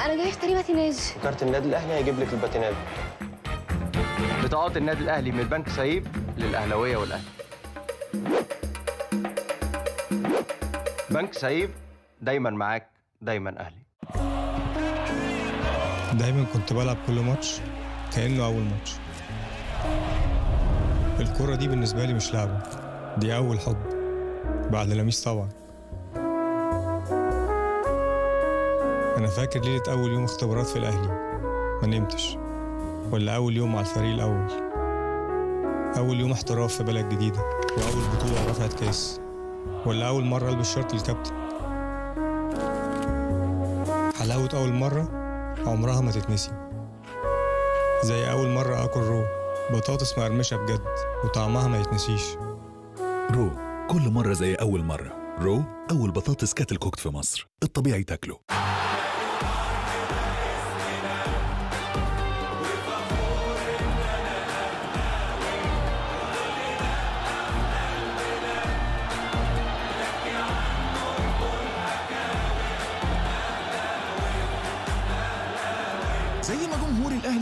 انا جاي اشتري باتيناج كارت النادي الاهلي هيجيب لك الباتيناج بطاقات النادي الاهلي من البنك سايب للاهلاويه والاهلي بنك سايب دايما معاك دايما اهلي دايما كنت بلعب كل ماتش كانه اول ماتش الكره دي بالنسبه لي مش لعبه دي اول حب بعد لميس طبعا أنا فاكر ليلة أول يوم اختبارات في الأهلي ما نمتش ولا أول يوم مع الفريق الأول أول يوم احتراف في بلد جديدة وأول بطولة رفعت كاس ولا أول مرة ألبس شرط الكابتن حلاوة أول مرة عمرها ما تتنسي زي أول مرة آكل رو بطاطس مقرمشة بجد وطعمها ما يتنسيش رو كل مرة زي أول مرة رو أول بطاطس كاتل كوكت في مصر الطبيعي تاكله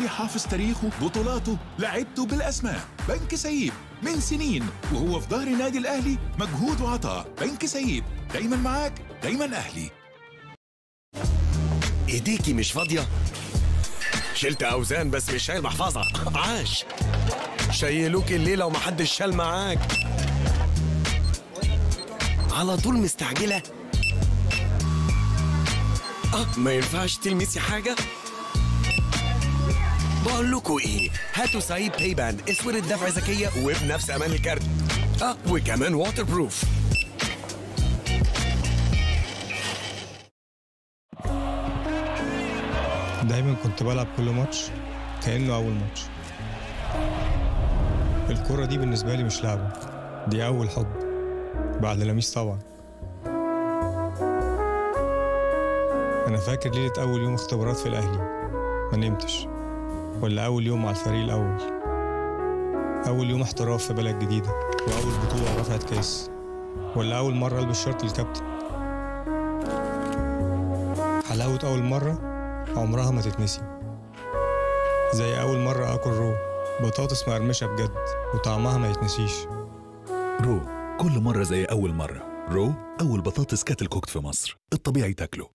حافظ تاريخه بطولاته لعبته بالأسماء بنك سيب من سنين وهو في ظهر النادي الأهلي مجهود وعطاء بنك سيب دايما معاك دايما أهلي ايديكي مش فاضية؟ شلت أوزان بس مش شايل محفظة عاش شيلوك الليلة ومحدش شال معاك على طول مستعجلة؟ أه ما ينفعش تلمسي حاجة؟ بقول لكم ايه هاتوا سعيد باي باند اسود دفع ذكية وبنفس امان الكارت اه وكمان ووتر بروف دايما كنت بلعب كل ماتش كأنه أول ماتش الكرة دي بالنسبة لي مش لعبة دي أول حب بعد لميس طبعا أنا فاكر ليلة أول يوم اختبارات في الأهلي ما نمتش ولا أول يوم مع الفريق الأول أول يوم احتراف في بلد جديدة وأول بطولة رفعت كاس ولا أول مرة ألبس شرط الكابتن حلاوة أول مرة عمرها ما تتنسي زي أول مرة آكل رو بطاطس مقرمشة بجد وطعمها ما يتنسيش رو كل مرة زي أول مرة رو أول بطاطس كاتل كوكت في مصر الطبيعي تاكله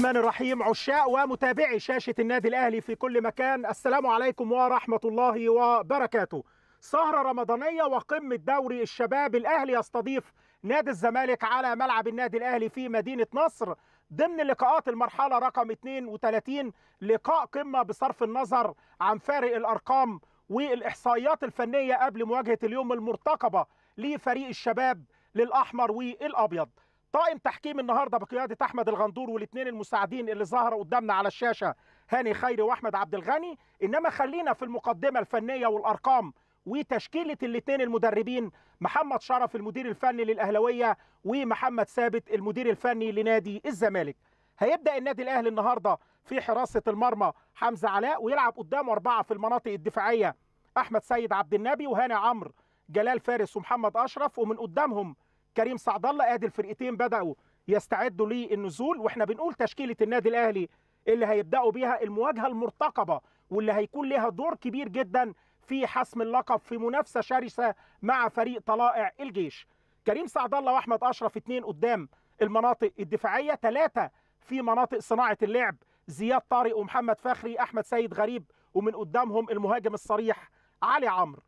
الرحمن الرحيم عشاء ومتابعي شاشة النادي الأهلي في كل مكان السلام عليكم ورحمة الله وبركاته سهرة رمضانية وقمة دوري الشباب الأهلي يستضيف نادي الزمالك على ملعب النادي الأهلي في مدينة نصر ضمن لقاءات المرحلة رقم 32 لقاء قمة بصرف النظر عن فارق الأرقام والإحصائيات الفنية قبل مواجهة اليوم المرتقبة لفريق الشباب للأحمر والأبيض طاقم تحكيم النهارده بقياده احمد الغندور والاثنين المساعدين اللي ظهروا قدامنا على الشاشه هاني خيري واحمد عبد الغني انما خلينا في المقدمه الفنيه والارقام وتشكيله الاثنين المدربين محمد شرف المدير الفني للاهلاويه ومحمد ثابت المدير الفني لنادي الزمالك هيبدا النادي الاهلي النهارده في حراسه المرمى حمزه علاء ويلعب قدامه اربعه في المناطق الدفاعيه احمد سيد عبد النبي وهاني عمرو جلال فارس ومحمد اشرف ومن قدامهم كريم سعد الله ادي الفرقتين بداوا يستعدوا للنزول واحنا بنقول تشكيله النادي الاهلي اللي هيبداوا بيها المواجهه المرتقبه واللي هيكون لها دور كبير جدا في حسم اللقب في منافسه شرسه مع فريق طلائع الجيش كريم سعد الله واحمد اشرف اثنين قدام المناطق الدفاعيه ثلاثه في مناطق صناعه اللعب زياد طارق ومحمد فخري احمد سيد غريب ومن قدامهم المهاجم الصريح علي عمرو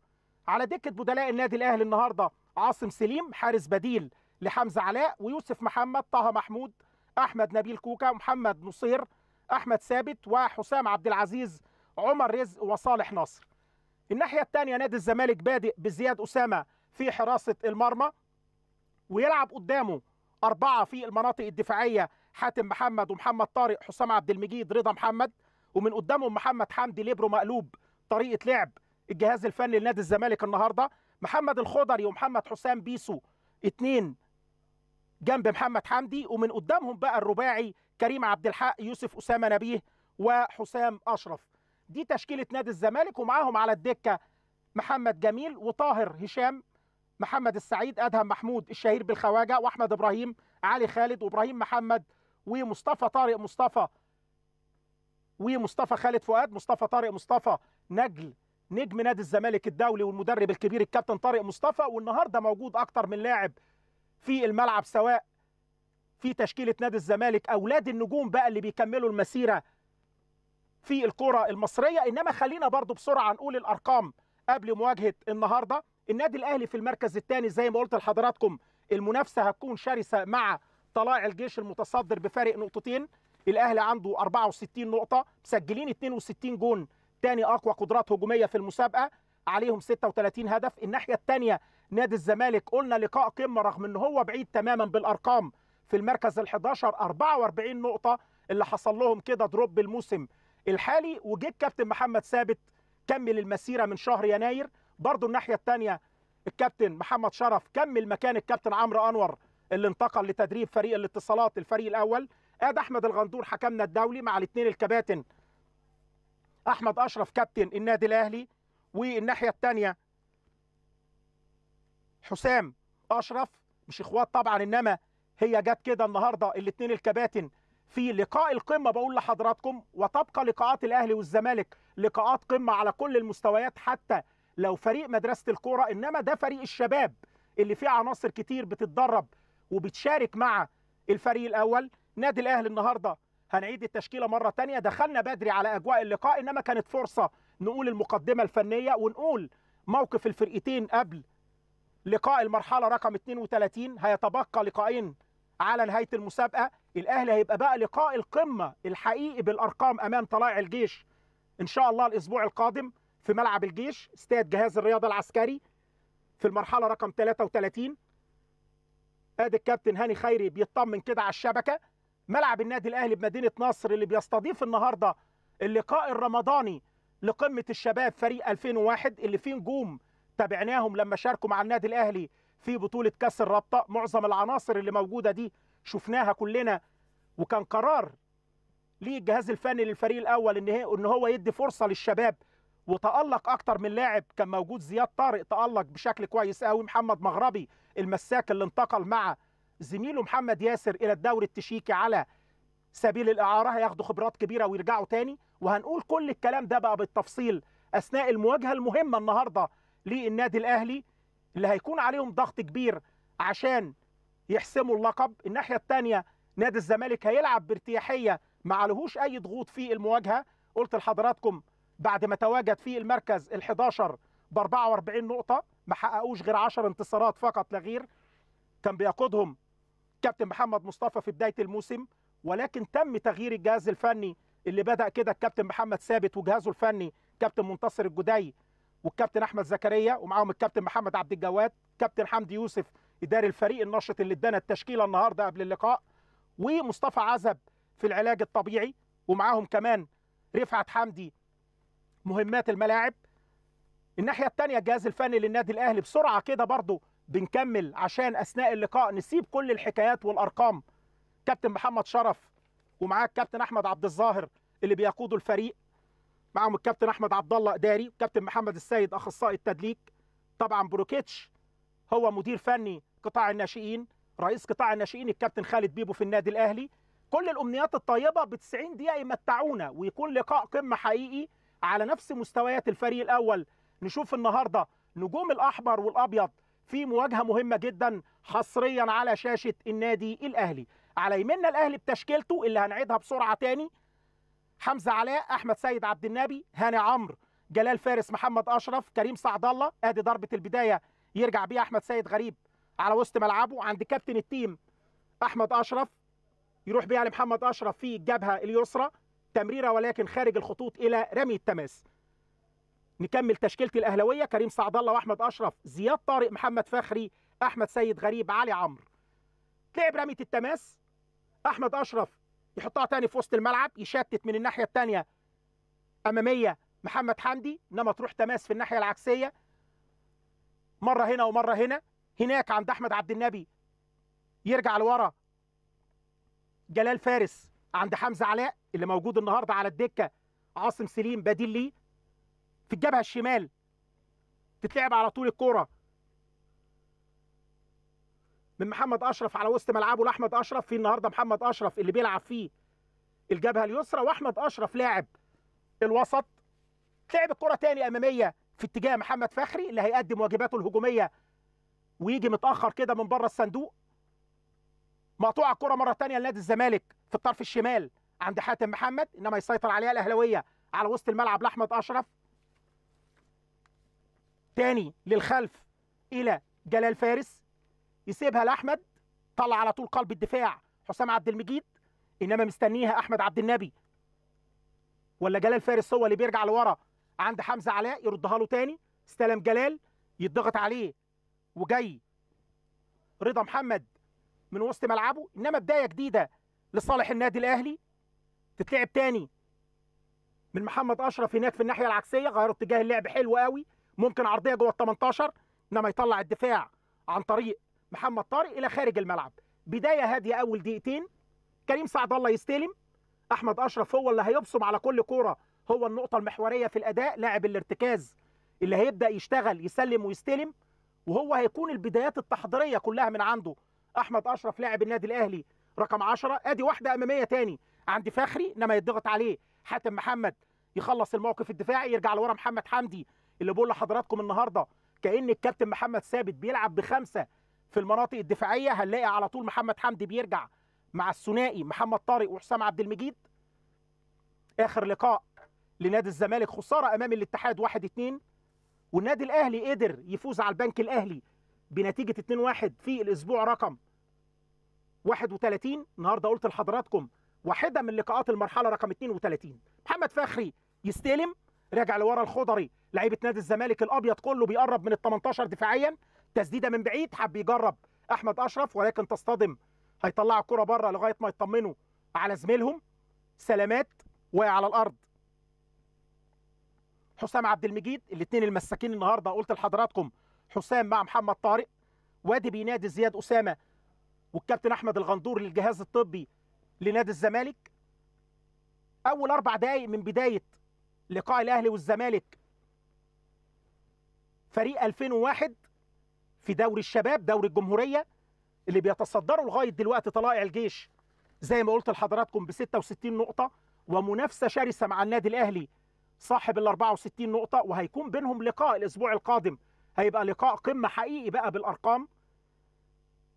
على دكه بدلاء النادي الاهلي النهارده عاصم سليم حارس بديل لحمزه علاء ويوسف محمد طه محمود احمد نبيل كوكا محمد نصير احمد ثابت وحسام عبد العزيز عمر رزق وصالح نصر الناحيه الثانيه نادي الزمالك بادئ بزياد اسامه في حراسه المرمى ويلعب قدامه اربعه في المناطق الدفاعيه حاتم محمد ومحمد طارق حسام عبد المجيد رضا محمد ومن قدامهم محمد حمدي ليبرو مقلوب طريقه لعب الجهاز الفني لنادي الزمالك النهارده محمد الخضري ومحمد حسام بيسو اتنين جنب محمد حمدي ومن قدامهم بقى الرباعي كريم عبد الحق يوسف اسامه نبيه وحسام اشرف دي تشكيله نادي الزمالك ومعاهم على الدكه محمد جميل وطاهر هشام محمد السعيد ادهم محمود الشهير بالخواجه واحمد ابراهيم علي خالد وابراهيم محمد ومصطفى طارق مصطفى ومصطفى خالد فؤاد مصطفى طارق مصطفى نجل نجم نادي الزمالك الدولي والمدرب الكبير الكابتن طارق مصطفى والنهارده موجود اكتر من لاعب في الملعب سواء في تشكيله نادي الزمالك اولاد النجوم بقى اللي بيكملوا المسيره في الكره المصريه انما خلينا برضو بسرعه نقول الارقام قبل مواجهه النهارده النادي الاهلي في المركز الثاني زي ما قلت لحضراتكم المنافسه هتكون شرسه مع طلائع الجيش المتصدر بفارق نقطتين الاهلي عنده 64 نقطه مسجلين 62 جون الثاني اقوى قدرات هجوميه في المسابقه عليهم 36 هدف الناحيه الثانيه نادي الزمالك قلنا لقاء قمه رغم ان هو بعيد تماما بالارقام في المركز ال11 44 نقطه اللي حصل لهم كده دروب الموسم الحالي وجه الكابتن محمد ثابت كمل المسيره من شهر يناير برضه الناحيه الثانيه الكابتن محمد شرف كمل مكان الكابتن عمرو انور اللي انتقل لتدريب فريق الاتصالات الفريق الاول اد احمد الغندور حكمنا الدولي مع الاثنين الكباتن احمد اشرف كابتن النادي الاهلي والناحيه الثانيه حسام اشرف مش اخوات طبعا انما هي جت كده النهارده الاثنين الكباتن في لقاء القمه بقول لحضراتكم وتبقى لقاءات الاهلي والزمالك لقاءات قمه على كل المستويات حتى لو فريق مدرسه الكوره انما ده فريق الشباب اللي فيه عناصر كتير بتتدرب وبتشارك مع الفريق الاول نادي الاهلي النهارده هنعيد التشكيله مره تانية دخلنا بدري على اجواء اللقاء انما كانت فرصه نقول المقدمه الفنيه ونقول موقف الفرقتين قبل لقاء المرحله رقم 32 هيتبقى لقاءين على نهايه المسابقه الاهلي هيبقى بقى لقاء القمه الحقيقي بالارقام امام طلائع الجيش ان شاء الله الاسبوع القادم في ملعب الجيش استاد جهاز الرياضه العسكري في المرحله رقم 33 ادي الكابتن هاني خيري بيطمن كده على الشبكه ملعب النادي الاهلي بمدينه نصر اللي بيستضيف النهارده اللقاء الرمضاني لقمه الشباب فريق 2001 اللي فيه نجوم تابعناهم لما شاركوا مع النادي الاهلي في بطوله كاس الرابطه معظم العناصر اللي موجوده دي شفناها كلنا وكان قرار للجهاز الفني للفريق الاول ان ان هو يدي فرصه للشباب وتالق اكتر من لاعب كان موجود زياد طارق تالق بشكل كويس قوي محمد مغربي المساك اللي انتقل مع زميله محمد ياسر الى الدوري التشيكي على سبيل الاعاره هياخدوا خبرات كبيره ويرجعوا تاني وهنقول كل الكلام ده بقى بالتفصيل اثناء المواجهه المهمه النهارده للنادي الاهلي اللي هيكون عليهم ضغط كبير عشان يحسموا اللقب الناحيه الثانيه نادي الزمالك هيلعب بارتياحيه ما عليهوش اي ضغوط في المواجهه قلت لحضراتكم بعد ما تواجد في المركز ال11 ب 44 نقطه ما حققوش غير 10 انتصارات فقط لا غير كان بيقودهم الكابتن محمد مصطفى في بدايه الموسم ولكن تم تغيير الجهاز الفني اللي بدا كده الكابتن محمد ثابت وجهازه الفني كابتن منتصر الجدي والكابتن احمد زكريا ومعاهم الكابتن محمد عبد الجواد كابتن حمدي يوسف اداري الفريق النشط اللي ادانا التشكيله النهارده قبل اللقاء ومصطفى عزب في العلاج الطبيعي ومعاهم كمان رفعت حمدي مهمات الملاعب الناحيه الثانيه الجهاز الفني للنادي الاهلي بسرعه كده برضه بنكمل عشان اثناء اللقاء نسيب كل الحكايات والارقام كابتن محمد شرف ومعاه الكابتن احمد عبد الظاهر اللي بيقودوا الفريق معاهم الكابتن احمد عبد الله اداري وكابتن محمد السيد اخصائي التدليك طبعا بروكيتش هو مدير فني قطاع الناشئين رئيس قطاع الناشئين الكابتن خالد بيبو في النادي الاهلي كل الامنيات الطيبه ب 90 دقيقه يمتعونا ويكون لقاء قمه حقيقي على نفس مستويات الفريق الاول نشوف النهارده نجوم الاحمر والابيض في مواجهه مهمه جدا حصريا على شاشه النادي الاهلي على يمنا الاهلي بتشكيلته اللي هنعيدها بسرعه تاني حمزه علاء احمد سيد عبد النبي هاني عمرو جلال فارس محمد اشرف كريم سعد الله ادي ضربه البدايه يرجع بيها احمد سيد غريب على وسط ملعبه عند كابتن التيم احمد اشرف يروح بيها لمحمد اشرف في الجبهه اليسرى تمريره ولكن خارج الخطوط الى رمي التماس نكمل تشكيله الاهلاويه كريم سعد الله واحمد اشرف زياد طارق محمد فخري احمد سيد غريب علي عمرو تلعب رميه التماس احمد اشرف يحطها تاني في وسط الملعب يشتت من الناحيه الثانيه اماميه محمد حمدي انما تروح تماس في الناحيه العكسيه مره هنا ومره هنا هناك عند احمد عبد النبي يرجع لورا جلال فارس عند حمزه علاء اللي موجود النهارده على الدكه عاصم سليم بديل ليه في الجبهه الشمال تتلعب على طول الكوره من محمد اشرف على وسط ملعبه لاحمد اشرف في النهارده محمد اشرف اللي بيلعب فيه الجبهه اليسرى واحمد اشرف لاعب الوسط تلعب الكره تاني اماميه في اتجاه محمد فخري اللي هيقدم واجباته الهجوميه ويجي متاخر كده من بره الصندوق مقطوعه الكره مره تانيه لنادي الزمالك في الطرف الشمال عند حاتم محمد انما يسيطر عليها الاهلاويه على وسط الملعب لاحمد اشرف تاني للخلف الى جلال فارس يسيبها لاحمد طلع على طول قلب الدفاع حسام عبد المجيد انما مستنيها احمد عبد النبي ولا جلال فارس هو اللي بيرجع لورا عند حمزه علاء يردها له تاني استلم جلال يضغط عليه وجاي رضا محمد من وسط ملعبه انما بدايه جديده لصالح النادي الاهلي تتلعب تاني من محمد اشرف هناك في الناحيه العكسيه غير اتجاه اللعب حلو قوي ممكن عرضيه جوه ال 18 انما يطلع الدفاع عن طريق محمد طارق الى خارج الملعب بدايه هاديه اول دقيقتين كريم سعد الله يستلم احمد اشرف هو اللي هيبصم على كل كوره هو النقطه المحوريه في الاداء لاعب الارتكاز اللي هيبدا يشتغل يسلم ويستلم وهو هيكون البدايات التحضيريه كلها من عنده احمد اشرف لاعب النادي الاهلي رقم 10 ادي واحده اماميه تاني عند فخري انما يضغط عليه حاتم محمد يخلص الموقف الدفاعي يرجع لورا محمد حمدي اللي بقول لحضراتكم النهارده كان الكابتن محمد ثابت بيلعب بخمسه في المناطق الدفاعيه هنلاقي على طول محمد حمدي بيرجع مع الثنائي محمد طارق وحسام عبد المجيد اخر لقاء لنادي الزمالك خساره امام الاتحاد 1 2 والنادي الاهلي قدر يفوز على البنك الاهلي بنتيجه 2 1 في الاسبوع رقم 31 النهارده قلت لحضراتكم واحده من لقاءات المرحله رقم 32 محمد فخري يستلم راجع لورا الخضري لعيبه نادي الزمالك الابيض كله بيقرب من ال 18 دفاعيا تسديده من بعيد حب يجرب احمد اشرف ولكن تصطدم هيطلع الكره بره لغايه ما يطمنوا على زميلهم سلامات وقع على الارض حسام عبد المجيد الاثنين المساكين النهارده قلت لحضراتكم حسام مع محمد طارق وادي بينادي زياد اسامه والكابتن احمد الغندور للجهاز الطبي لنادي الزمالك اول اربع دقائق من بدايه لقاء الاهلي والزمالك فريق 2001 في دوري الشباب دوري الجمهوريه اللي بيتصدروا لغايه دلوقتي طلائع الجيش زي ما قلت لحضراتكم ب 66 نقطه ومنافسه شرسه مع النادي الاهلي صاحب ال 64 نقطه وهيكون بينهم لقاء الاسبوع القادم هيبقى لقاء قمه حقيقي بقى بالارقام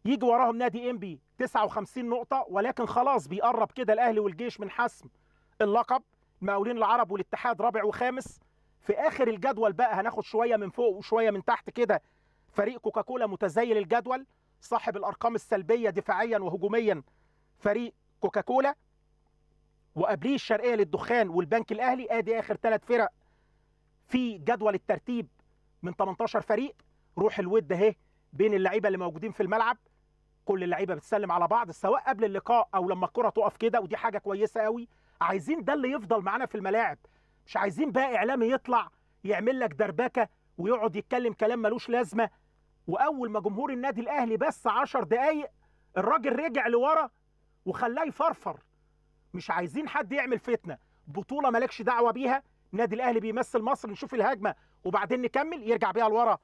يجي وراهم نادي انبي 59 نقطه ولكن خلاص بيقرب كده الاهلي والجيش من حسم اللقب المقاولين العرب والاتحاد رابع وخامس في اخر الجدول بقى هناخد شويه من فوق وشويه من تحت كده فريق كوكاكولا متزيل الجدول صاحب الارقام السلبيه دفاعيا وهجوميا فريق كوكاكولا وقبليه الشرقيه للدخان والبنك الاهلي ادي اخر ثلاث فرق في جدول الترتيب من 18 فريق روح الود اهي بين اللعيبه اللي موجودين في الملعب كل اللعيبه بتسلم على بعض سواء قبل اللقاء او لما الكره تقف كده ودي حاجه كويسه قوي عايزين ده اللي يفضل معانا في الملاعب مش عايزين بقى اعلامي يطلع يعمل لك دربكه ويقعد يتكلم كلام ملوش لازمه واول ما جمهور النادي الاهلي بس 10 دقايق الراجل رجع لورا وخلاه يفرفر مش عايزين حد يعمل فتنه بطوله مالكش دعوه بيها النادي الاهلي بيمثل مصر نشوف الهجمه وبعدين نكمل يرجع بيها لورا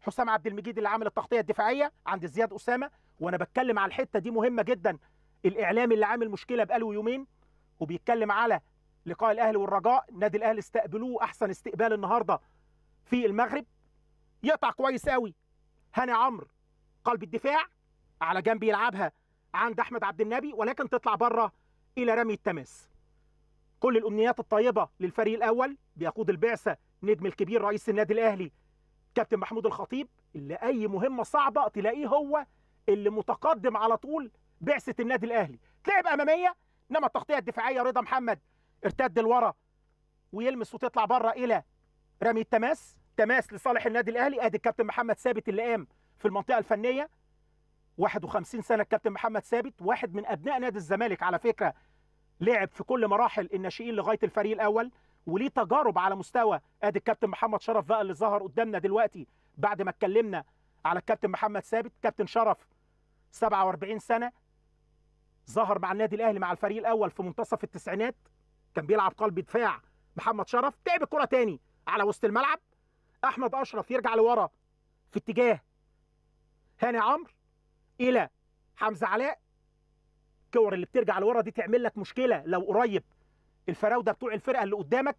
حسام عبد المجيد اللي عامل التغطيه الدفاعيه عند زياد اسامه وانا بتكلم على الحته دي مهمه جدا الاعلامي اللي عامل مشكله بقاله يومين وبيتكلم على لقاء الاهلي والرجاء النادي الاهلي استقبلوه احسن استقبال النهارده في المغرب يقطع كويس قوي هاني عمرو قلب الدفاع على جنب يلعبها عند احمد عبد النبي ولكن تطلع بره الى رمي التماس كل الامنيات الطيبه للفريق الاول بيقود البعثه نجم الكبير رئيس النادي الاهلي كابتن محمود الخطيب اللي اي مهمه صعبه تلاقيه هو اللي متقدم على طول بعثه النادي الاهلي تلعب اماميه انما التغطيه الدفاعيه رضا محمد ارتد لورا ويلمس وتطلع بره الى رمي التماس تماس لصالح النادي الاهلي ادي الكابتن محمد ثابت اللي قام في المنطقه الفنيه 51 سنه الكابتن محمد ثابت واحد من ابناء نادي الزمالك على فكره لعب في كل مراحل الناشئين لغايه الفريق الاول وليه تجارب على مستوى ادي الكابتن محمد شرف بقى اللي ظهر قدامنا دلوقتي بعد ما اتكلمنا على الكابتن محمد ثابت كابتن شرف 47 سنه ظهر مع النادي الاهلي مع الفريق الاول في منتصف التسعينات كان بيلعب قلب دفاع محمد شرف تعب الكره تاني على وسط الملعب احمد اشرف يرجع لورا في اتجاه هاني عمرو الى حمزه علاء الكور اللي بترجع لورا دي تعمل لك مشكله لو قريب الفراوده بتوع الفرقه اللي قدامك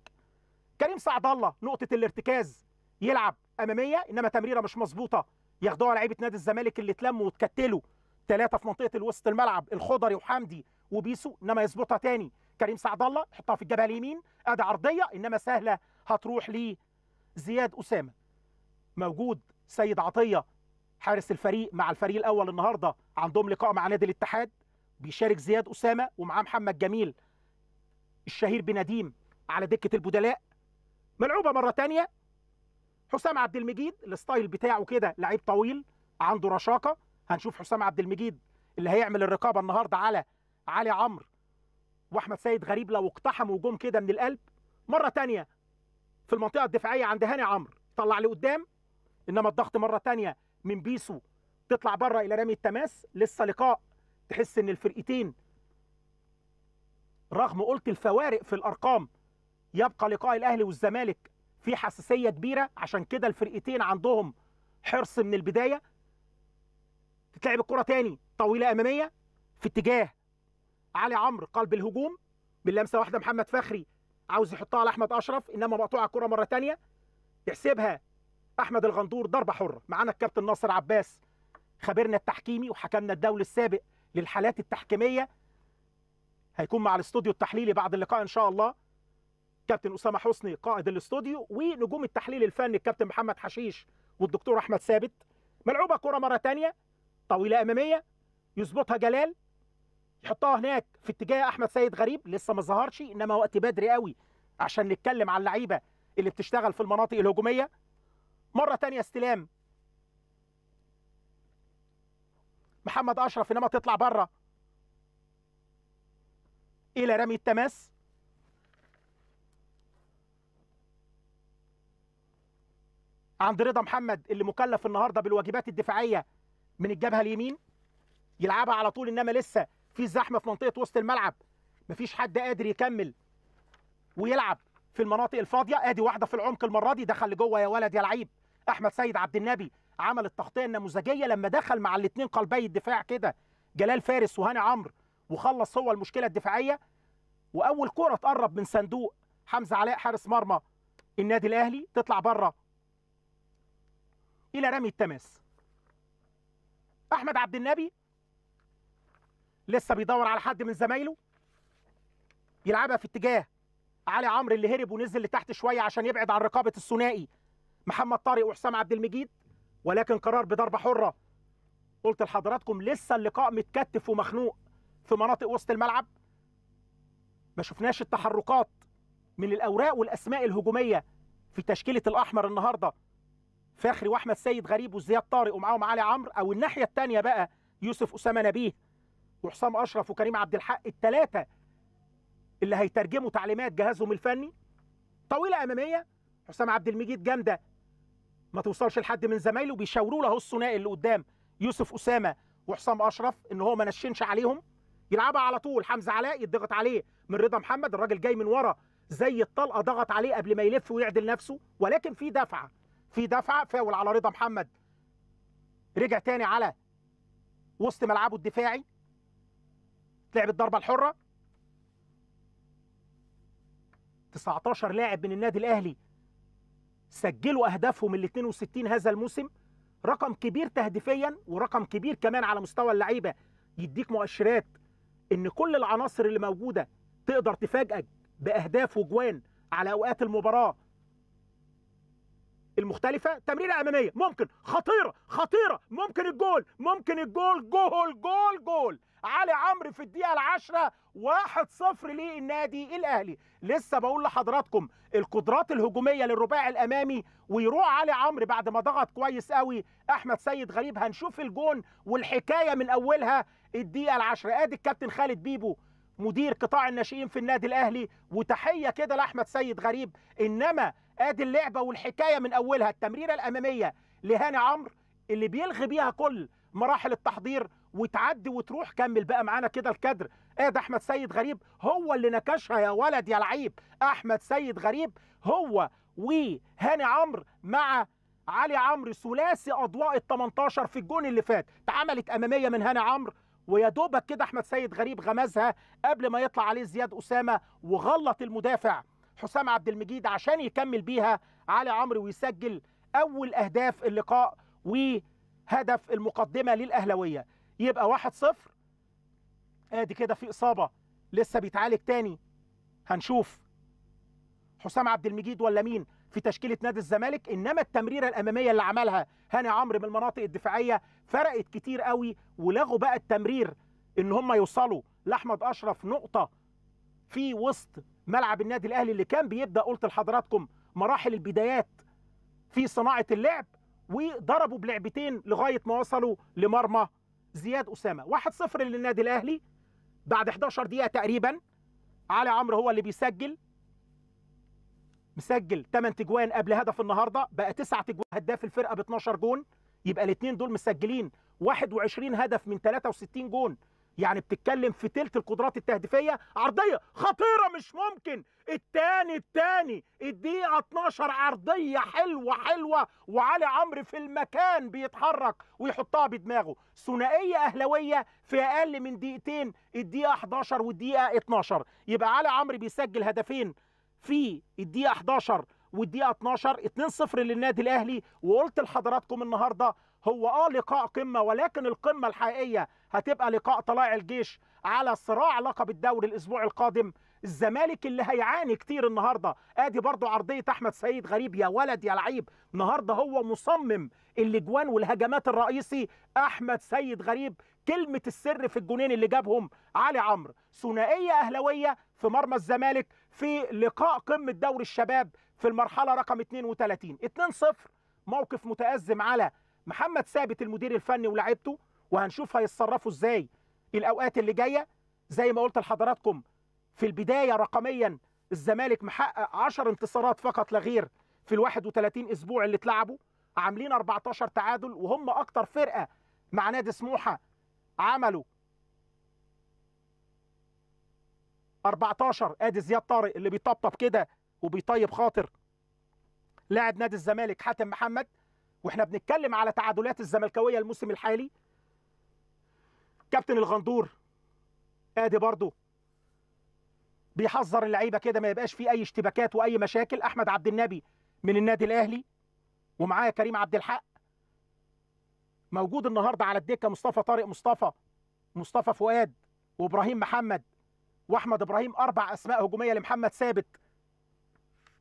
كريم سعد الله نقطه الارتكاز يلعب اماميه انما تمريره مش مظبوطه ياخدوها لعيبه نادي الزمالك اللي اتلموا واتكتلوا ثلاثه في منطقه الوسط الملعب الخضري وحمدي وبيسو انما يظبطها تاني كريم سعد الله حطها في الجبهه اليمين ادي عرضيه انما سهله هتروح لزياد اسامه موجود سيد عطيه حارس الفريق مع الفريق الاول النهارده عندهم لقاء مع نادي الاتحاد بيشارك زياد اسامه ومعاه محمد جميل الشهير بنديم على دكه البدلاء ملعوبه مره ثانيه حسام عبد المجيد الستايل بتاعه كده لعيب طويل عنده رشاقه هنشوف حسام عبد المجيد اللي هيعمل الرقابه النهارده على علي عمرو واحمد سيد غريب لو اقتحموا وجوم كده من القلب مره تانية في المنطقه الدفاعيه عند هاني عمرو طلع لقدام انما الضغط مره تانية من بيسو تطلع بره الى رامي التماس لسه لقاء تحس ان الفرقتين رغم قلت الفوارق في الارقام يبقى لقاء الاهلي والزمالك في حساسيه كبيره عشان كده الفرقتين عندهم حرص من البدايه تتلعب الكره تاني طويله اماميه في اتجاه علي عمرو قلب الهجوم باللمسه واحده محمد فخري عاوز يحطها على احمد اشرف انما مقطوعه الكره مره ثانيه يحسبها احمد الغندور ضربه حره معانا الكابتن ناصر عباس خبيرنا التحكيمي وحكمنا الدولي السابق للحالات التحكيميه هيكون مع الاستوديو التحليلي بعد اللقاء ان شاء الله كابتن اسامه حسني قائد الاستوديو ونجوم التحليل الفني الكابتن محمد حشيش والدكتور احمد ثابت ملعوبه كره مره ثانيه طويله اماميه يظبطها جلال يحطها هناك في اتجاه احمد سيد غريب لسه ما ظهرش انما وقت بدري قوي عشان نتكلم على اللعيبه اللي بتشتغل في المناطق الهجوميه مره تانية استلام محمد اشرف انما تطلع بره الى رمي التماس عند رضا محمد اللي مكلف النهارده بالواجبات الدفاعيه من الجبهه اليمين يلعبها على طول انما لسه في زحمه في منطقه وسط الملعب مفيش حد قادر يكمل ويلعب في المناطق الفاضيه ادي واحده في العمق المره دي دخل لجوه يا ولد يا لعيب احمد سيد عبد النبي عمل التغطيه النموذجيه لما دخل مع الاثنين قلبي الدفاع كده جلال فارس وهاني عمرو وخلص هو المشكله الدفاعيه واول كره تقرب من صندوق حمزه علاء حارس مرمى النادي الاهلي تطلع بره الى رمي التماس احمد عبد النبي لسه بيدور على حد من زمايله يلعبها في اتجاه علي عمرو اللي هرب ونزل لتحت شويه عشان يبعد عن رقابه الثنائي محمد طارق وحسام عبد المجيد ولكن قرار بضربه حره قلت لحضراتكم لسه اللقاء متكتف ومخنوق في مناطق وسط الملعب ما شفناش التحركات من الاوراق والاسماء الهجوميه في تشكيله الاحمر النهارده فخري واحمد سيد غريب وزياد طارق ومعاهم علي عمرو او الناحيه الثانيه بقى يوسف اسامه نبيه وحسام اشرف وكريم عبد الحق الثلاثه اللي هيترجموا تعليمات جهازهم الفني طويله اماميه حسام عبد المجيد جامده ما توصلش لحد من زمايله بيشاوروا له الثنائي اللي قدام يوسف اسامه وحسام اشرف ان هو ما نشنش عليهم يلعبها على طول حمزه علاء يضغط عليه من رضا محمد الراجل جاي من ورا زي الطلقه ضغط عليه قبل ما يلف ويعدل نفسه ولكن في دفعه في دفعه فاول على رضا محمد رجع تاني على وسط ملعبه الدفاعي لعب الضربه الحره 19 لاعب من النادي الاهلي سجلوا اهدافهم ال 62 هذا الموسم رقم كبير تهديفيا ورقم كبير كمان على مستوى اللعيبه يديك مؤشرات ان كل العناصر اللي موجوده تقدر تفاجئك باهداف وجوان على اوقات المباراه المختلفه تمريره اماميه ممكن خطيره خطيره ممكن الجول ممكن الجول جول جول جول علي عمرو في الدقيقه العاشره 1-0 للنادي الاهلي لسه بقول لحضراتكم القدرات الهجوميه للرباعي الامامي ويروح علي عمرو بعد ما ضغط كويس قوي احمد سيد غريب هنشوف الجون والحكايه من اولها الدقيقه العاشره ادي الكابتن خالد بيبو مدير قطاع الناشئين في النادي الاهلي وتحيه كده لاحمد سيد غريب انما ادي اللعبه والحكايه من اولها التمريره الاماميه لهاني عمرو اللي بيلغي بيها كل مراحل التحضير وتعدي وتروح كمل بقى معانا كده الكادر ايه ده احمد سيد غريب هو اللي نكشها يا ولد يا لعيب احمد سيد غريب هو وهاني عمرو مع علي عمرو ثلاثي اضواء ال 18 في الجون اللي فات اتعملت اماميه من هاني عمرو ويا دوبك كده احمد سيد غريب غمزها قبل ما يطلع عليه زياد اسامه وغلط المدافع حسام عبد المجيد عشان يكمل بيها علي عمرو ويسجل اول اهداف اللقاء وهدف المقدمه للاهلاويه يبقى واحد صفر ادي كده في اصابه لسه بيتعالج تاني هنشوف حسام عبد المجيد ولا مين في تشكيله نادي الزمالك انما التمريره الاماميه اللي عملها هاني عمرو من المناطق الدفاعيه فرقت كتير قوي ولغوا بقى التمرير ان هم يوصلوا لاحمد اشرف نقطه في وسط ملعب النادي الاهلي اللي كان بيبدا قلت لحضراتكم مراحل البدايات في صناعه اللعب وضربوا بلعبتين لغايه ما وصلوا لمرمى زياد اسامه 1-0 للنادي الاهلي بعد 11 دقيقه تقريبا علي عمرو هو اللي بيسجل مسجل 8 تجوان قبل هدف النهارده بقى 9 تجوان هداف الفرقه ب 12 جون يبقى الاثنين دول مسجلين 21 هدف من 63 جون يعني بتتكلم في تلت القدرات التهديفيه عرضيه خطيره مش ممكن التاني التاني الدقيقه 12 عرضيه حلوه حلوه وعلي عمرو في المكان بيتحرك ويحطها بدماغه ثنائيه اهلاويه في اقل من دقيقتين الدقيقه 11 والدقيقه 12 يبقى علي عمرو بيسجل هدفين في الدقيقه 11 والدقيقه 12 2-0 للنادي الاهلي وقلت لحضراتكم النهارده هو اه لقاء قمه ولكن القمه الحقيقيه هتبقى لقاء طلائع الجيش على صراع لقب الدوري الاسبوع القادم الزمالك اللي هيعاني كتير النهارده ادي برضو عرضيه احمد سيد غريب يا ولد يا لعيب النهارده هو مصمم الاجوان والهجمات الرئيسي احمد سيد غريب كلمه السر في الجونين اللي جابهم علي عمرو ثنائيه اهلاويه في مرمى الزمالك في لقاء قمه دوري الشباب في المرحله رقم 32 2-0 موقف متازم على محمد ثابت المدير الفني ولاعيبته وهنشوف هيتصرفوا ازاي الاوقات اللي جايه زي ما قلت لحضراتكم في البدايه رقميا الزمالك محقق 10 انتصارات فقط لا غير في ال 31 اسبوع اللي اتلعبوا عاملين 14 تعادل وهم اكتر فرقه مع نادي سموحه عملوا 14 ادي زياد طارق اللي بيطبطب كده وبيطيب خاطر لاعب نادي الزمالك حاتم محمد واحنا بنتكلم على تعادلات الزملكاويه الموسم الحالي كابتن الغندور ادي برضه بيحذر اللعيبه كده ما يبقاش في اي اشتباكات واي مشاكل احمد عبد النبي من النادي الاهلي ومعايا كريم عبد الحق موجود النهارده على الدكه مصطفى طارق مصطفى مصطفى فؤاد وابراهيم محمد واحمد ابراهيم اربع اسماء هجوميه لمحمد ثابت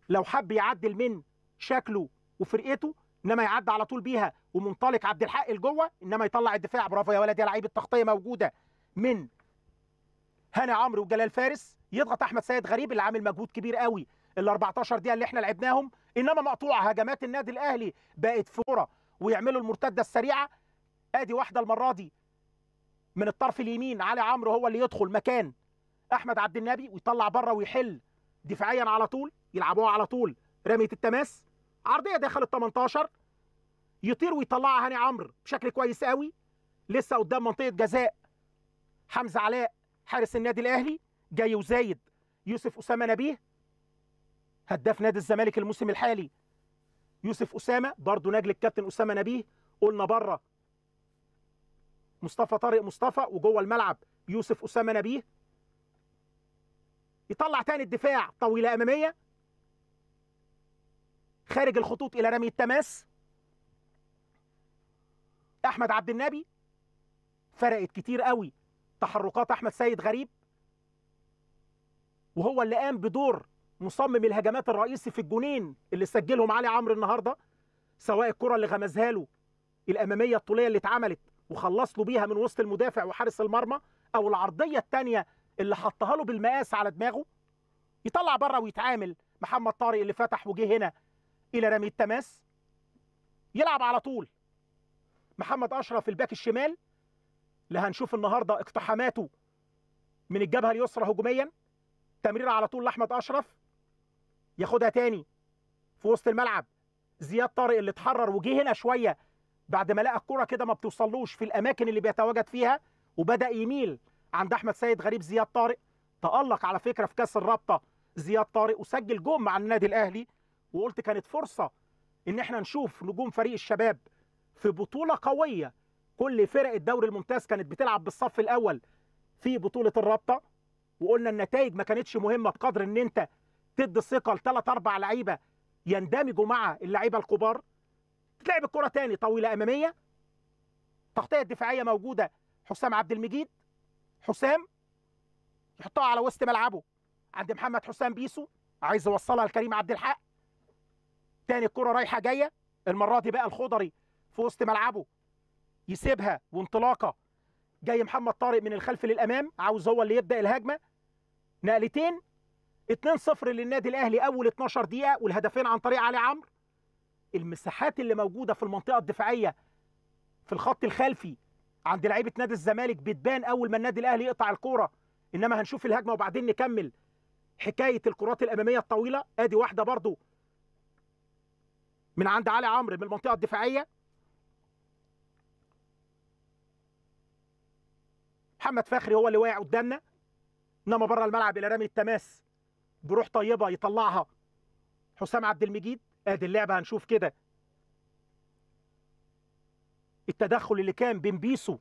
لو حب يعدل من شكله وفرقته انما يعدي على طول بيها ومنطلق عبد الحق لجوه انما يطلع الدفاع برافو يا ولد يا لعيب التغطيه موجوده من هاني عمرو وجلال فارس يضغط احمد سيد غريب اللي عامل مجهود كبير قوي ال 14 دقيقه اللي احنا لعبناهم انما مقطوعه هجمات النادي الاهلي بقت فوره ويعملوا المرتده السريعه ادي واحده المره دي من الطرف اليمين علي عمرو هو اللي يدخل مكان احمد عبد النبي ويطلع بره ويحل دفاعيا على طول يلعبوها على طول رميه التماس عرضيه داخل ال 18 يطير ويطلعها هاني عمرو بشكل كويس قوي لسه قدام منطقه جزاء حمزه علاء حارس النادي الاهلي جاي وزايد يوسف اسامه نبيه هداف نادي الزمالك الموسم الحالي يوسف اسامه برضه نجل الكابتن اسامه نبيه قلنا بره مصطفى طارق مصطفى وجوه الملعب يوسف اسامه نبيه يطلع تاني الدفاع طويله اماميه خارج الخطوط الى رمي التماس احمد عبد النبي فرقت كتير قوي تحركات احمد سيد غريب وهو اللي قام بدور مصمم الهجمات الرئيسي في الجونين اللي سجلهم علي عمرو النهارده سواء الكره اللي غمزها له الاماميه الطوليه اللي اتعملت وخلص له بيها من وسط المدافع وحارس المرمى او العرضيه الثانيه اللي حطها له بالمقاس على دماغه يطلع بره ويتعامل محمد طارق اللي فتح وجه هنا الى رمي التماس يلعب على طول محمد اشرف الباك الشمال اللي هنشوف النهارده اقتحاماته من الجبهه اليسرى هجوميا تمرير على طول لاحمد اشرف ياخدها تاني في وسط الملعب زياد طارق اللي اتحرر وجه هنا شويه بعد ما لقى الكره كده ما بتوصلوش في الاماكن اللي بيتواجد فيها وبدا يميل عند احمد سيد غريب زياد طارق تالق على فكره في كاس الرابطه زياد طارق وسجل جول مع النادي الاهلي وقلت كانت فرصه ان احنا نشوف نجوم فريق الشباب في بطوله قويه كل فرق الدوري الممتاز كانت بتلعب بالصف الاول في بطوله الرابطه وقلنا النتائج ما كانتش مهمه بقدر ان انت تدي ثقه لثلاث اربع لعيبه يندمجوا مع اللعيبه الكبار تلعب الكره تاني طويله اماميه التغطيه الدفاعيه موجوده حسام عبد المجيد حسام يحطها على وسط ملعبه عند محمد حسام بيسو عايز يوصلها لكريم عبد الحق تاني الكرة رايحة جاية المرة دي بقى الخضري في وسط ملعبه يسيبها وانطلاقة جاي محمد طارق من الخلف للأمام عاوز هو اللي يبدأ الهجمة نقلتين 2-0 للنادي الأهلي أول 12 دقيقة والهدفين عن طريق علي عمرو المساحات اللي موجودة في المنطقة الدفاعية في الخط الخلفي عند لعيبة نادي الزمالك بتبان أول ما النادي الأهلي يقطع الكورة إنما هنشوف الهجمة وبعدين نكمل حكاية الكرات الأمامية الطويلة أدي واحدة برضو من عند علي عمرو من المنطقه الدفاعيه محمد فخري هو اللي واقع قدامنا انما بره الملعب الى رامي التماس بروح طيبه يطلعها حسام عبد المجيد ادي اللعبه هنشوف كده التدخل اللي كان بين بيسو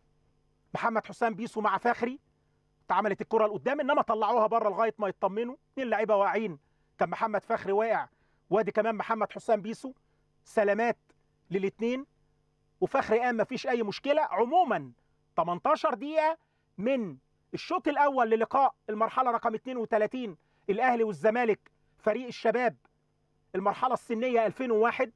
محمد حسام بيسو مع فخري اتعملت الكره لقدام انما طلعوها بره لغايه ما يطمنوا اثنين لعيبه واقعين كان محمد فخري واقع وادي كمان محمد حسام بيسو سلامات للاثنين وفخر قام مفيش اي مشكله عموما 18 دقيقه من الشوط الاول للقاء المرحله رقم 32 الاهلي والزمالك فريق الشباب المرحله السنيه 2001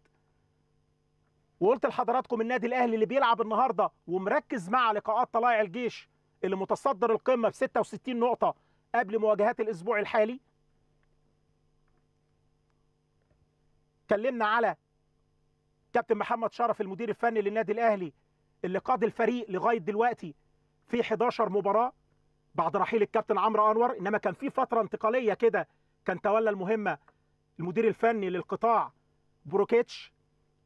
وقلت لحضراتكم النادي الاهلي اللي بيلعب النهارده ومركز مع لقاءات طلائع الجيش اللي متصدر القمه ب 66 نقطه قبل مواجهات الاسبوع الحالي اتكلمنا على كابتن محمد شرف المدير الفني للنادي الاهلي اللي قاد الفريق لغايه دلوقتي في 11 مباراه بعد رحيل الكابتن عمرو انور انما كان في فتره انتقاليه كده كان تولى المهمه المدير الفني للقطاع بروكيتش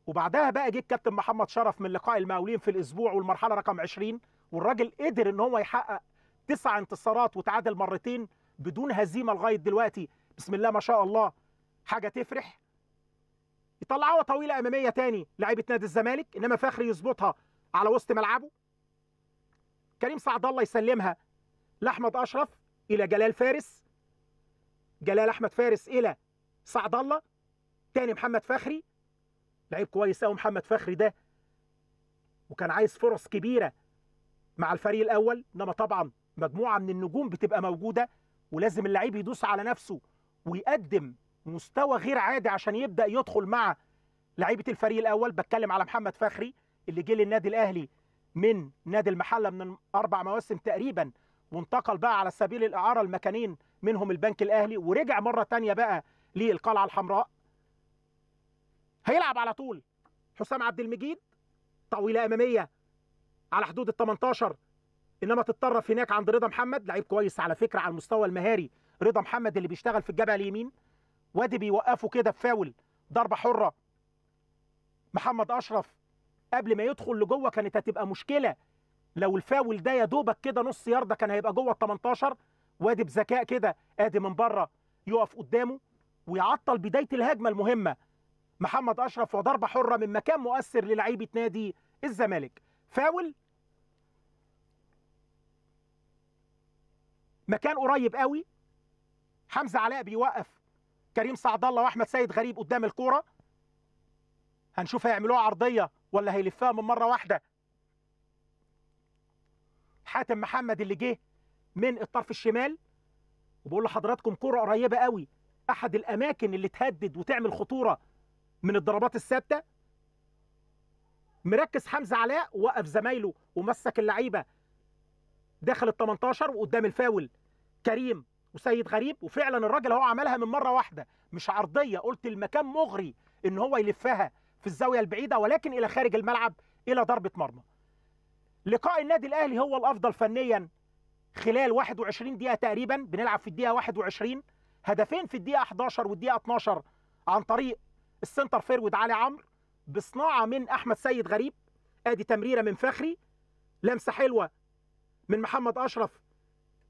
وبعدها بقى جه الكابتن محمد شرف من لقاء المقاولين في الاسبوع والمرحله رقم 20 والراجل قدر ان هو يحقق تسع انتصارات وتعادل مرتين بدون هزيمه لغايه دلوقتي بسم الله ما شاء الله حاجه تفرح يطلعوها طويله اماميه تاني لعيبه نادي الزمالك انما فخري يظبطها على وسط ملعبه كريم سعد الله يسلمها لاحمد اشرف الى جلال فارس جلال احمد فارس الى سعد الله تاني محمد فخري لعيب كويس قوي محمد فخري ده وكان عايز فرص كبيره مع الفريق الاول انما طبعا مجموعه من النجوم بتبقى موجوده ولازم اللعيب يدوس على نفسه ويقدم مستوى غير عادي عشان يبدا يدخل مع لعيبه الفريق الاول بتكلم على محمد فخري اللي جه للنادي الاهلي من نادي المحله من اربع مواسم تقريبا وانتقل بقى على سبيل الاعاره لمكانين منهم البنك الاهلي ورجع مره ثانيه بقى للقلعه الحمراء هيلعب على طول حسام عبد المجيد طويله اماميه على حدود ال 18 انما تتطرف هناك عند رضا محمد لعيب كويس على فكره على المستوى المهاري رضا محمد اللي بيشتغل في الجبهه اليمين وادي بيوقفه كده بفاول ضربه حره محمد اشرف قبل ما يدخل لجوه كانت هتبقى مشكله لو الفاول ده يا دوبك كده نص يارده كان هيبقى جوه ال 18 وادي بذكاء كده ادي من بره يقف قدامه ويعطل بدايه الهجمه المهمه محمد اشرف وضربه حره من مكان مؤثر للعيبه نادي الزمالك فاول مكان قريب قوي حمزه علاء بيوقف كريم سعد الله واحمد سيد غريب قدام الكوره هنشوف هيعملوها عرضيه ولا هيلفها من مره واحده حاتم محمد اللي جه من الطرف الشمال وبقول لحضراتكم كوره قريبة قوي أحد الأماكن اللي تهدد وتعمل خطورة من الضربات الثابتة مركز حمزة علاء وقف زمايله ومسك اللعيبة داخل ال 18 وقدام الفاول كريم وسيد غريب وفعلا الراجل هو عملها من مره واحده مش عرضيه قلت المكان مغري ان هو يلفها في الزاويه البعيده ولكن الى خارج الملعب الى ضربه مرمى لقاء النادي الاهلي هو الافضل فنيا خلال 21 دقيقه تقريبا بنلعب في الدقيقه 21 هدفين في الدقيقه 11 والدقيقه 12 عن طريق السنتر فيرود علي عمرو بصناعه من احمد سيد غريب ادي تمريره من فخري لمسه حلوه من محمد اشرف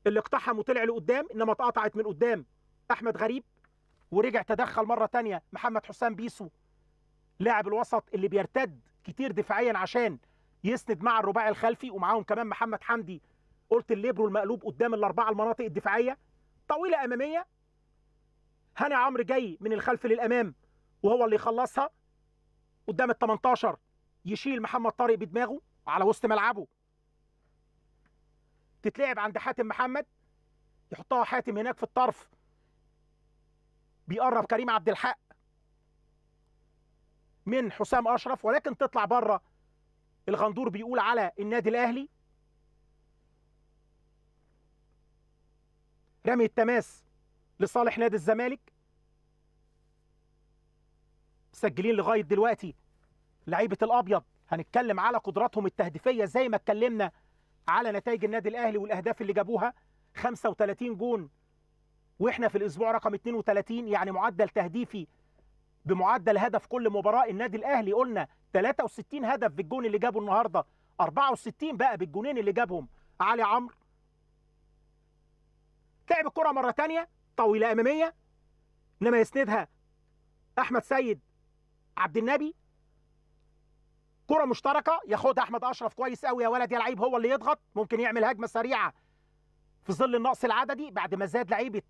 اللي اقتحم وطلع لقدام انما اتقطعت من قدام احمد غريب ورجع تدخل مره ثانيه محمد حسام بيسو لاعب الوسط اللي بيرتد كتير دفاعيا عشان يسند مع الرباعي الخلفي ومعاهم كمان محمد حمدي قلت الليبرو المقلوب قدام الاربعه المناطق الدفاعيه طويله اماميه هاني عمرو جاي من الخلف للامام وهو اللي يخلصها قدام ال 18 يشيل محمد طارق بدماغه على وسط ملعبه تتلعب عند حاتم محمد يحطها حاتم هناك في الطرف بيقرب كريم عبد الحق من حسام اشرف ولكن تطلع بره الغندور بيقول على النادي الاهلي رمي التماس لصالح نادي الزمالك مسجلين لغايه دلوقتي لعيبه الابيض هنتكلم على قدراتهم التهديفيه زي ما اتكلمنا على نتائج النادي الاهلي والاهداف اللي جابوها 35 جون واحنا في الاسبوع رقم 32 يعني معدل تهديفي بمعدل هدف كل مباراه النادي الاهلي قلنا 63 هدف بالجون اللي جابه النهارده 64 بقى بالجونين اللي جابهم علي عمرو لعب الكره مره ثانيه طويله اماميه انما يسندها احمد سيد عبد النبي كره مشتركه ياخدها احمد اشرف كويس قوي يا ولد يا لعيب هو اللي يضغط ممكن يعمل هجمه سريعه في ظل النقص العددي بعد ما زاد لعيبه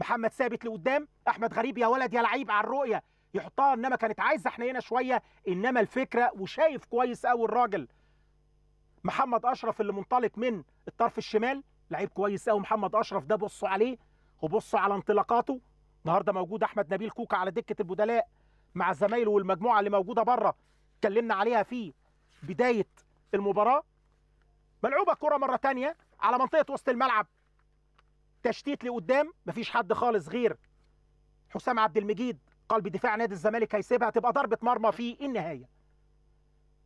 محمد ثابت لقدام احمد غريب يا ولد يا لعيب على الرؤيه يحطها انما كانت عايزه حنينه شويه انما الفكره وشايف كويس قوي الراجل محمد اشرف اللي منطلق من الطرف الشمال لعيب كويس قوي محمد اشرف ده بصوا عليه وبصوا على انطلاقاته النهارده موجود احمد نبيل كوكا على دكه البدلاء مع زمايله والمجموعه اللي موجوده بره اتكلمنا عليها في بداية المباراة ملعوبة كرة مرة تانية على منطقة وسط الملعب تشتيت لقدام مفيش حد خالص غير حسام عبد المجيد قلب دفاع نادي الزمالك هيسيبها تبقى ضربة مرمى في النهاية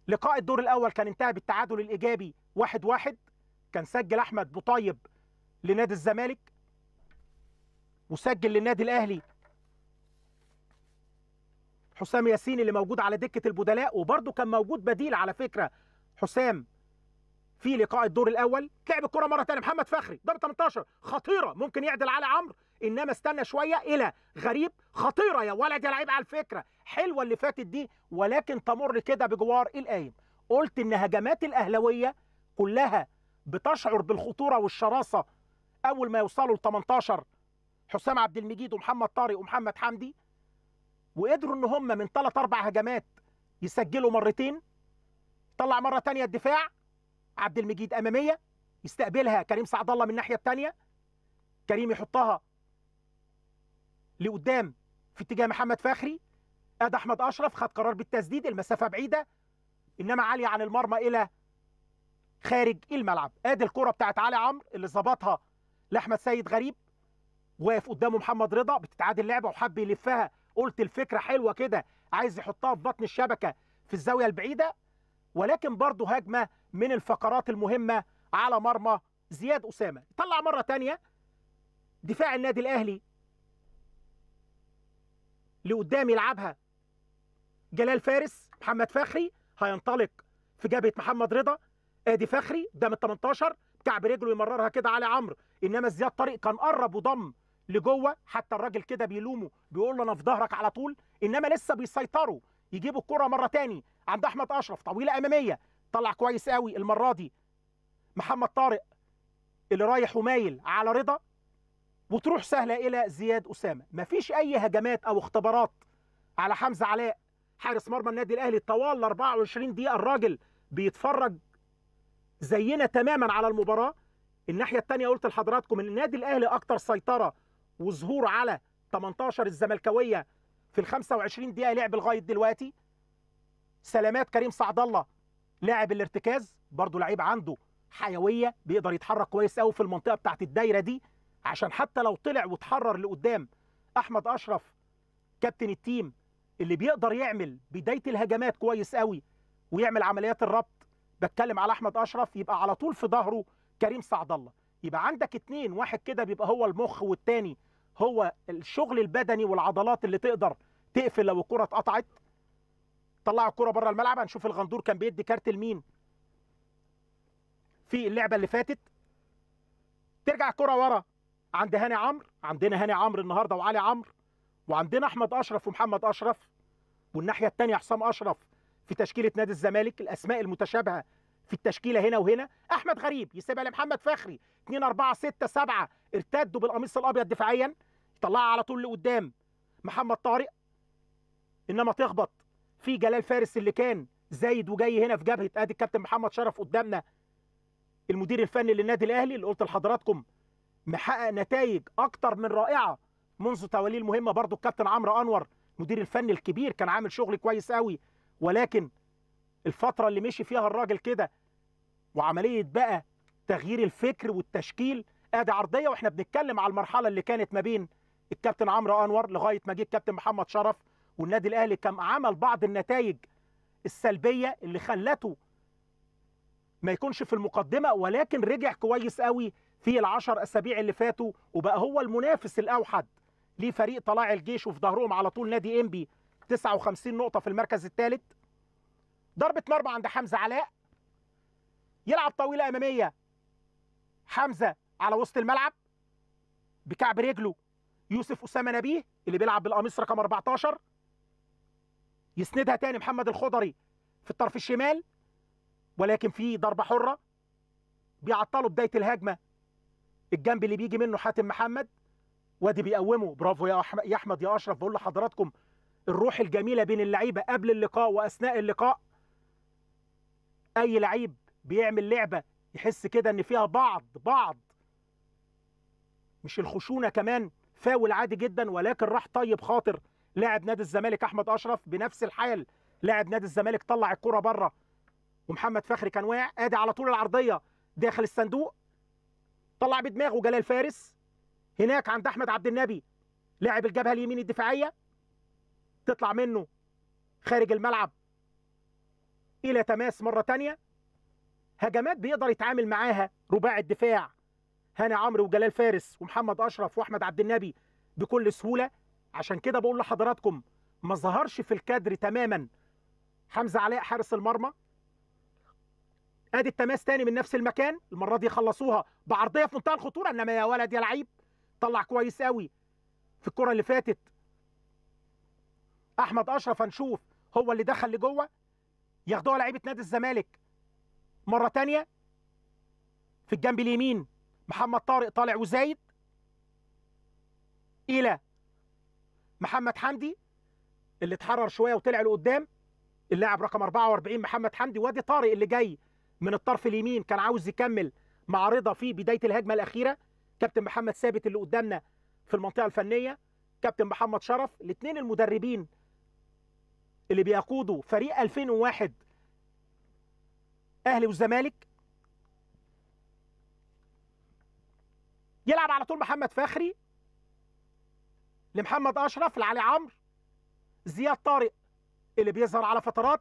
لقاء الدور الأول كان انتهى بالتعادل الإيجابي واحد واحد كان سجل أحمد بطيب لنادي الزمالك وسجل للنادي الأهلي حسام ياسين اللي موجود على دكه البدلاء وبرده كان موجود بديل على فكره حسام في لقاء الدور الاول لعب الكره مره ثانيه محمد فخري ضرب 18 خطيره ممكن يعدل على عمرو انما استنى شويه الى غريب خطيره يا ولد يا لعيب على الفكره حلوه اللي فاتت دي ولكن تمر كده بجوار القايم قلت ان هجمات الاهلاويه كلها بتشعر بالخطوره والشراسه اول ما يوصلوا ل 18 حسام عبد المجيد ومحمد طارق ومحمد حمدي وقدروا ان هم من ثلاث اربع هجمات يسجلوا مرتين طلع مره ثانيه الدفاع عبد المجيد اماميه يستقبلها كريم سعد الله من الناحيه الثانيه كريم يحطها لقدام في اتجاه محمد فخري ادى احمد اشرف خد قرار بالتسديد المسافه بعيده انما عاليه عن المرمى الى خارج الملعب ادي الكره بتاعت علي عمرو اللي ظبطها لاحمد سيد غريب واقف قدامه محمد رضا بتتعادل لعبه وحب يلفها قلت الفكره حلوه كده عايز يحطها في بطن الشبكه في الزاويه البعيده ولكن برضه هجمه من الفقرات المهمه على مرمى زياد اسامه طلع مره ثانيه دفاع النادي الاهلي لقدام يلعبها جلال فارس محمد فخري هينطلق في جبهه محمد رضا ادي فخري قدام ال 18 كعب رجله يمررها كده على عمرو انما زياد طارق كان قرب وضم لجوه حتى الراجل كده بيلومه بيقول له انا في ظهرك على طول انما لسه بيسيطروا يجيبوا الكره مره تاني عند احمد اشرف طويله اماميه طلع كويس قوي المره دي محمد طارق اللي رايح ومايل على رضا وتروح سهله الى زياد اسامه مفيش اي هجمات او اختبارات على حمزه علاء حارس مرمى النادي الاهلي طوال ال 24 دقيقه الراجل بيتفرج زينا تماما على المباراه الناحيه الثانيه قلت لحضراتكم ان النادي الاهلي اكثر سيطره وظهور على 18 الزملكاويه في ال 25 دقيقه لعب لغايه دلوقتي سلامات كريم سعد الله لاعب الارتكاز برضه لعيب عنده حيويه بيقدر يتحرك كويس قوي في المنطقه بتاعت الدايره دي عشان حتى لو طلع وتحرر لقدام احمد اشرف كابتن التيم اللي بيقدر يعمل بدايه الهجمات كويس قوي ويعمل عمليات الربط بتكلم على احمد اشرف يبقى على طول في ظهره كريم سعد الله يبقى عندك اتنين واحد كده بيبقى هو المخ والتاني هو الشغل البدني والعضلات اللي تقدر تقفل لو الكره اتقطعت طلعوا الكره بره الملعب هنشوف الغندور كان بيدي كارت لمين في اللعبه اللي فاتت ترجع الكره ورا عند هاني عمرو عندنا هاني عمرو النهارده وعلي عمرو وعندنا احمد اشرف ومحمد اشرف والناحيه الثانيه حسام اشرف في تشكيله نادي الزمالك الاسماء المتشابهه في التشكيله هنا وهنا احمد غريب يسيبها لمحمد فخري 2 4 6 7 ارتدوا بالقميص الابيض دفاعيا طلعها على طول لقدام محمد طارق انما تخبط في جلال فارس اللي كان زايد وجاي هنا في جبهه ادي الكابتن محمد شرف قدامنا المدير الفني للنادي الاهلي اللي قلت لحضراتكم محقق نتائج اكتر من رائعه منذ تواليه المهمه برضو الكابتن عمرو انور المدير الفني الكبير كان عامل شغل كويس قوي ولكن الفتره اللي مشي فيها الراجل كده وعمليه بقى تغيير الفكر والتشكيل ادي عرضيه واحنا بنتكلم على المرحله اللي كانت ما بين الكابتن عمرو انور لغايه ما جه الكابتن محمد شرف والنادي الاهلي كان عمل بعض النتائج السلبيه اللي خلته ما يكونش في المقدمه ولكن رجع كويس قوي في العشر اسابيع اللي فاتوا وبقى هو المنافس الاوحد ليه فريق طلائع الجيش وفي ظهرهم على طول نادي انبي 59 نقطه في المركز الثالث ضربه مرمى عند حمزه علاء يلعب طويله اماميه حمزه على وسط الملعب بكعب رجله يوسف اسامه نبيه اللي بيلعب بالقميص رقم 14 يسندها تاني محمد الخضري في الطرف الشمال ولكن في ضربه حره بيعطلوا بدايه الهجمه الجنب اللي بيجي منه حاتم محمد وادي بيقومه برافو يا احمد يا احمد يا اشرف بقول لحضراتكم الروح الجميله بين اللعيبه قبل اللقاء واثناء اللقاء اي لعيب بيعمل لعبه يحس كده ان فيها بعض بعض مش الخشونه كمان فاول عادي جدا ولكن راح طيب خاطر لاعب نادي الزمالك احمد اشرف بنفس الحال لاعب نادي الزمالك طلع الكره بره ومحمد فخري كان واقع ادي على طول العرضيه داخل الصندوق طلع بدماغه جلال فارس هناك عند احمد عبد النبي لاعب الجبهه اليمين الدفاعيه تطلع منه خارج الملعب الى تماس مره ثانيه هجمات بيقدر يتعامل معاها رباع الدفاع هاني عمرو وجلال فارس ومحمد اشرف واحمد عبد النبي بكل سهوله عشان كده بقول لحضراتكم ما ظهرش في الكادر تماما حمزه علاء حارس المرمى ادي التماس تاني من نفس المكان المره دي خلصوها بعرضيه في منتهى الخطوره انما يا ولد يا لعيب طلع كويس قوي في الكره اللي فاتت احمد اشرف هنشوف هو اللي دخل لجوه ياخدوها لعيبه نادي الزمالك مره تانيه في الجنب اليمين محمد طارق طالع وزايد الى محمد حمدي اللي اتحرر شويه وطلع لقدام اللاعب رقم 44 محمد حمدي وادي طارق اللي جاي من الطرف اليمين كان عاوز يكمل مع رضا في بدايه الهجمه الاخيره كابتن محمد ثابت اللي قدامنا في المنطقه الفنيه كابتن محمد شرف الاثنين المدربين اللي بيقودوا فريق 2001 اهلي والزمالك يلعب على طول محمد فخري لمحمد اشرف لعلي عمرو زياد طارق اللي بيظهر على فترات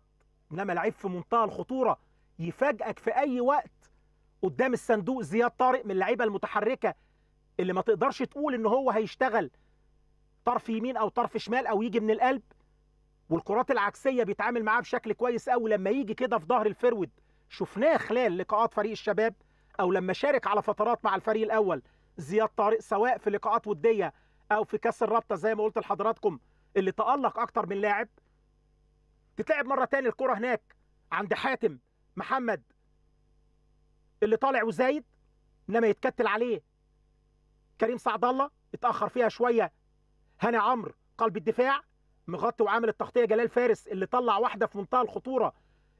انما لعيب في منتهى الخطوره يفاجئك في اي وقت قدام الصندوق زياد طارق من اللعيبه المتحركه اللي ما تقدرش تقول ان هو هيشتغل طرف يمين او طرف شمال او يجي من القلب والكرات العكسيه بيتعامل معاه بشكل كويس قوي لما يجي كده في ظهر الفرود شفناه خلال لقاءات فريق الشباب او لما شارك على فترات مع الفريق الاول زياد طارق سواء في لقاءات وديه او في كاس الرابطه زي ما قلت لحضراتكم اللي تالق اكتر من لاعب تتلعب مره تاني الكره هناك عند حاتم محمد اللي طالع وزايد انما يتكتل عليه كريم سعد الله اتاخر فيها شويه هاني عمرو قلب الدفاع مغطي وعامل التغطيه جلال فارس اللي طلع واحده في منتهى الخطوره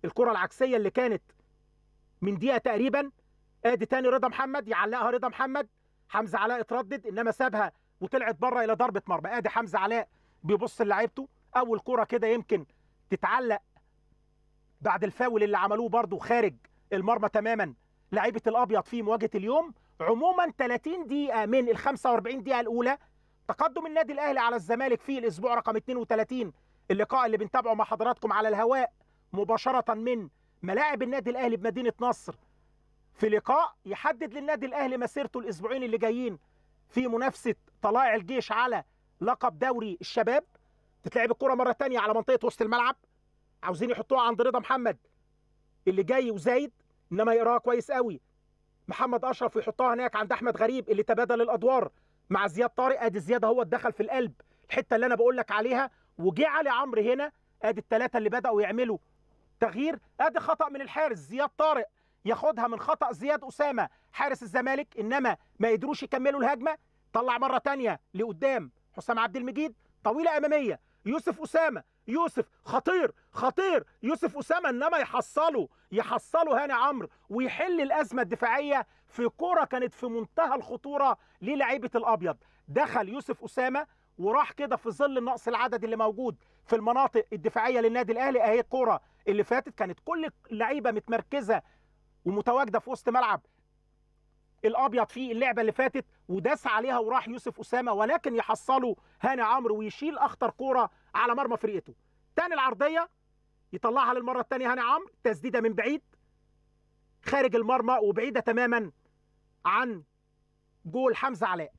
الكره العكسيه اللي كانت من دقيقه تقريبا ادي تاني رضا محمد يعلقها رضا محمد حمزه علاء اتردد انما سابها وطلعت بره الى ضربه مرمى ادي حمزه علاء بيبص لعيبته اول كره كده يمكن تتعلق بعد الفاول اللي عملوه برده خارج المرمى تماما لعيبه الابيض في مواجهه اليوم عموما 30 دقيقه من ال 45 دقيقه الاولى تقدم النادي الاهلي على الزمالك في الاسبوع رقم 32 اللقاء اللي بنتابعه مع حضراتكم على الهواء مباشره من ملاعب النادي الاهلي بمدينه نصر في لقاء يحدد للنادي الاهلي مسيرته الاسبوعين اللي جايين في منافسه طلائع الجيش على لقب دوري الشباب تتلعب الكره مره ثانيه على منطقه وسط الملعب عاوزين يحطوها عند رضا محمد اللي جاي وزايد انما يقراها كويس قوي محمد اشرف يحطها هناك عند احمد غريب اللي تبادل الادوار مع زياد طارق ادي زياد هو دخل في القلب الحته اللي انا بقول لك عليها وجه علي عمرو هنا ادي الثلاثه اللي بداوا يعملوا تغيير ادي خطا من الحارس زياد طارق ياخدها من خطأ زياد أسامة حارس الزمالك إنما ما قدروش يكملوا الهجمة طلع مرة تانية لقدام حسام عبد المجيد طويلة أمامية يوسف أسامة يوسف خطير خطير يوسف أسامة إنما يحصله يحصله هاني عمرو ويحل الأزمة الدفاعية في كوره كانت في منتهى الخطورة للعيبة الأبيض دخل يوسف أسامة وراح كده في ظل النقص العدد اللي موجود في المناطق الدفاعيه للنادي الاهلي اهي الكوره اللي فاتت كانت كل اللعيبه متمركزه ومتواجده في وسط ملعب الابيض في اللعبه اللي فاتت وداس عليها وراح يوسف اسامه ولكن يحصله هاني عمرو ويشيل اخطر كوره على مرمى فرقته تاني العرضيه يطلعها للمره الثانيه هاني عمرو تسديده من بعيد خارج المرمى وبعيده تماما عن جول حمزه علاء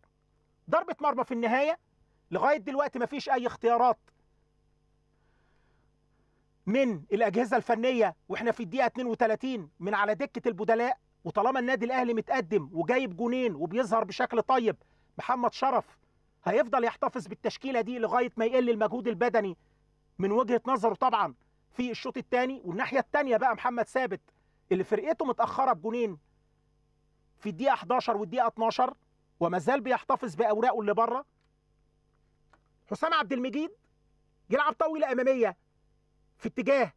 ضربه مرمى في النهايه لغايه دلوقتي مفيش اي اختيارات من الأجهزة الفنية وإحنا في الدقيقة 32 من على دكة البدلاء وطالما النادي الأهلي متقدم وجايب جونين وبيظهر بشكل طيب محمد شرف هيفضل يحتفظ بالتشكيلة دي لغاية ما يقل المجهود البدني من وجهة نظره طبعا في الشوط الثاني والناحية الثانية بقى محمد ثابت اللي فرقته متأخرة بجونين في الدقيقة 11 والدقيقة 12 وما زال بيحتفظ بأوراقه اللي بره حسام عبد المجيد يلعب طاولة أمامية في اتجاه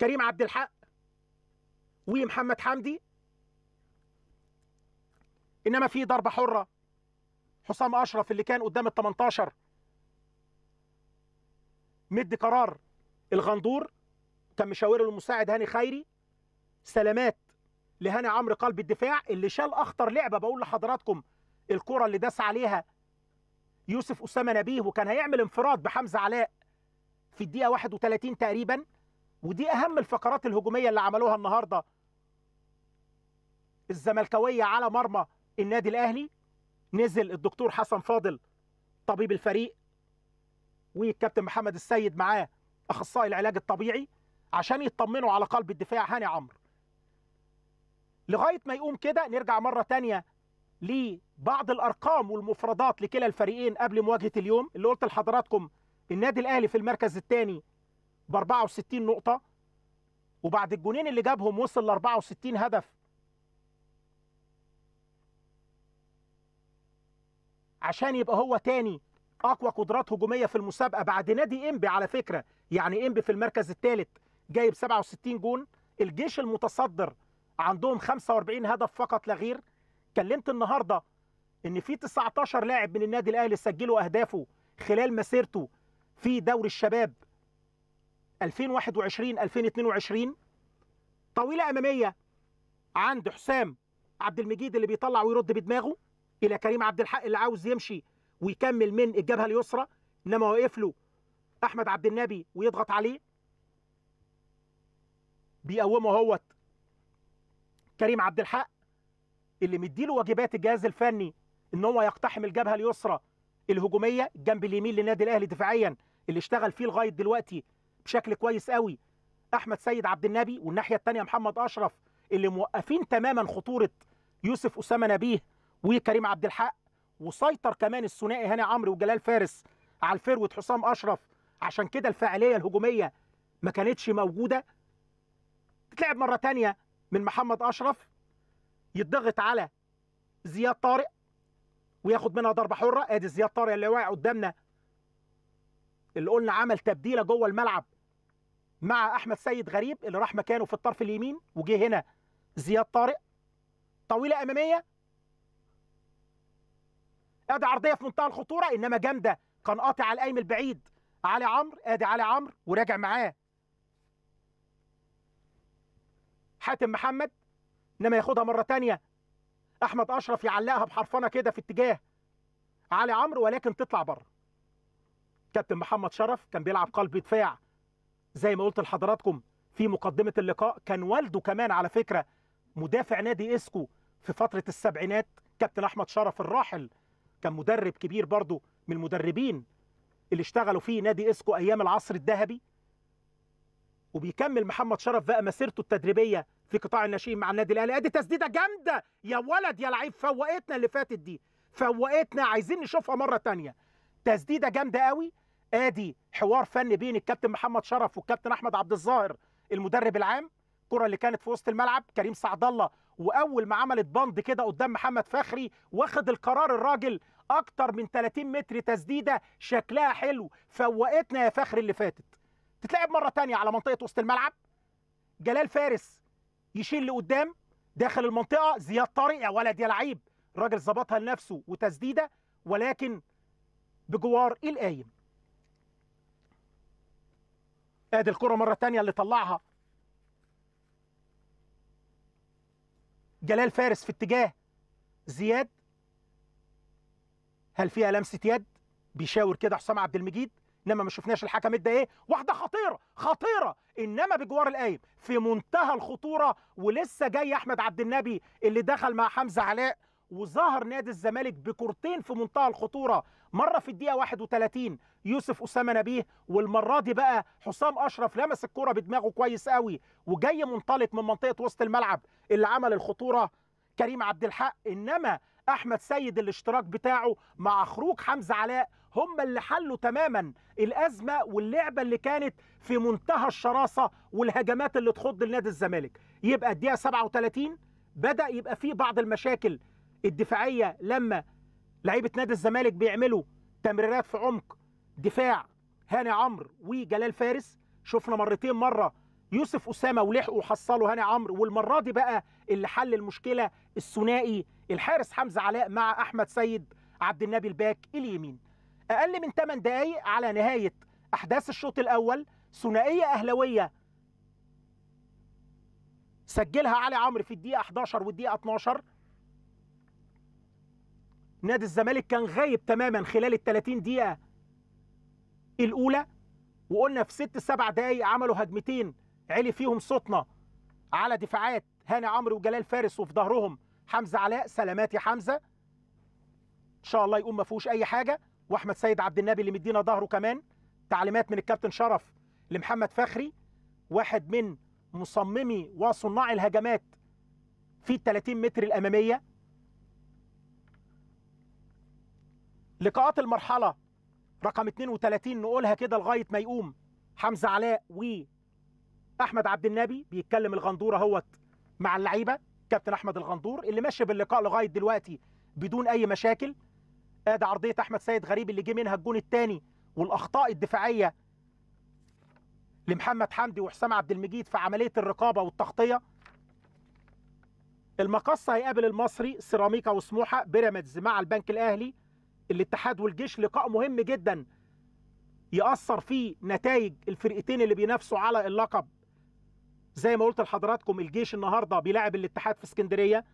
كريم عبد الحق ومحمد حمدي انما في ضربه حره حسام اشرف اللي كان قدام ال 18 مد قرار الغندور كان مشاوره للمساعد هاني خيري سلامات لهاني عمرو قلب الدفاع اللي شال اخطر لعبه بقول لحضراتكم الكره اللي داس عليها يوسف اسامه نبيه وكان هيعمل انفراد بحمزه علاء في الدقيقة 31 تقريبا ودي أهم الفقرات الهجومية اللي عملوها النهاردة الزملكاوية على مرمى النادي الأهلي نزل الدكتور حسن فاضل طبيب الفريق والكابتن محمد السيد معاه أخصائي العلاج الطبيعي عشان يطمنوا على قلب الدفاع هاني عمرو لغاية ما يقوم كده نرجع مرة تانية لبعض الأرقام والمفردات لكلا الفريقين قبل مواجهة اليوم اللي قلت لحضراتكم النادي الاهلي في المركز الثاني ب 64 نقطه وبعد الجونين اللي جابهم وصل ل 64 هدف عشان يبقى هو تاني اقوى قدرات هجوميه في المسابقه بعد نادي انبي على فكره يعني انبي في المركز الثالث جايب 67 جون الجيش المتصدر عندهم 45 هدف فقط لا غير اتكلمت النهارده ان في 19 لاعب من النادي الاهلي سجلوا اهدافه خلال مسيرته في دوري الشباب 2021 2022 طويله اماميه عند حسام عبد المجيد اللي بيطلع ويرد بدماغه الى كريم عبد الحق اللي عاوز يمشي ويكمل من الجبهه اليسرى انما واقف له احمد عبد النبي ويضغط عليه بيقومه اهوت كريم عبد الحق اللي مديله واجبات الجهاز الفني ان هو يقتحم الجبهه اليسرى الهجوميه الجنب اليمين للنادي الاهلي دفاعيا اللي اشتغل فيه لغايه دلوقتي بشكل كويس قوي احمد سيد عبد النبي والناحيه الثانيه محمد اشرف اللي موقفين تماما خطوره يوسف اسامه نبيه وكريم عبد الحق وسيطر كمان الثنائي هاني عمرو وجلال فارس على الفروه حسام اشرف عشان كده الفاعليه الهجوميه ما كانتش موجوده تتلعب مره ثانيه من محمد اشرف يتضغط على زياد طارق وياخد منها ضربه حره ادي زياد طارق اللي واقع قدامنا اللي قلنا عمل تبديله جوه الملعب مع احمد سيد غريب اللي راح مكانه في الطرف اليمين وجه هنا زياد طارق طويله اماميه ادي عرضيه في منتهى الخطوره انما جامده كان قاطع على القايم البعيد علي عمرو ادي علي عمرو وراجع معاه حاتم محمد انما ياخدها مره ثانيه احمد اشرف يعلقها بحرفنه كده في اتجاه علي عمرو ولكن تطلع بره كابتن محمد شرف كان بيلعب قلب دفاع زي ما قلت لحضراتكم في مقدمه اللقاء كان والده كمان على فكره مدافع نادي اسكو في فتره السبعينات كابتن احمد شرف الراحل كان مدرب كبير برضه من المدربين اللي اشتغلوا في نادي اسكو ايام العصر الذهبي وبيكمل محمد شرف بقى مسيرته التدريبيه في قطاع الناشئين مع النادي الاهلي ادي تسديده جامده يا ولد يا لعيب فوقتنا اللي فاتت دي فوقتنا عايزين نشوفها مره ثانيه تسديده جامده قوي ادي حوار فني بين الكابتن محمد شرف والكابتن احمد عبد الظاهر المدرب العام الكره اللي كانت في وسط الملعب كريم سعد الله واول ما عملت بند كده قدام محمد فخري واخد القرار الراجل اكتر من 30 متر تسديده شكلها حلو فوقتنا يا فخري اللي فاتت تتلعب مره تانية على منطقه وسط الملعب جلال فارس يشيل لقدام داخل المنطقه زياد طارق يا ولد يا لعيب الراجل ظبطها لنفسه وتسديده ولكن بجوار القايم ادي الكرة مرة تانية اللي طلعها جلال فارس في اتجاه زياد هل فيها لمسة يد بيشاور كده حسام عبد المجيد انما ما شفناش الحكم ادى ايه واحده خطيره خطيره انما بجوار القايم في منتهى الخطوره ولسه جاي احمد عبد النبي اللي دخل مع حمزه علاء وظهر نادي الزمالك بكورتين في منتهى الخطوره مره في الدقيقه 31 يوسف اسامه نبيه والمره دي بقى حسام اشرف لمس الكره بدماغه كويس قوي وجاي منطلق من منطقه وسط الملعب اللي عمل الخطوره كريم عبد الحق انما احمد سيد الاشتراك بتاعه مع خروج حمزه علاء هم اللي حلوا تماما الازمه واللعبه اللي كانت في منتهى الشراسه والهجمات اللي تخض لنادي الزمالك يبقى الدقيقه 37 بدا يبقى فيه بعض المشاكل الدفاعيه لما لعيبه نادي الزمالك بيعملوا تمريرات في عمق دفاع هاني عمرو وجلال فارس شفنا مرتين مره يوسف اسامه ولحقوا وحصلوا هاني عمرو والمره دي بقى اللي حل المشكله الثنائي الحارس حمزه علاء مع احمد سيد عبد النبي الباك اليمين اقل من 8 دقائق على نهايه احداث الشوط الاول ثنائيه اهلاويه سجلها علي عمرو في الدقيقه 11 والدقيقه 12 نادي الزمالك كان غايب تماما خلال ال 30 دقيقه الاولى وقلنا في ست سبع دقايق عملوا هجمتين علي فيهم صوتنا على دفاعات هاني عمرو وجلال فارس وفي ظهرهم حمزه علاء سلامات يا حمزه ان شاء الله يقوم ما فيهوش اي حاجه واحمد سيد عبد النبي اللي مدينا ظهره كمان تعليمات من الكابتن شرف لمحمد فخري واحد من مصممي وصناع الهجمات في ال 30 متر الاماميه لقاءات المرحلة رقم 32 نقولها كده لغاية ما يقوم حمزة علاء و أحمد عبد النبي بيتكلم الغندورة اهوت مع اللعيبة كابتن أحمد الغندور اللي ماشي باللقاء لغاية دلوقتي بدون أي مشاكل ادي عرضية أحمد سيد غريب اللي جه منها الجون الثاني والأخطاء الدفاعية لمحمد حمدي وحسام عبد المجيد في عملية الرقابة والتغطية المقص هيقابل المصري سيراميكا وسموحة بيراميدز مع البنك الأهلي الاتحاد والجيش لقاء مهم جدا يأثر فيه نتائج الفرقتين اللي بينافسوا على اللقب زي ما قلت لحضراتكم الجيش النهارده بيلاعب الاتحاد في اسكندريه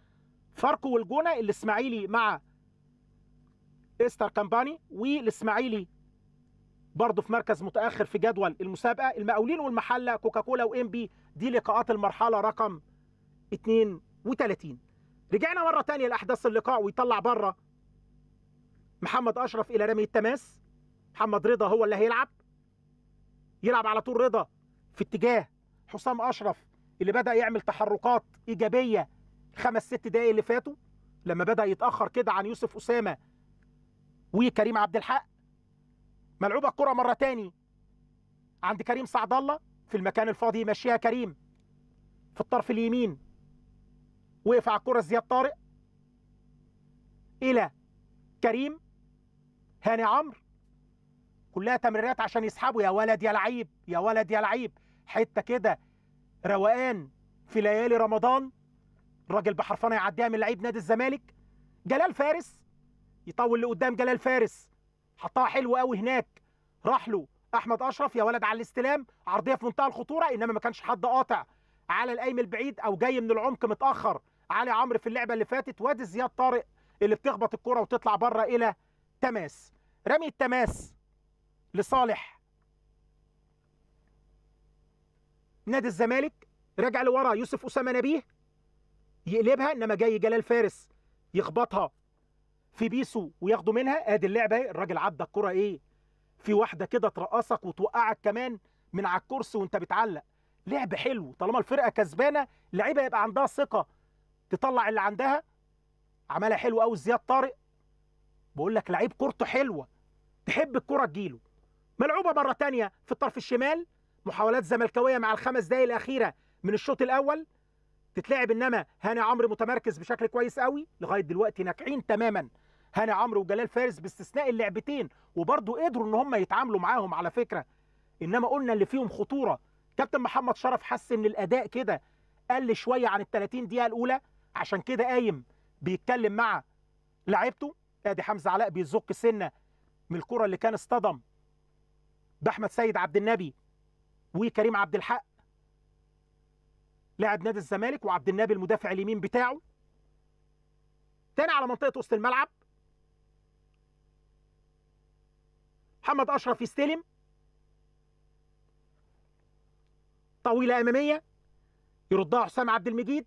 فاركو والجونه الاسماعيلي مع استر كامباني والاسماعيلي برضه في مركز متاخر في جدول المسابقه المقاولين والمحله كوكاكولا وام بي دي لقاءات المرحله رقم 32 رجعنا مره ثانيه لاحداث اللقاء ويطلع بره محمد اشرف الى رمي التماس محمد رضا هو اللي هيلعب يلعب على طول رضا في اتجاه حسام اشرف اللي بدا يعمل تحركات ايجابيه خمس ست دقايق اللي فاتوا لما بدا يتاخر كده عن يوسف اسامه وكريم عبد الحق ملعوبه الكره مره تاني عند كريم سعد الله في المكان الفاضي يمشيها كريم في الطرف اليمين وقف على الكره زياد طارق الى كريم هاني عمرو كلها تمريرات عشان يسحبوا يا ولد يا لعيب يا ولد يا لعيب حته كده روقان في ليالي رمضان الراجل بحرفانه يعديها من لعيب نادي الزمالك جلال فارس يطول لقدام جلال فارس حطها حلو قوي هناك راح له احمد اشرف يا ولد على الاستلام عرضيه في منتهى الخطوره انما ما كانش حد قاطع على القايم البعيد او جاي من العمق متاخر علي عمرو في اللعبه اللي فاتت وادي زياد طارق اللي بتخبط الكره وتطلع بره الى تماس رمي التماس لصالح نادي الزمالك راجع لورا يوسف اسامه نبيه يقلبها انما جاي جلال فارس يخبطها في بيسو وياخدوا منها ادي اللعبه اهي الراجل عدى الكره ايه في واحده كده ترقصك وتوقعك كمان من على الكرسي وانت بتعلق لعب حلو طالما الفرقه كسبانه اللعيبه يبقى عندها ثقه تطلع اللي عندها عملها حلو قوي زياد طارق بقول لك لعيب كورته حلوه تحب الكره تجيله ملعوبه مره تانية في الطرف الشمال محاولات زملكاويه مع الخمس دقايق الاخيره من الشوط الاول تتلعب انما هاني عمرو متمركز بشكل كويس قوي لغايه دلوقتي ناجحين تماما هاني عمرو وجلال فارس باستثناء اللعبتين وبرضه قدروا ان هم يتعاملوا معاهم على فكره انما قلنا اللي فيهم خطوره كابتن محمد شرف حس ان الاداء كده قل شويه عن ال 30 دقيقه الاولى عشان كده قايم بيتكلم مع لعيبته ادي حمزه علاء بيزق سنه من الكره اللي كان اصطدم باحمد سيد عبد النبي وكريم عبد الحق لاعب نادي الزمالك وعبد النبي المدافع اليمين بتاعه تاني على منطقه وسط الملعب محمد اشرف يستلم طويله اماميه يردها حسام عبد المجيد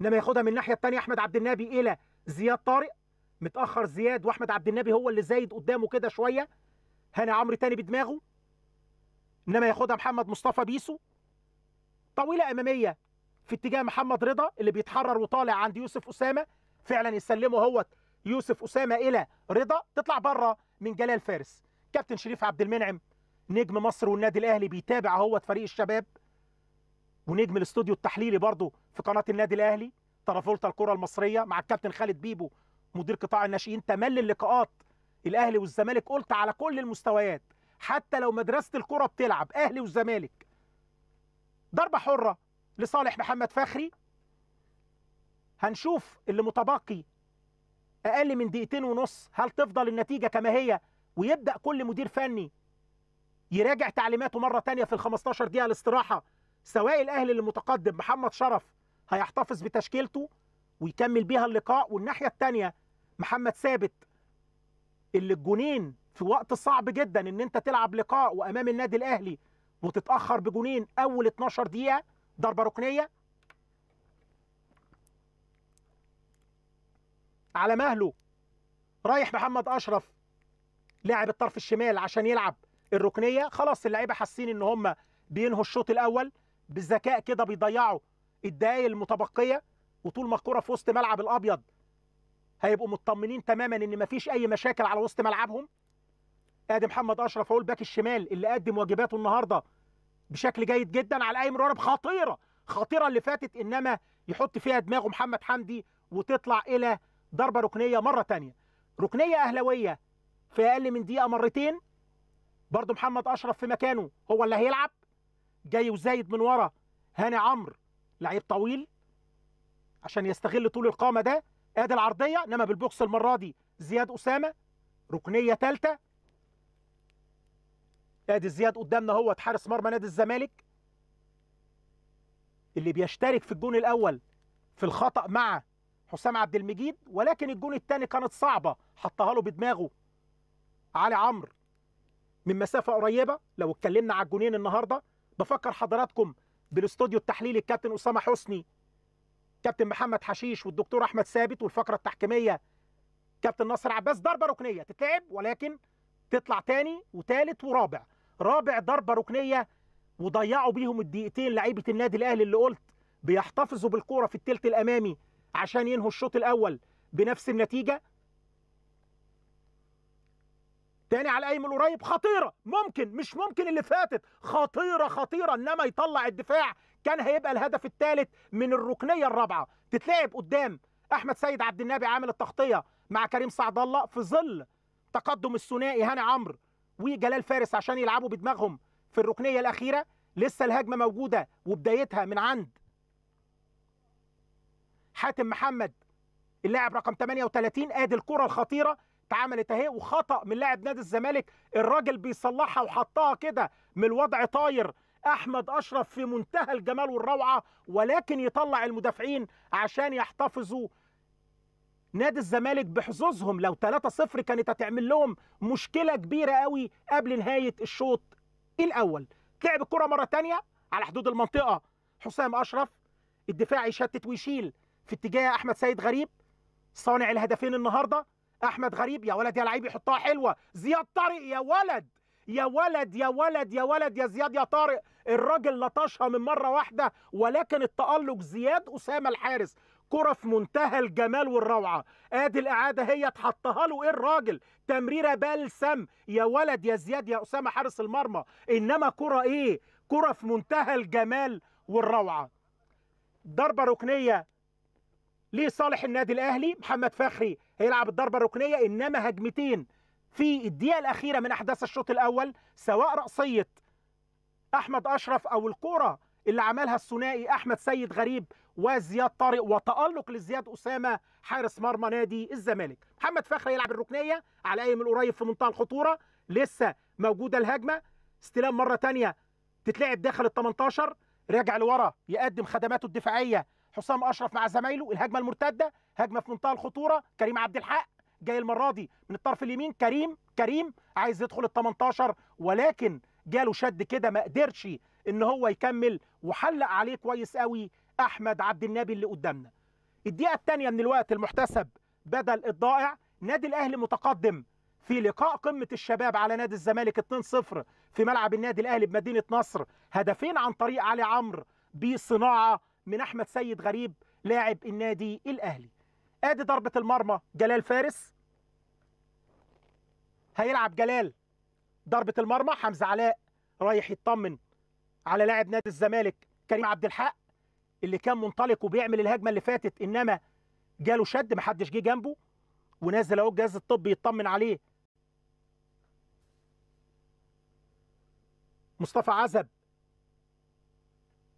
انما ياخدها من الناحيه الثانيه احمد عبد النبي الى زياد طارق متاخر زياد واحمد عبد النبي هو اللي زايد قدامه كده شويه هاني عمرو تاني بدماغه انما ياخدها محمد مصطفى بيسو طويله اماميه في اتجاه محمد رضا اللي بيتحرر وطالع عند يوسف اسامه فعلا يسلمه اهوت يوسف اسامه الى رضا تطلع بره من جلال فارس كابتن شريف عبد المنعم نجم مصر والنادي الاهلي بيتابع اهوت فريق الشباب ونجم الاستوديو التحليلي برضه في قناه النادي الاهلي طرافولتا الكره المصريه مع الكابتن خالد بيبو مدير قطاع الناشئين تملي اللقاءات الاهلي والزمالك قلت على كل المستويات حتى لو مدرسه الكره بتلعب اهلي والزمالك ضربه حره لصالح محمد فخري هنشوف اللي متبقي اقل من دقيقتين ونص هل تفضل النتيجه كما هي ويبدا كل مدير فني يراجع تعليماته مره ثانيه في ال 15 دقيقه الاستراحه سواء الاهلي اللي متقدم محمد شرف هيحتفظ بتشكيلته ويكمل بيها اللقاء والناحيه الثانيه محمد ثابت اللي الجونين في وقت صعب جدا ان انت تلعب لقاء وامام النادي الاهلي وتتاخر بجونين اول 12 دقيقه ضربه ركنيه على مهله رايح محمد اشرف لاعب الطرف الشمال عشان يلعب الركنيه خلاص اللعيبه حاسين ان هم بينهوا الشوط الاول بالذكاء كده بيضيعوا الدقايق المتبقيه وطول ما الكره في وسط ملعب الابيض هيبقوا مطمنين تماما ان مفيش اي مشاكل على وسط ملعبهم ادي محمد اشرف اهو الباك الشمال اللي قدم واجباته النهارده بشكل جيد جدا على اي مراره خطيره خطيره اللي فاتت انما يحط فيها دماغه محمد حمدي وتطلع الى ضربه ركنيه مره ثانيه ركنيه اهلاويه في اقل من دقيقه مرتين برضو محمد اشرف في مكانه هو اللي هيلعب جاي وزايد من ورا هاني عمرو لعيب طويل عشان يستغل طول القامه ده ادي العرضيه انما بالبوكس المره دي زياد اسامه ركنيه ثالثه ادي زياد قدامنا اهوت حارس مرمى نادي الزمالك اللي بيشترك في الجون الاول في الخطا مع حسام عبد المجيد ولكن الجون الثاني كانت صعبه حطها له بدماغه علي عمرو من مسافه قريبه لو اتكلمنا على الجونين النهارده بفكر حضراتكم بالاستوديو التحليلي الكابتن اسامه حسني كابتن محمد حشيش والدكتور احمد ثابت والفقره التحكيميه كابتن ناصر عباس ضربه ركنيه تتلعب ولكن تطلع تاني وتالت ورابع رابع ضربه ركنيه وضيعوا بيهم الدقيقتين لعيبه النادي الاهلي اللي قلت بيحتفظوا بالكوره في الثلث الامامي عشان ينهوا الشوط الاول بنفس النتيجه تاني على الايمن القريب خطيره ممكن مش ممكن اللي فاتت خطيره خطيره انما يطلع الدفاع كان هيبقى الهدف الثالث من الركنيه الرابعه تتلعب قدام احمد سيد عبد النبي عامل التغطيه مع كريم سعد الله في ظل تقدم الثنائي هاني عمرو وجلال فارس عشان يلعبوا بدماغهم في الركنيه الاخيره لسه الهجمه موجوده وبدايتها من عند حاتم محمد اللاعب رقم 38 ادي الكره الخطيره اتعملت اهي وخطا من لاعب نادي الزمالك الراجل بيصلحها وحطها كده من الوضع طاير احمد اشرف في منتهى الجمال والروعه ولكن يطلع المدافعين عشان يحتفظوا نادي الزمالك بحظوظهم لو 3-0 كانت هتعمل لهم مشكله كبيره قوي قبل نهايه الشوط الاول لعب الكره مره تانية على حدود المنطقه حسام اشرف الدفاع يشتت ويشيل في اتجاه احمد سيد غريب صانع الهدفين النهارده احمد غريب يا ولد يا لعيب يحطها حلوه زياد طارق يا ولد يا ولد يا ولد يا ولد يا زياد يا طارق الراجل لطشها من مره واحده ولكن التالق زياد اسامه الحارس كره في منتهى الجمال والروعه ادي الاعاده هي اتحطها له ايه الراجل تمريره بلسم يا ولد يا زياد يا اسامه حارس المرمى انما كره ايه كره في منتهى الجمال والروعه ضربه ركنيه لصالح النادي الاهلي محمد فخري هيلعب الضربه الركنيه انما هجمتين في الدقيقه الاخيره من احداث الشوط الاول سواء راسيه احمد اشرف او الكوره اللي عملها الثنائي احمد سيد غريب وزياد طارق وتالق لزياد اسامه حارس مرمى نادي الزمالك محمد فخري يلعب الركنيه على اي من القريب في منتهى الخطوره لسه موجوده الهجمه استلام مره ثانيه تتلعب داخل ال 18 راجع لورا يقدم خدماته الدفاعيه حسام اشرف مع زمايله الهجمه المرتده هجمه في منتهى الخطوره كريم عبد الحق جاي المره دي من الطرف اليمين كريم كريم عايز يدخل ال 18 ولكن جاله شد كده ما قدرش ان هو يكمل وحلق عليه كويس قوي احمد عبد النبي اللي قدامنا الدقيقه الثانيه من الوقت المحتسب بدل الضائع نادي الاهلي متقدم في لقاء قمه الشباب على نادي الزمالك 2-0 في ملعب النادي الاهلي بمدينه نصر هدفين عن طريق علي عمرو بصناعه من احمد سيد غريب لاعب النادي الاهلي ادي ضربه المرمى جلال فارس هيلعب جلال ضربه المرمى حمزه علاء رايح يطمن على لاعب نادي الزمالك كريم عبد الحق اللي كان منطلق وبيعمل الهجمه اللي فاتت انما جاله شد محدش جه جنبه ونازل اهو الجهاز الطبي يطمن عليه مصطفى عزب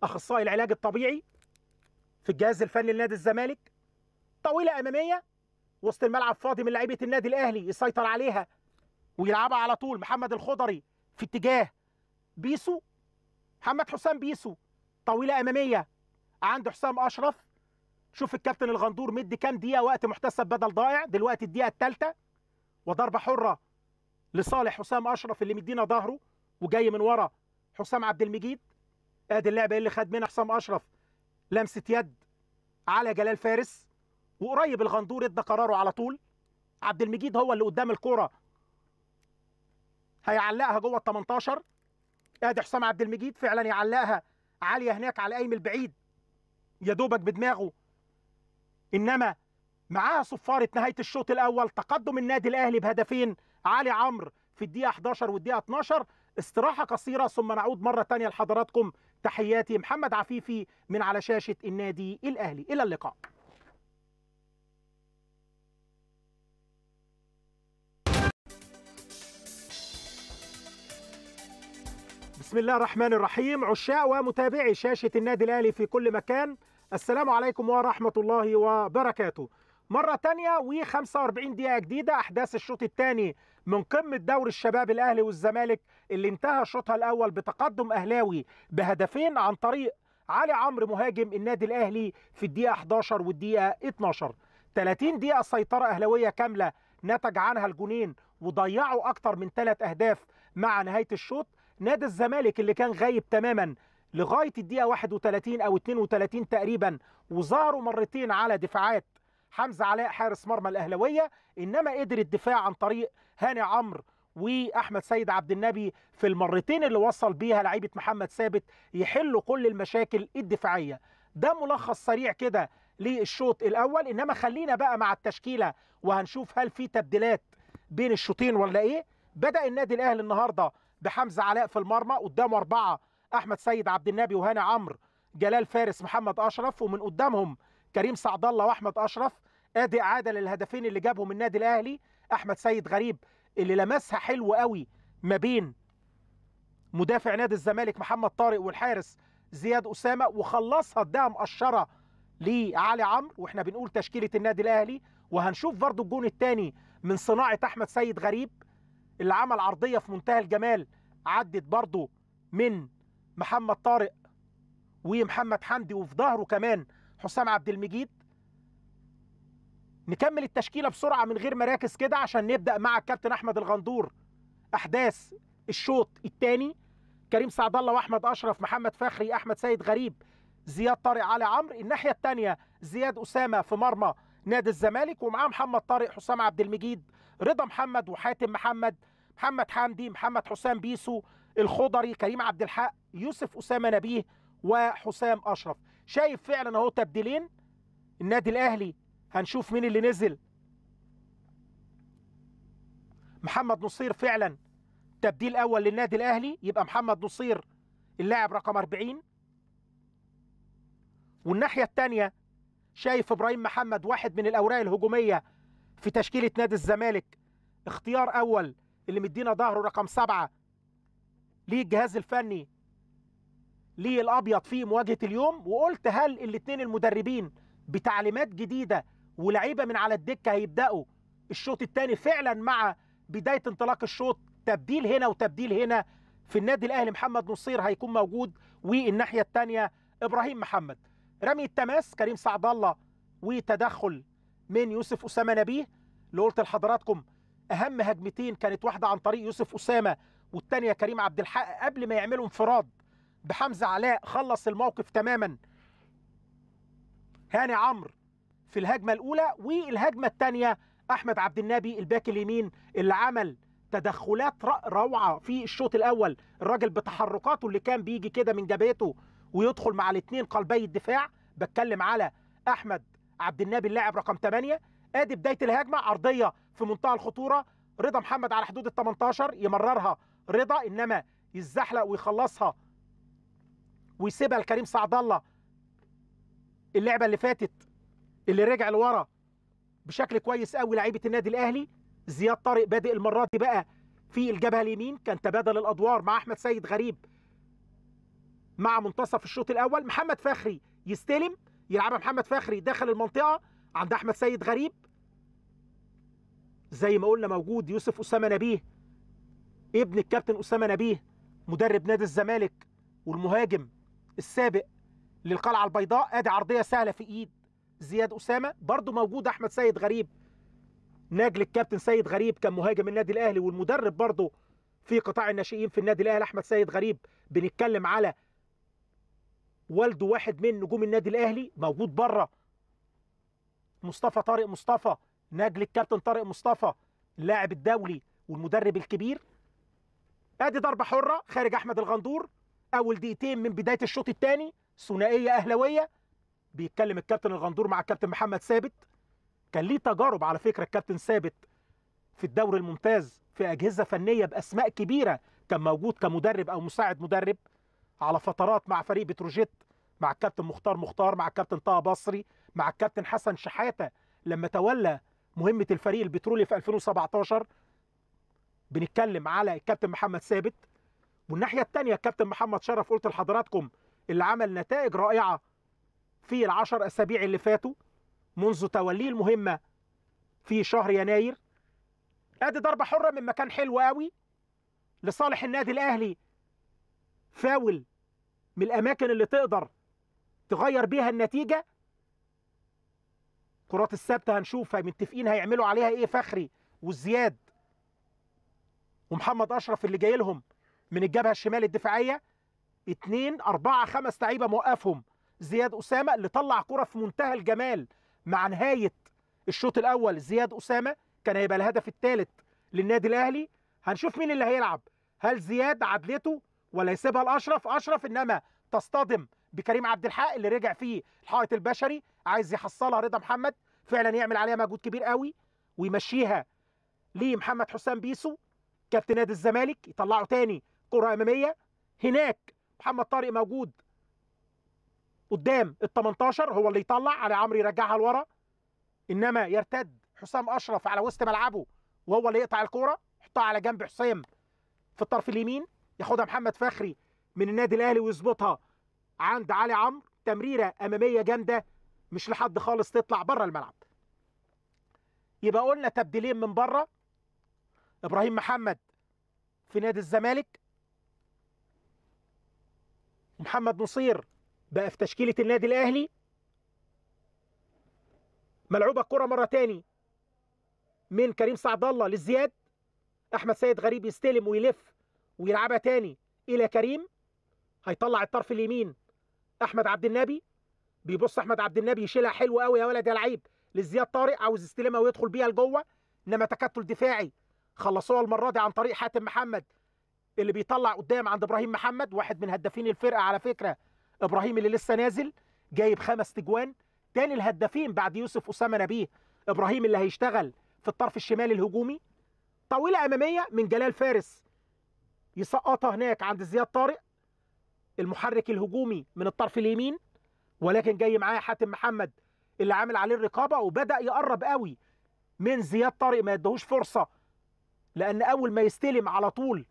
اخصائي العلاج الطبيعي في الجهاز الفني لنادي الزمالك طويله اماميه وسط الملعب فاضي من لعيبه النادي الاهلي يسيطر عليها ويلعبها على طول محمد الخضري في اتجاه بيسو محمد حسام بيسو طويله اماميه عند حسام اشرف شوف الكابتن الغندور مدي كام دقيقه وقت محتسب بدل ضائع دلوقتي الدقيقه الثالثه وضربه حره لصالح حسام اشرف اللي مدينا ظهره وجاي من ورا حسام عبد المجيد ادي اللعبه اللي خد منها حسام اشرف لمسه يد على جلال فارس وقريب الغندور ادى قراره على طول عبد المجيد هو اللي قدام الكوره هيعلقها جوه ال 18 ادي حسام عبد المجيد فعلا يعلقها عاليه هناك على قايم البعيد يا دوبك بدماغه انما معاها صفاره نهايه الشوط الاول تقدم النادي الاهلي بهدفين علي عمرو في الدقيقه 11 والدقيقه 12 استراحه قصيره ثم نعود مره ثانيه لحضراتكم تحياتي محمد عفيفي من على شاشه النادي الاهلي الى اللقاء بسم الله الرحمن الرحيم عشاق ومتابعي شاشة النادي الأهلي في كل مكان السلام عليكم ورحمة الله وبركاته مرة تانية و45 دقيقة جديدة أحداث الشوط الثاني من قمة دوري الشباب الأهلي والزمالك اللي انتهى شوطها الأول بتقدم أهلاوي بهدفين عن طريق علي عمرو مهاجم النادي الأهلي في الدقيقة 11 والدقيقة 12 30 دقيقة سيطرة أهلاوية كاملة نتج عنها الجونين وضيعوا أكتر من ثلاث أهداف مع نهاية الشوط نادي الزمالك اللي كان غايب تماما لغايه الدقيقه 31 او 32 تقريبا وظهروا مرتين على دفاعات حمزه علاء حارس مرمى الاهلاويه انما قدر الدفاع عن طريق هاني عمرو واحمد سيد عبد النبي في المرتين اللي وصل بيها لعيبه محمد ثابت يحلوا كل المشاكل الدفاعيه ده ملخص سريع كده للشوط الاول انما خلينا بقى مع التشكيله وهنشوف هل في تبديلات بين الشوطين ولا ايه بدا النادي الاهلي النهارده بحمزه علاء في المرمى قدامه اربعه احمد سيد عبد النبي وهاني عمرو جلال فارس محمد اشرف ومن قدامهم كريم سعد الله واحمد اشرف ادي اعاده للهدفين اللي جابهم النادي الاهلي احمد سيد غريب اللي لمسها حلو قوي ما بين مدافع نادي الزمالك محمد طارق والحارس زياد اسامه وخلصها اداها مقشره لعلي عمرو واحنا بنقول تشكيله النادي الاهلي وهنشوف برضو الجون الثاني من صناعه احمد سيد غريب اللي عمل عرضيه في منتهى الجمال عدت برضه من محمد طارق ومحمد حمدي وفي ظهره كمان حسام عبد المجيد نكمل التشكيله بسرعه من غير مراكز كده عشان نبدا مع الكابتن احمد الغندور احداث الشوط الثاني كريم سعد الله واحمد اشرف محمد فخري احمد سيد غريب زياد طارق علي عمرو الناحيه الثانيه زياد اسامه في مرمى نادي الزمالك ومعاه محمد طارق حسام عبد المجيد رضا محمد وحاتم محمد محمد حمدي محمد حسام بيسو الخضري كريم عبد الحق يوسف اسامه نبيه وحسام اشرف شايف فعلا اهو تبديلين النادي الاهلي هنشوف مين اللي نزل محمد نصير فعلا تبديل اول للنادي الاهلي يبقى محمد نصير اللاعب رقم 40 والناحيه الثانيه شايف ابراهيم محمد واحد من الاوراق الهجوميه في تشكيله نادي الزمالك اختيار اول اللي مدينا ظهره رقم سبعة ليه الجهاز الفني ليه الابيض في مواجهه اليوم وقلت هل الاثنين المدربين بتعليمات جديده ولعيبه من على الدكه هيبداوا الشوط الثاني فعلا مع بدايه انطلاق الشوط تبديل هنا وتبديل هنا في النادي الاهلي محمد نصير هيكون موجود والناحيه الثانيه ابراهيم محمد رمي التماس كريم سعد الله وتدخل من يوسف اسامه نبيه اللي قلت لحضراتكم اهم هجمتين كانت واحده عن طريق يوسف اسامه والثانيه كريم عبد الحق قبل ما يعملوا انفراد بحمزه علاء خلص الموقف تماما هاني عمرو في الهجمه الاولى والهجمه الثانيه احمد عبد النبي الباك اليمين اللي عمل تدخلات روعه في الشوط الاول الراجل بتحركاته اللي كان بيجي كده من جبهته ويدخل مع الاثنين قلبي الدفاع بتكلم على احمد عبد النبي اللاعب رقم 8 ادي بدايه الهجمه عرضيه في منتهى الخطوره رضا محمد على حدود ال 18 يمررها رضا انما يتزحلق ويخلصها ويسيبها لكريم سعد الله اللعبه اللي فاتت اللي رجع لورا بشكل كويس قوي لعيبه النادي الاهلي زياد طارق بادئ المره دي بقى في الجبهه اليمين كان تبادل الادوار مع احمد سيد غريب مع منتصف الشوط الاول محمد فخري يستلم يلعبها محمد فخري داخل المنطقه عند احمد سيد غريب زي ما قلنا موجود يوسف اسامه نبيه ابن الكابتن اسامه نبيه مدرب نادي الزمالك والمهاجم السابق للقلعه البيضاء ادي عرضيه سهله في ايد زياد اسامه برضو موجود احمد سيد غريب نجل الكابتن سيد غريب كان مهاجم النادي الاهلي والمدرب برضو في قطاع الناشئين في النادي الاهلي احمد سيد غريب بنتكلم على والده واحد من نجوم النادي الاهلي موجود بره مصطفى طارق مصطفى نجل الكابتن طارق مصطفى اللاعب الدولي والمدرب الكبير ادي ضربه حره خارج احمد الغندور اول دقيقتين من بدايه الشوط الثاني ثنائيه اهلاويه بيتكلم الكابتن الغندور مع الكابتن محمد ثابت كان ليه تجارب على فكره الكابتن ثابت في الدوري الممتاز في اجهزه فنيه باسماء كبيره كان موجود كمدرب او مساعد مدرب على فترات مع فريق بتروجيت مع الكابتن مختار مختار مع الكابتن طه بصري مع الكابتن حسن شحاته لما تولى مهمه الفريق البترولي في 2017 بنتكلم على الكابتن محمد ثابت والناحيه الثانيه الكابتن محمد شرف قلت لحضراتكم اللي عمل نتائج رائعه في العشر اسابيع اللي فاتوا منذ توليه المهمه في شهر يناير ادي ضربه حره من مكان حلو قوي لصالح النادي الاهلي فاول من الاماكن اللي تقدر تغير بيها النتيجه كرات الثابته هنشوف متفقين هيعملوا عليها ايه فخري والزياد ومحمد اشرف اللي جاي لهم من الجبهه الشمال الدفاعيه اتنين اربعه خمس لعيبه موقفهم زياد اسامه اللي طلع كره في منتهى الجمال مع نهايه الشوط الاول زياد اسامه كان هيبقى الهدف الثالث للنادي الاهلي هنشوف مين اللي هيلعب هل زياد عدلته ولا يسيبها لاشرف اشرف انما تصطدم بكريم عبد الحق اللي رجع فيه الحائط البشري عايز يحصلها رضا محمد فعلا يعمل عليها مجهود كبير قوي ويمشيها لمحمد حسام بيسو كابتن نادي الزمالك يطلعه تاني كره اماميه هناك محمد طارق موجود قدام ال 18 هو اللي يطلع علي عمرو يرجعها لورا انما يرتد حسام اشرف على وسط ملعبه وهو اللي يقطع الكوره يحطها على جنب حسام في الطرف اليمين ياخدها محمد فخري من النادي الاهلي ويظبطها عند علي عمرو تمريره اماميه جامده مش لحد خالص تطلع بره الملعب يبقى قلنا تبديلين من بره ابراهيم محمد في نادي الزمالك محمد نصير بقى في تشكيله النادي الاهلي ملعوبه الكره مره تاني من كريم سعد الله للزياد احمد سيد غريب يستلم ويلف ويلعبها تاني الى كريم هيطلع الطرف اليمين احمد عبد النبي بيبص احمد عبد النبي يشيلها حلو قوي يا ولد يا لعيب لزياد طارق عاوز يستلمها ويدخل بيها لجوه انما تكتل دفاعي خلصوها المره دي عن طريق حاتم محمد اللي بيطلع قدام عند ابراهيم محمد واحد من هدافين الفرقه على فكره ابراهيم اللي لسه نازل جايب خمس تجوان تاني الهدافين بعد يوسف اسامه نبيه ابراهيم اللي هيشتغل في الطرف الشمال الهجومي طويله اماميه من جلال فارس يسقطها هناك عند زياد طارق المحرك الهجومي من الطرف اليمين ولكن جاي معايا حاتم محمد اللي عامل عليه الرقابه وبدا يقرب قوي من زياد طارق ما يدهوش فرصه لان اول ما يستلم على طول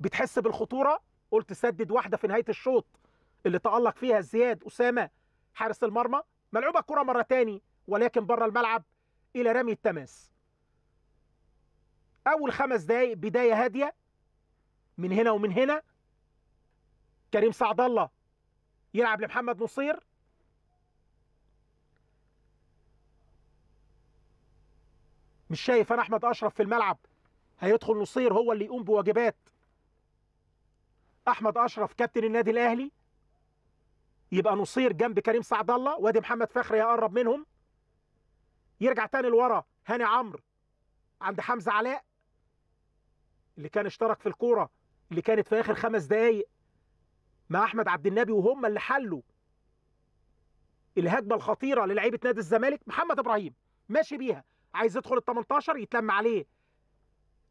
بتحس بالخطوره قلت سدد واحده في نهايه الشوط اللي تالق فيها زياد اسامه حارس المرمى ملعوبه الكره مره تاني ولكن بره الملعب الى رمي التماس اول خمس دقايق بدايه هاديه من هنا ومن هنا كريم سعد الله يلعب لمحمد نصير مش شايف انا احمد اشرف في الملعب هيدخل نصير هو اللي يقوم بواجبات احمد اشرف كابتن النادي الاهلي يبقى نصير جنب كريم سعد الله وادي محمد فخري هيقرب منهم يرجع تاني لورا هاني عمرو عند حمزه علاء اللي كان اشترك في الكوره اللي كانت في اخر خمس دقايق مع احمد عبد النبي وهم اللي حلوا الهجمه الخطيره للعيبه نادي الزمالك محمد ابراهيم ماشي بيها عايز يدخل ال 18 يتلم عليه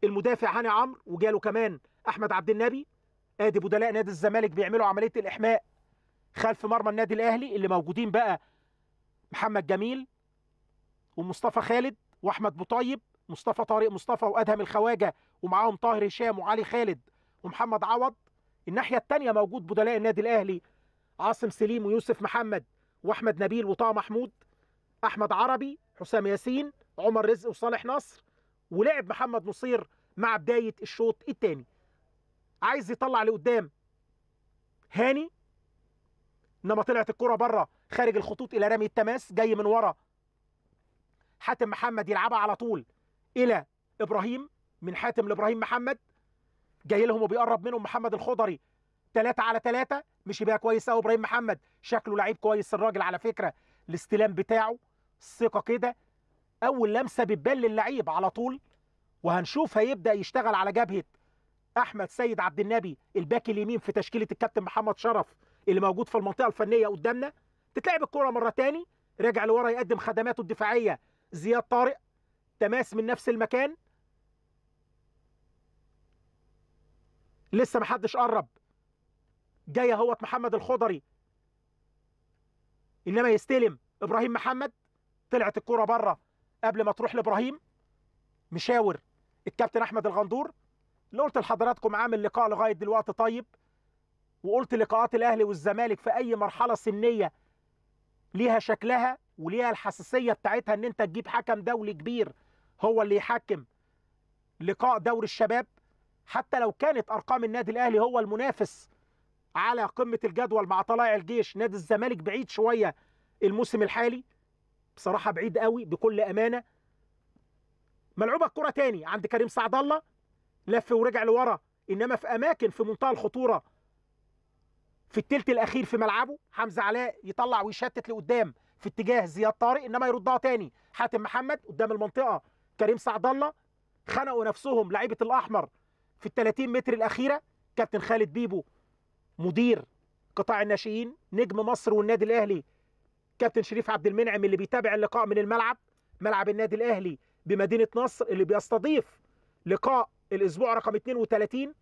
المدافع هاني عمرو وجاله كمان احمد عبد النبي ادي بدلاء نادي الزمالك بيعملوا عمليه الاحماء خلف مرمى النادي الاهلي اللي موجودين بقى محمد جميل ومصطفى خالد واحمد بطيب مصطفى طارق مصطفى وادهم الخواجه ومعاهم طاهر هشام وعلي خالد ومحمد عوض الناحيه الثانيه موجود بدلاء النادي الاهلي عاصم سليم ويوسف محمد واحمد نبيل وطه محمود احمد عربي حسام ياسين عمر رزق وصالح نصر ولعب محمد نصير مع بدايه الشوط الثاني عايز يطلع لقدام هاني انما طلعت الكره بره خارج الخطوط الى رمي التماس جاي من ورا حاتم محمد يلعبها على طول الى ابراهيم من حاتم لابراهيم محمد جاي لهم وبيقرب منهم محمد الخضري 3 على 3 مشي بيها كويس قوي ابراهيم محمد شكله لعيب كويس الراجل على فكره الاستلام بتاعه الثقه كده اول لمسه بتبان للعيب على طول وهنشوف هيبدا يشتغل على جبهه احمد سيد عبد النبي الباك اليمين في تشكيله الكابتن محمد شرف اللي موجود في المنطقه الفنيه قدامنا تتلعب الكره مره تاني رجع لورا يقدم خدماته الدفاعيه زياد طارق تماس من نفس المكان لسه محدش قرب جاي اهوت محمد الخضري انما يستلم ابراهيم محمد طلعت الكره بره قبل ما تروح لابراهيم مشاور الكابتن احمد الغندور اللي قلت لحضراتكم عامل لقاء لغايه دلوقتي طيب وقلت لقاءات الاهلي والزمالك في اي مرحله سنيه ليها شكلها وليها الحساسيه بتاعتها ان انت تجيب حكم دولي كبير هو اللي يحكم لقاء دوري الشباب حتى لو كانت ارقام النادي الاهلي هو المنافس على قمه الجدول مع طلائع الجيش نادي الزمالك بعيد شويه الموسم الحالي بصراحه بعيد قوي بكل امانه ملعوبه الكره تاني عند كريم سعد الله لف ورجع لورا انما في اماكن في منتهى الخطوره في التلت الاخير في ملعبه حمزه علاء يطلع ويشتت لقدام في اتجاه زياد طارق انما يردها تاني حاتم محمد قدام المنطقه كريم سعد الله خنقوا نفسهم لعيبه الاحمر في ال 30 متر الاخيره كابتن خالد بيبو مدير قطاع الناشئين نجم مصر والنادي الاهلي كابتن شريف عبد المنعم اللي بيتابع اللقاء من الملعب ملعب النادي الاهلي بمدينه نصر اللي بيستضيف لقاء الاسبوع رقم 32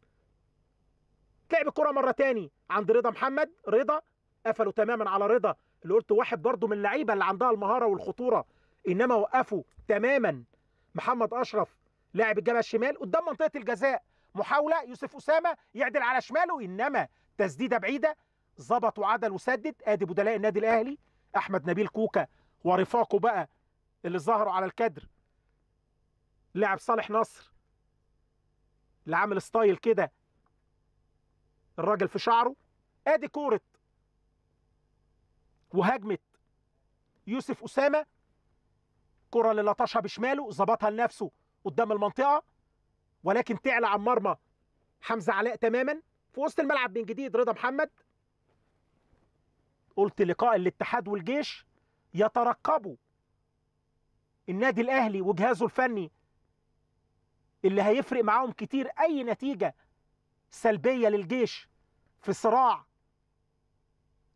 لعب الكره مره تاني عند رضا محمد رضا قفلوا تماما على رضا اللي قلت واحد برضه من اللعيبه اللي عندها المهاره والخطوره انما وقفوا تماما محمد اشرف لاعب الجبهه الشمال قدام منطقه الجزاء محاوله يوسف اسامه يعدل على شماله انما تسديده بعيده ظبط وعدل وسدد ادي بدلاء النادي الاهلي احمد نبيل كوكا ورفاقه بقى اللي ظهروا على الكادر لاعب صالح نصر اللي عامل ستايل كده الراجل في شعره ادي كوره وهجمه يوسف اسامه كره اللي لطشها بشماله ظبطها لنفسه قدام المنطقه ولكن تعلى عن مرمى حمزه علاء تماما في وسط الملعب من جديد رضا محمد قلت لقاء الاتحاد والجيش يترقبوا النادي الاهلي وجهازه الفني اللي هيفرق معاهم كتير اي نتيجه سلبيه للجيش في صراع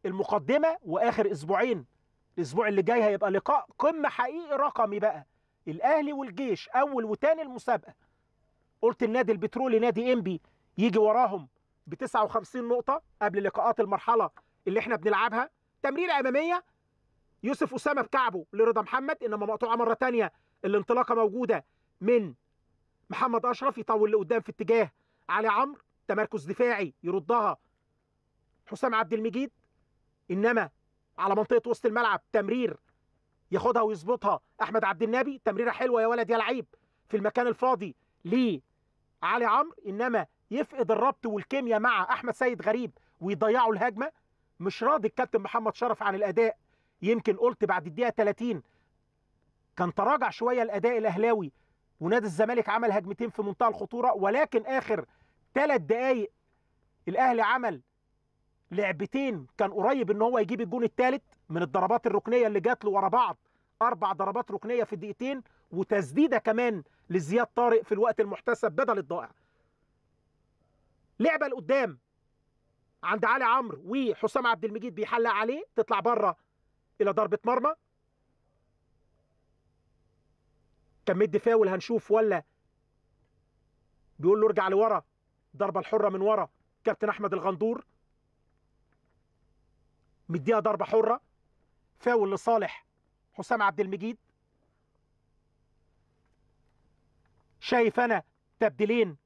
المقدمه واخر اسبوعين الاسبوع اللي جاي هيبقى لقاء قمه حقيقي رقمي بقى الاهلي والجيش اول وتاني المسابقه قلت النادي البترولي نادي انبي يجي وراهم ب 59 نقطه قبل لقاءات المرحله اللي احنا بنلعبها تمريره اماميه يوسف اسامه بكعبه لرضا محمد انما مقطوعه مره ثانيه الانطلاقه موجوده من محمد اشرف يطول لقدام في اتجاه علي عمرو تمركز دفاعي يردها حسام عبد المجيد انما على منطقه وسط الملعب تمرير ياخدها ويظبطها احمد عبد النبي تمريره حلوه يا ولد يا لعيب في المكان الفاضي لعلي علي عمرو انما يفقد الربط والكيمياء مع احمد سيد غريب ويضيعوا الهجمه مش راضي الكابتن محمد شرف عن الاداء يمكن قلت بعد الدقيقه 30 كان تراجع شويه الاداء الاهلاوي ونادي الزمالك عمل هجمتين في منتهى الخطوره ولكن اخر ثلاث دقائق الاهلي عمل لعبتين كان قريب ان هو يجيب الجون الثالث من الضربات الركنيه اللي جات له ورا بعض اربع ضربات ركنيه في دقيقتين وتسديده كمان لزياد طارق في الوقت المحتسب بدل الضائع لعبه لقدام عند علي عمرو وحسام عبد المجيد بيحلق عليه تطلع بره الى ضربه مرمى كان مدي فاول هنشوف ولا بيقول له ارجع لورا ضربه الحره من ورا كابتن احمد الغندور مديها ضربه حره فاول لصالح حسام عبد المجيد شايف انا تبديلين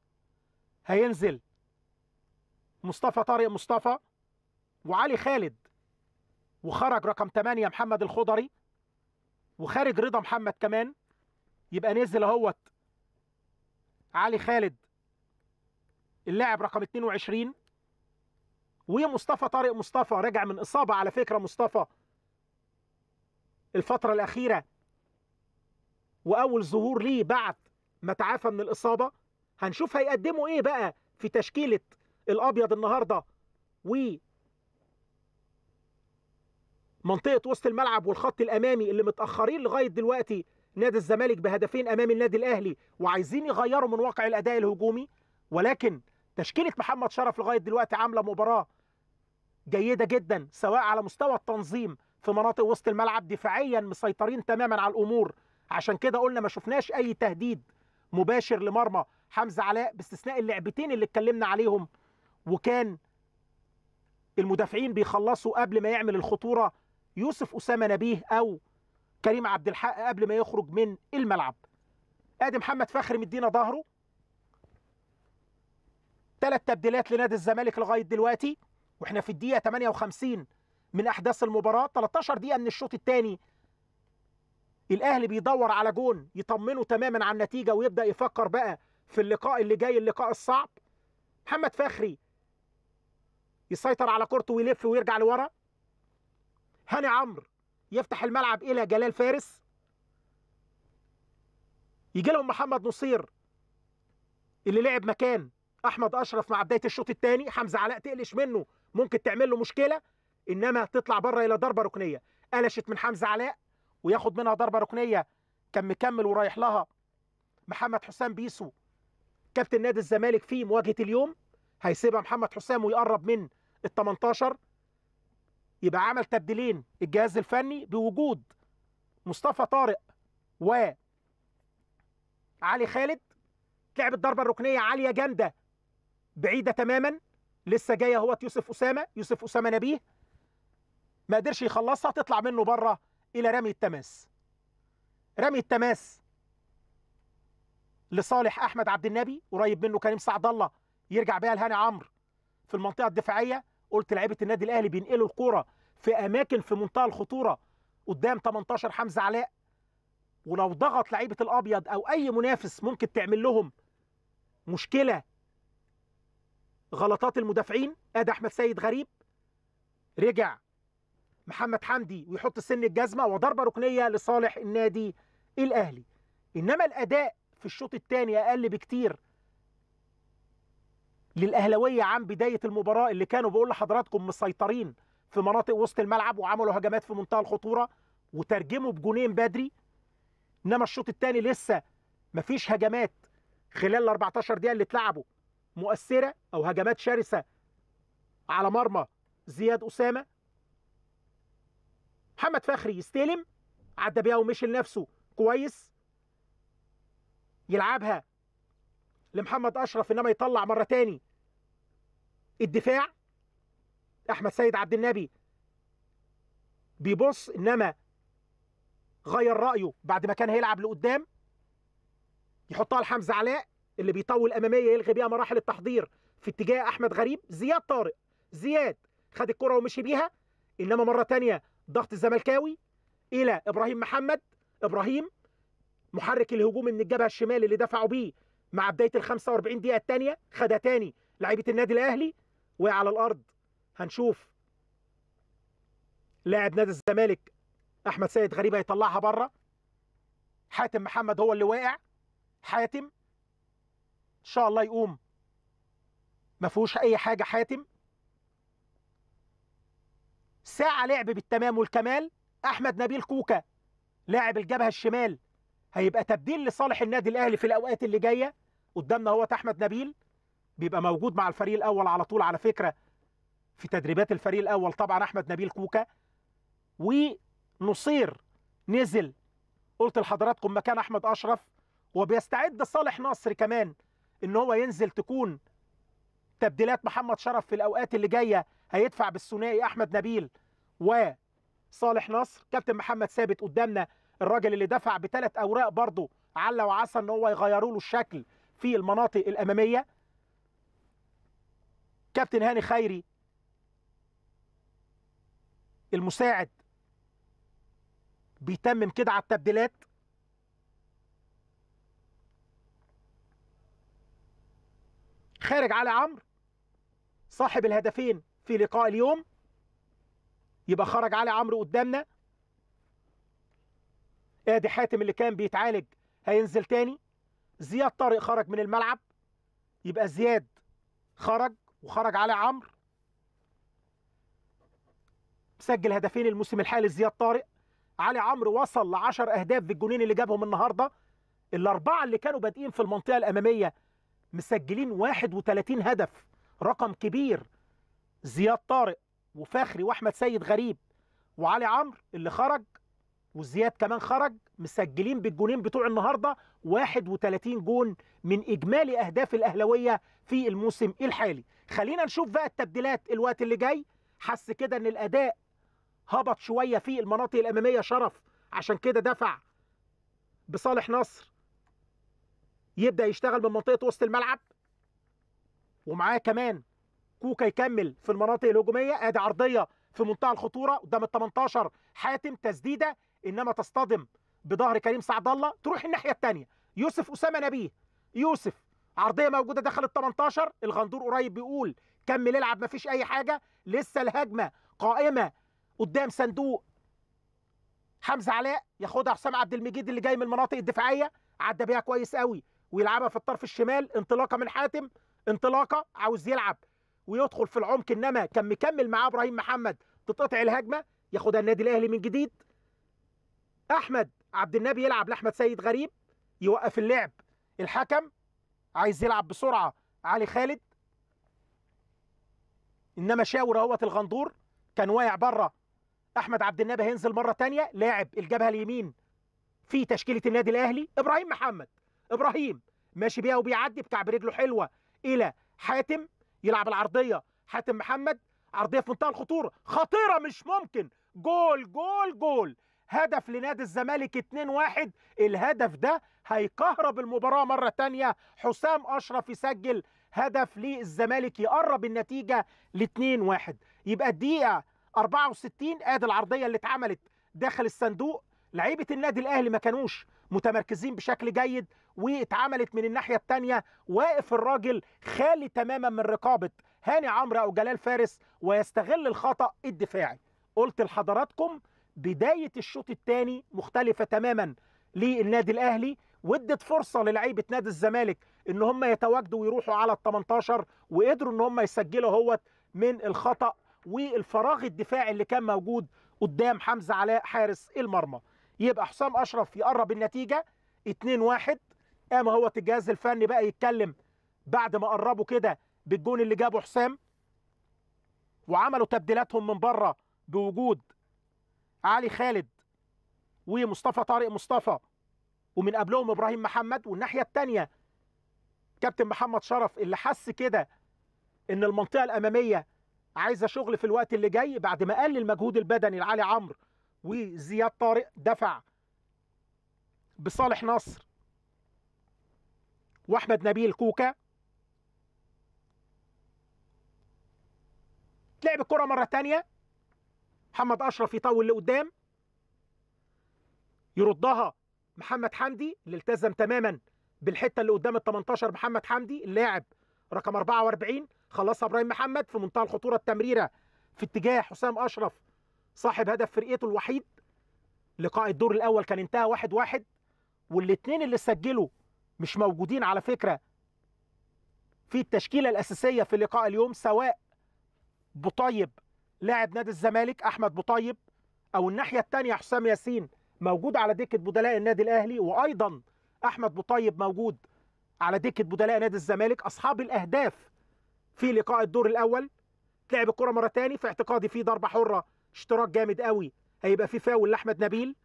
هينزل مصطفى طارق مصطفى وعلي خالد وخرج رقم 8 محمد الخضري وخارج رضا محمد كمان يبقى نزل اهوت علي خالد اللاعب رقم 22 ومصطفى طارق مصطفى رجع من اصابه على فكره مصطفى الفتره الاخيره واول ظهور ليه بعد ما تعافى من الاصابه هنشوف هيقدموا ايه بقى في تشكيله الابيض النهارده و منطقه وسط الملعب والخط الامامي اللي متاخرين لغايه دلوقتي نادي الزمالك بهدفين امام النادي الاهلي وعايزين يغيروا من واقع الاداء الهجومي ولكن تشكيله محمد شرف لغايه دلوقتي عامله مباراه جيده جدا سواء على مستوى التنظيم في مناطق وسط الملعب دفاعيا مسيطرين تماما على الامور عشان كده قلنا ما شفناش اي تهديد مباشر لمرمى حمزه علاء باستثناء اللعبتين اللي اتكلمنا عليهم وكان المدافعين بيخلصوا قبل ما يعمل الخطورة يوسف أسامة نبيه أو كريم عبد الحق قبل ما يخرج من الملعب ادي محمد فخري مدينا ظهره ثلاث تبديلات لنادي الزمالك لغايه دلوقتي واحنا في الدقيقه 58 من احداث المباراه 13 دقيقه من الشوط الثاني الاهلي بيدور على جون يطمنه تماما على النتيجه ويبدا يفكر بقى في اللقاء اللي جاي اللقاء الصعب محمد فخري يسيطر على كورته ويلف ويرجع لورا هاني عمرو يفتح الملعب الى جلال فارس يجي لهم محمد نصير اللي لعب مكان احمد اشرف مع بدايه الشوط الثاني حمزه علاء تقلش منه ممكن تعمل له مشكله انما تطلع بره الى ضربه ركنيه قلشت من حمزه علاء وياخد منها ضربه ركنيه كان مكمل ورايح لها محمد حسام بيسو كابتن نادي الزمالك في مواجهه اليوم هيسيبها محمد حسام ويقرب من ال 18 يبقى عمل تبديلين الجهاز الفني بوجود مصطفى طارق و علي خالد لعب الضربه الركنيه عاليه جامده بعيده تماما لسه جايه اهوت يوسف اسامه يوسف اسامه نبيه ما قدرش يخلصها تطلع منه بره الى رمي التماس رمي التماس لصالح احمد عبد النبي قريب منه كريم سعد الله يرجع بيها لهاني عمرو في المنطقه الدفاعيه قلت لعيبه النادي الاهلي بينقلوا الكوره في اماكن في منتهى الخطوره قدام 18 حمزه علاء ولو ضغط لعيبه الابيض او اي منافس ممكن تعمل لهم مشكله غلطات المدافعين ادي احمد سيد غريب رجع محمد حمدي ويحط سن الجزمه وضربه ركنيه لصالح النادي الاهلي انما الاداء في الشوط الثاني اقل بكتير للأهلوية عن بداية المباراة اللي كانوا بقول لحضراتكم مسيطرين في مناطق وسط الملعب وعملوا هجمات في منتهى الخطورة وترجموا بجونين بدري إنما الشوط الثاني لسه مفيش هجمات خلال ال 14 دقيقة اللي اتلعبوا مؤثرة أو هجمات شرسة على مرمى زياد أسامة محمد فخري يستلم عدى بيها ومشي لنفسه كويس يلعبها لمحمد اشرف انما يطلع مره تاني الدفاع احمد سيد عبد النبي بيبص انما غير رايه بعد ما كان هيلعب لقدام يحطها لحمزه علاء اللي بيطول اماميه يلغي بيها مراحل التحضير في اتجاه احمد غريب زياد طارق زياد خد الكره ومشي بيها انما مره ثانيه ضغط الزملكاوي الى ابراهيم محمد ابراهيم محرك الهجوم من الجبهه الشمال اللي دفعوا بيه مع بدايه ال 45 دقيقه الثانيه خدها تاني لعيبه النادي الاهلي وقع على الارض هنشوف لاعب نادي الزمالك احمد سيد غريب هيطلعها بره حاتم محمد هو اللي واقع حاتم ان شاء الله يقوم ما فيهوش اي حاجه حاتم ساعه لعب بالتمام والكمال احمد نبيل كوكا لاعب الجبهه الشمال هيبقى تبديل لصالح النادي الاهلي في الاوقات اللي جايه قدامنا اهوت احمد نبيل بيبقى موجود مع الفريق الاول على طول على فكره في تدريبات الفريق الاول طبعا احمد نبيل كوكا ونصير نزل قلت لحضراتكم مكان احمد اشرف وبيستعد صالح نصر كمان ان هو ينزل تكون تبديلات محمد شرف في الاوقات اللي جايه هيدفع بالثنائي احمد نبيل وصالح نصر كابتن محمد ثابت قدامنا الراجل اللي دفع بثلاث اوراق برضه على وعسى ان هو يغيروا له الشكل في المناطق الاماميه كابتن هاني خيري المساعد بيتمم كده على التبديلات خارج علي عمرو صاحب الهدفين في لقاء اليوم يبقى خرج علي عمرو قدامنا ادي حاتم اللي كان بيتعالج هينزل تاني زياد طارق خرج من الملعب يبقى زياد خرج وخرج علي عمرو سجل هدفين الموسم الحالي زياد طارق علي عمرو وصل ل 10 اهداف بالجونين اللي جابهم النهارده الاربعه اللي كانوا بادئين في المنطقه الاماميه مسجلين 31 هدف رقم كبير زياد طارق وفخري واحمد سيد غريب وعلي عمرو اللي خرج وزياد كمان خرج مسجلين بالجونين بتوع النهارده 31 جون من اجمالي اهداف الاهلاويه في الموسم الحالي خلينا نشوف بقى التبديلات الوقت اللي جاي حس كده ان الاداء هبط شويه في المناطق الاماميه شرف عشان كده دفع بصالح نصر يبدا يشتغل من منطقه وسط الملعب ومعاه كمان كوكا يكمل في المناطق الهجوميه ادي عرضيه في منتهى الخطوره قدام ال 18 حاتم تسديده انما تصطدم بظهر كريم سعد الله تروح الناحيه الثانيه يوسف اسامه نبيه يوسف عرضيه موجوده دخلت ال 18 الغندور قريب بيقول كمل العب مفيش اي حاجه لسه الهجمه قائمه قدام صندوق حمزه علاء ياخدها حسام عبد المجيد اللي جاي من المناطق الدفاعيه عدى بيها كويس قوي ويلعبها في الطرف الشمال انطلاقه من حاتم انطلاقه عاوز يلعب ويدخل في العمق انما كان مكمل معاه ابراهيم محمد تتقطع الهجمه ياخدها النادي الاهلي من جديد احمد عبد النبي يلعب لاحمد سيد غريب يوقف اللعب الحكم عايز يلعب بسرعه علي خالد انما شاور اهوت الغندور كان واقع بره احمد عبد النبي هينزل مره ثانيه لاعب الجبهه اليمين في تشكيله النادي الاهلي ابراهيم محمد ابراهيم ماشي بيها وبيعدي بتاع رجله حلوه الى حاتم يلعب العرضيه حاتم محمد عرضيه في منتهى الخطوره خطيره مش ممكن جول جول جول هدف لنادي الزمالك 2-1 الهدف ده هيكهرب المباراة مرة تانية حسام أشرف يسجل هدف للزمالك يقرب النتيجة ل 2-1 يبقى الدقيقة 64 ادي العرضية اللي اتعملت داخل الصندوق لعيبة النادي الأهلي ما كانوش متمركزين بشكل جيد واتعملت من الناحية الثانية واقف الراجل خالي تماما من رقابة هاني عمرو أو جلال فارس ويستغل الخطأ الدفاعي قلت لحضراتكم بداية الشوط الثاني مختلفة تماما للنادي الأهلي وادت فرصة للعيبة نادي الزمالك ان هم يتواجدوا ويروحوا على ال 18 وقدروا ان هم يسجلوا هوت من الخطأ والفراغ الدفاعي اللي كان موجود قدام حمزة علاء حارس المرمى يبقى حسام أشرف يقرب النتيجة 2-1 قام هو الجهاز الفني بقى يتكلم بعد ما قربوا كده بالجون اللي جابه حسام وعملوا تبديلاتهم من بره بوجود علي خالد ومصطفى طارق مصطفى ومن قبلهم ابراهيم محمد والناحيه الثانيه كابتن محمد شرف اللي حس كده ان المنطقه الاماميه عايزه شغل في الوقت اللي جاي بعد ما قل المجهود البدني لعلي عمرو وزياد طارق دفع بصالح نصر واحمد نبيل كوكا لعب الكره مره ثانيه محمد اشرف يطول لقدام يردها محمد حمدي اللي التزم تماما بالحته اللي قدام ال 18 محمد حمدي اللاعب رقم 44 خلصها ابراهيم محمد في منتهى الخطوره التمريره في اتجاه حسام اشرف صاحب هدف فرقته الوحيد لقاء الدور الاول كان انتهى 1-1 واحد واحد والاثنين اللي سجلوا مش موجودين على فكره في التشكيله الاساسيه في لقاء اليوم سواء بطيب لاعب نادي الزمالك احمد بطيب او الناحيه الثانيه حسام ياسين موجود على دكه بدلاء النادي الاهلي وايضا احمد بطيب موجود على دكه بدلاء نادي الزمالك اصحاب الاهداف في لقاء الدور الاول تلعب الكره مره تاني في اعتقادي في ضربه حره اشتراك جامد قوي هيبقى في فاول لاحمد نبيل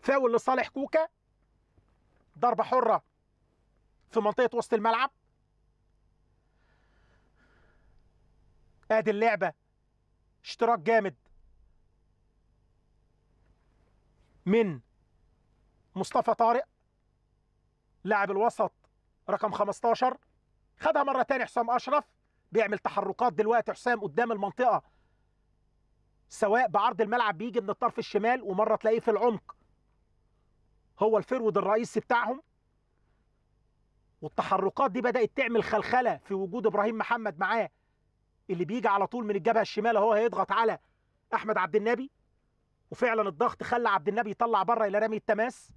فاول لصالح كوكا ضربه حره في منطقه وسط الملعب ادي اللعبة اشتراك جامد من مصطفى طارق لاعب الوسط رقم 15 خدها مرة تاني حسام أشرف بيعمل تحركات دلوقتي حسام قدام المنطقة سواء بعرض الملعب بيجي من الطرف الشمال ومرة تلاقيه في العمق هو الفرود الرئيسي بتاعهم والتحركات دي بدأت تعمل خلخلة في وجود إبراهيم محمد معاه اللي بيجي على طول من الجبهه الشمال هو هيضغط على احمد عبد النبي وفعلا الضغط خلى عبد النبي يطلع بره الى رمي التماس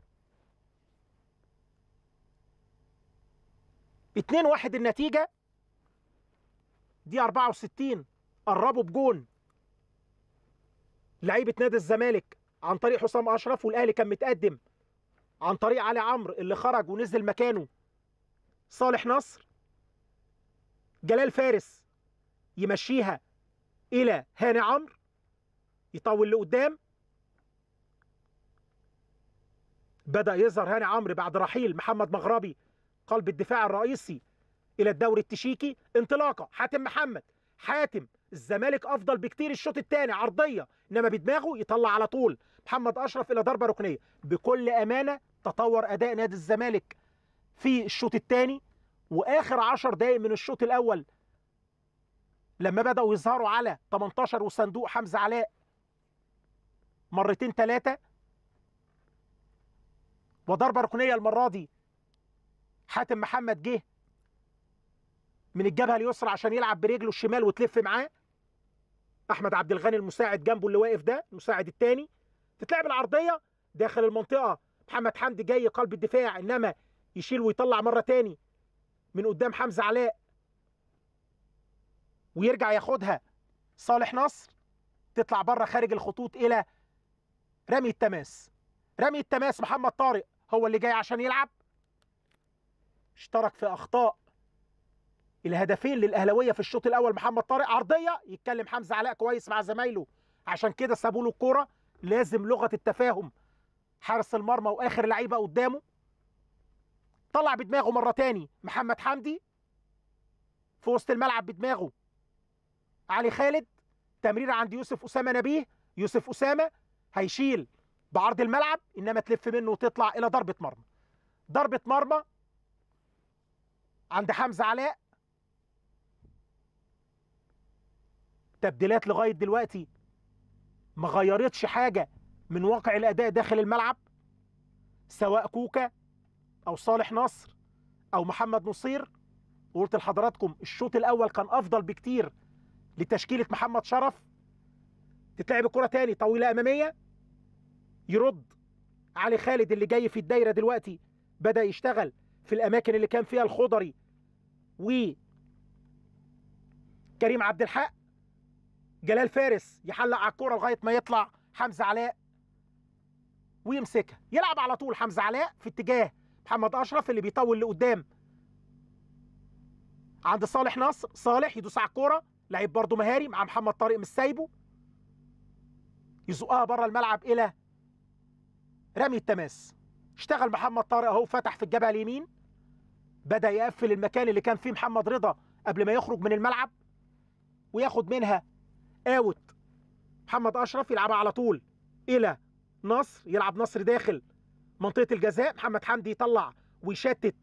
2 1 النتيجه دي 64 قربوا بجون لعيبه نادي الزمالك عن طريق حسام اشرف والاهلي كان متقدم عن طريق علي عمرو اللي خرج ونزل مكانه صالح نصر جلال فارس يمشيها الى هاني عمرو يطول لقدام بدا يظهر هاني عمرو بعد رحيل محمد مغربي قلب الدفاع الرئيسي الى الدوري التشيكي انطلاقه حاتم محمد حاتم الزمالك افضل بكتير الشوط الثاني عرضيه انما بدماغه يطلع على طول محمد اشرف الى ضربه ركنيه بكل امانه تطور اداء نادي الزمالك في الشوط الثاني واخر 10 دقائق من الشوط الاول لما بدأوا يظهروا على 18 وصندوق حمزة علاء مرتين ثلاثة وضربة ركنية المرة دي حاتم محمد جه من الجبهة اليسرى عشان يلعب برجله الشمال وتلف معاه أحمد عبد الغني المساعد جنبه اللي واقف ده المساعد الثاني تتلعب العرضية داخل المنطقة محمد حمدي جاي قلب الدفاع إنما يشيل ويطلع مرة تاني من قدام حمزة علاء ويرجع ياخدها صالح نصر تطلع بره خارج الخطوط الى رمي التماس رمي التماس محمد طارق هو اللي جاي عشان يلعب اشترك في اخطاء الهدفين للاهلاويه في الشوط الاول محمد طارق عرضيه يتكلم حمزه علاء كويس مع زمايله عشان كده سابوا له الكوره لازم لغه التفاهم حارس المرمى واخر لعيبه قدامه طلع بدماغه مره تاني محمد حمدي في وسط الملعب بدماغه علي خالد تمرير عند يوسف اسامه نبيه يوسف اسامه هيشيل بعرض الملعب انما تلف منه وتطلع الى ضربه مرمى ضربه مرمى عند حمزه علاء تبديلات لغايه دلوقتي ما غيرتش حاجه من واقع الاداء داخل الملعب سواء كوكا او صالح نصر او محمد نصير وقلت لحضراتكم الشوط الاول كان افضل بكتير لتشكيلة محمد شرف تتلعب الكرة تاني طويلة أمامية يرد علي خالد اللي جاي في الدايرة دلوقتي بدأ يشتغل في الأماكن اللي كان فيها الخضري و كريم عبد الحق جلال فارس يحلق على الكرة لغاية ما يطلع حمزة علاء ويمسكها يلعب على طول حمزة علاء في اتجاه محمد أشرف اللي بيطول لقدام عند صالح نصر صالح يدوس على الكوره لعيب برضه مهاري مع محمد طارق مش سايبه يزقها بره الملعب الى رمي التماس اشتغل محمد طارق اهو فتح في الجبهه اليمين بدا يقفل المكان اللي كان فيه محمد رضا قبل ما يخرج من الملعب وياخد منها اوت محمد اشرف يلعبها على طول الى نصر يلعب نصر داخل منطقه الجزاء محمد حمدي يطلع ويشتت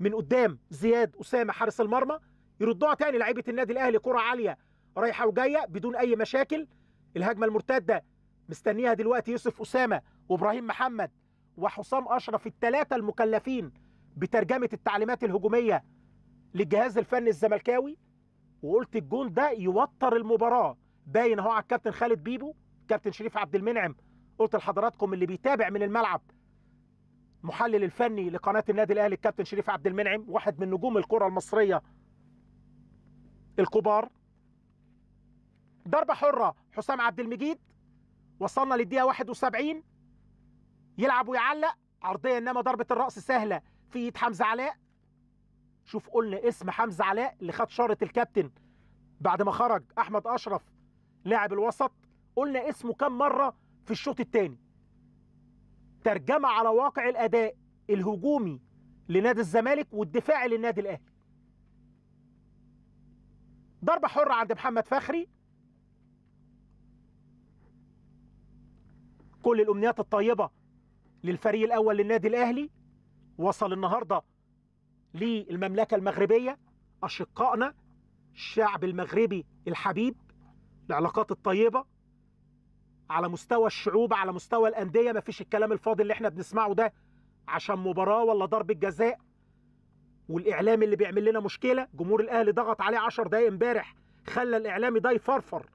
من قدام زياد اسامه حارس المرمى يردوها تاني لعيبه النادي الاهلي كره عاليه رايحه وجايه بدون اي مشاكل الهجمه المرتده مستنيها دلوقتي يوسف اسامه وابراهيم محمد وحسام اشرف الثلاثه المكلفين بترجمه التعليمات الهجوميه للجهاز الفني الزملكاوي وقلت الجون ده يوتر المباراه باين اهو على الكابتن خالد بيبو كابتن شريف عبد المنعم قلت لحضراتكم اللي بيتابع من الملعب محلل الفني لقناه النادي الاهلي الكابتن شريف عبد المنعم واحد من نجوم الكره المصريه الكبار ضربة حرة حسام عبد المجيد وصلنا للدقيقة 71 يلعب ويعلق عرضية إنما ضربة الرأس سهلة في إيد حمزة علاء شوف قلنا اسم حمزة علاء اللي خد شارة الكابتن بعد ما خرج أحمد أشرف لاعب الوسط قلنا اسمه كم مرة في الشوط الثاني ترجمة على واقع الأداء الهجومي لنادي الزمالك والدفاعي للنادي الأهلي ضربة حرة عند محمد فخري كل الأمنيات الطيبة للفريق الأول للنادي الأهلي وصل النهاردة للمملكة المغربية أشقائنا الشعب المغربي الحبيب العلاقات الطيبة على مستوى الشعوب على مستوى الأندية مفيش الكلام الفاضي اللي احنا بنسمعه ده عشان مباراة ولا ضربة جزاء والاعلامي اللي بيعمل لنا مشكله جمهور الاهلي ضغط عليه 10 دقايق امبارح خلى الاعلامي ده يفرفر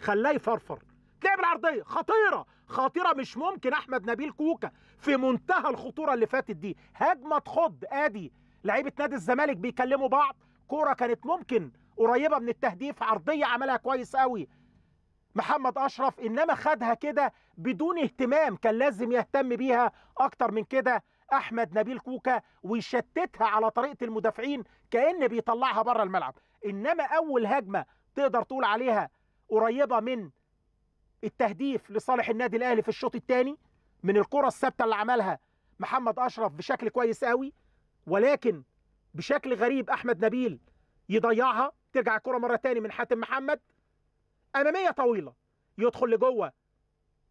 خلاه يفرفر تلعب العرضيه خطيره خطيره مش ممكن احمد نبيل كوكا في منتهى الخطوره اللي فاتت دي هجمه تخض ادي لعيبه نادي الزمالك بيكلموا بعض كوره كانت ممكن قريبه من التهديف عرضيه عملها كويس قوي محمد اشرف انما خدها كده بدون اهتمام كان لازم يهتم بيها اكتر من كده احمد نبيل كوكا ويشتتها على طريقه المدافعين كان بيطلعها بره الملعب انما اول هجمه تقدر تقول عليها قريبه من التهديف لصالح النادي الاهلي في الشوط الثاني من الكره الثابته اللي عملها محمد اشرف بشكل كويس قوي ولكن بشكل غريب احمد نبيل يضيعها ترجع الكره مره ثاني من حاتم محمد اماميه طويله يدخل لجوه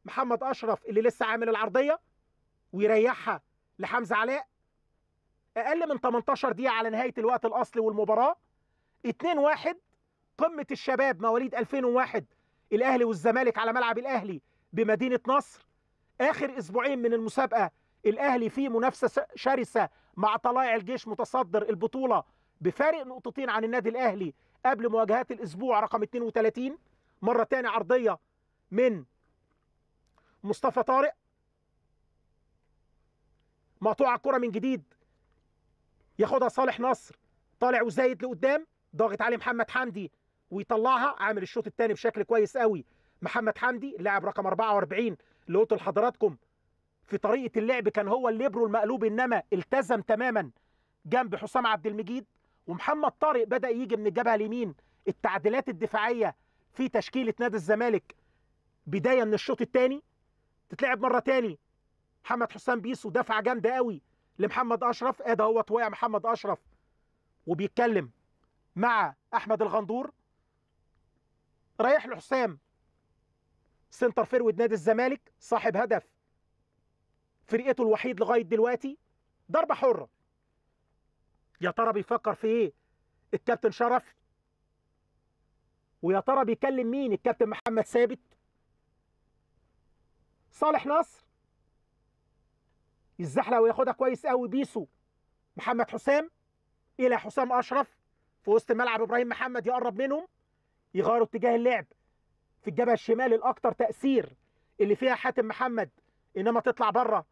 محمد اشرف اللي لسه عامل العرضيه ويريحها لحمزه علاء اقل من 18 دقيقه على نهايه الوقت الاصلي والمباراه 2-1 قمه الشباب مواليد 2001 الاهلي والزمالك على ملعب الاهلي بمدينه نصر اخر اسبوعين من المسابقه الاهلي في منافسه شرسه مع طلائع الجيش متصدر البطوله بفارق نقطتين عن النادي الاهلي قبل مواجهات الاسبوع رقم 32 مره ثانيه عرضيه من مصطفى طارق مقطوعه الكره من جديد ياخدها صالح نصر طالع وزايد لقدام ضاغط عليه محمد حمدي ويطلعها عامل الشوط الثاني بشكل كويس قوي محمد حمدي اللاعب رقم 44 اللي قلت لحضراتكم في طريقه اللعب كان هو الليبرو المقلوب انما التزم تماما جنب حسام عبد المجيد ومحمد طارق بدا يجي من الجبهه اليمين التعديلات الدفاعيه في تشكيله نادي الزمالك بدايه من الشوط الثاني تتلعب مره ثانيه محمد حسام بيسو دفع جامده قوي لمحمد اشرف ادي إيه اهوت واقع محمد اشرف وبيتكلم مع احمد الغندور رايح لحسام سنتر فيرويد نادي الزمالك صاحب هدف فرقته الوحيد لغايه دلوقتي ضربه حره يا ترى بيفكر في ايه الكابتن شرف ويا ترى بيكلم مين الكابتن محمد ثابت صالح نصر يتزحلق وياخدها كويس قوي بيسو محمد حسام الى حسام اشرف في وسط ملعب ابراهيم محمد يقرب منهم يغيروا اتجاه اللعب في الجبهه الشمال الاكثر تاثير اللي فيها حاتم محمد انما تطلع بره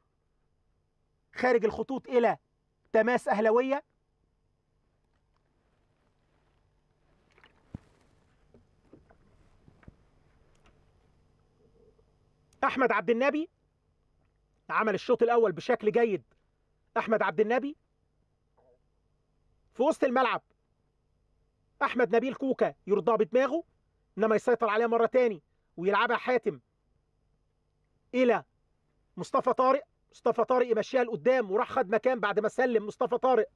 خارج الخطوط الى تماس اهلاويه احمد عبد النبي عمل الشوط الاول بشكل جيد احمد عبد النبي في وسط الملعب احمد نبيل كوكا يرضى بدماغه انما يسيطر عليها مره تاني ويلعبها حاتم الى مصطفى طارق مصطفى طارق يمشيها لقدام وراح خد مكان بعد ما سلم مصطفى طارق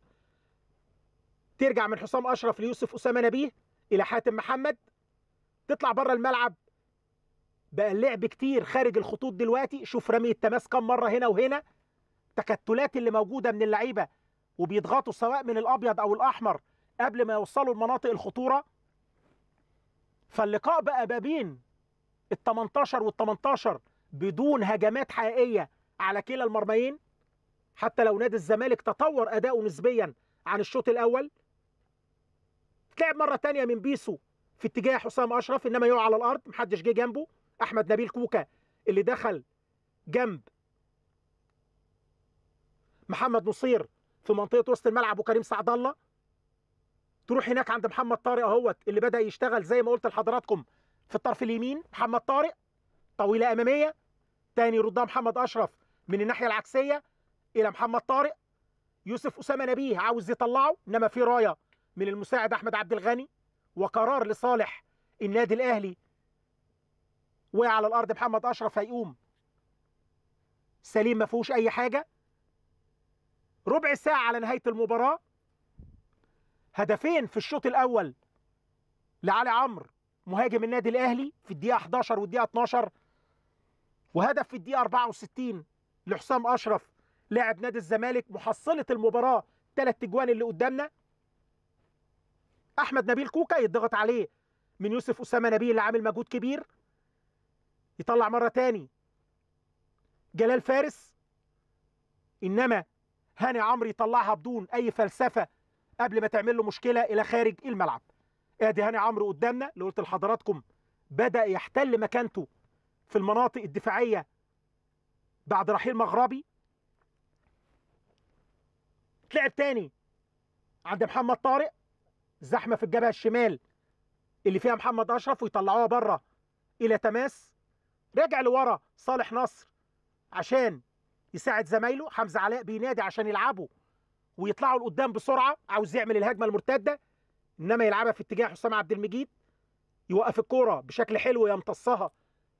ترجع من حسام اشرف ليوسف اسامه نبيه الى حاتم محمد تطلع بره الملعب بقى اللعب كتير خارج الخطوط دلوقتي شوف رمي التماس كم مره هنا وهنا التكتلات اللي موجوده من اللعيبه وبيضغطوا سواء من الابيض او الاحمر قبل ما يوصلوا لمناطق الخطوره فاللقاء بقى ما بين ال 18 وال 18 بدون هجمات حقيقيه على كلا المرميين حتى لو نادي الزمالك تطور اداؤه نسبيا عن الشوط الاول تلعب مره تانية من بيسو في اتجاه حسام اشرف انما يقع على الارض محدش جه جنبه احمد نبيل كوكا اللي دخل جنب محمد نصير في منطقه وسط الملعب وكريم سعد الله تروح هناك عند محمد طارق اهوت اللي بدا يشتغل زي ما قلت لحضراتكم في الطرف اليمين محمد طارق طويله اماميه تاني يردها محمد اشرف من الناحيه العكسيه الى محمد طارق يوسف اسامه نبيه عاوز يطلعه انما في رايه من المساعد احمد عبد الغني وقرار لصالح النادي الاهلي وقع على الارض محمد اشرف هيقوم سليم ما فيهوش اي حاجه ربع ساعه على نهايه المباراه هدفين في الشوط الاول لعلي عمرو مهاجم النادي الاهلي في الدقيقه 11 والدقيقه 12 وهدف في الدقيقه 64 لحسام اشرف لاعب نادي الزمالك محصله المباراه ثلاث اجوان اللي قدامنا احمد نبيل كوكا يضغط عليه من يوسف اسامه نبيل اللي عامل مجهود كبير يطلع مرة تاني جلال فارس إنما هاني عمرو يطلعها بدون أي فلسفة قبل ما تعمل له مشكلة إلى خارج الملعب ادي هاني عمرو قدامنا اللي قلت لحضراتكم بدأ يحتل مكانته في المناطق الدفاعية بعد رحيل مغربي اتلعب تاني عند محمد طارق زحمة في الجبهة الشمال اللي فيها محمد أشرف ويطلعوها بره إلى تماس رجع لورا صالح نصر عشان يساعد زمايله حمزه علاء بينادي عشان يلعبوا ويطلعوا لقدام بسرعه عاوز يعمل الهجمه المرتده انما يلعبها في اتجاه حسام عبد المجيد يوقف الكوره بشكل حلو يمتصها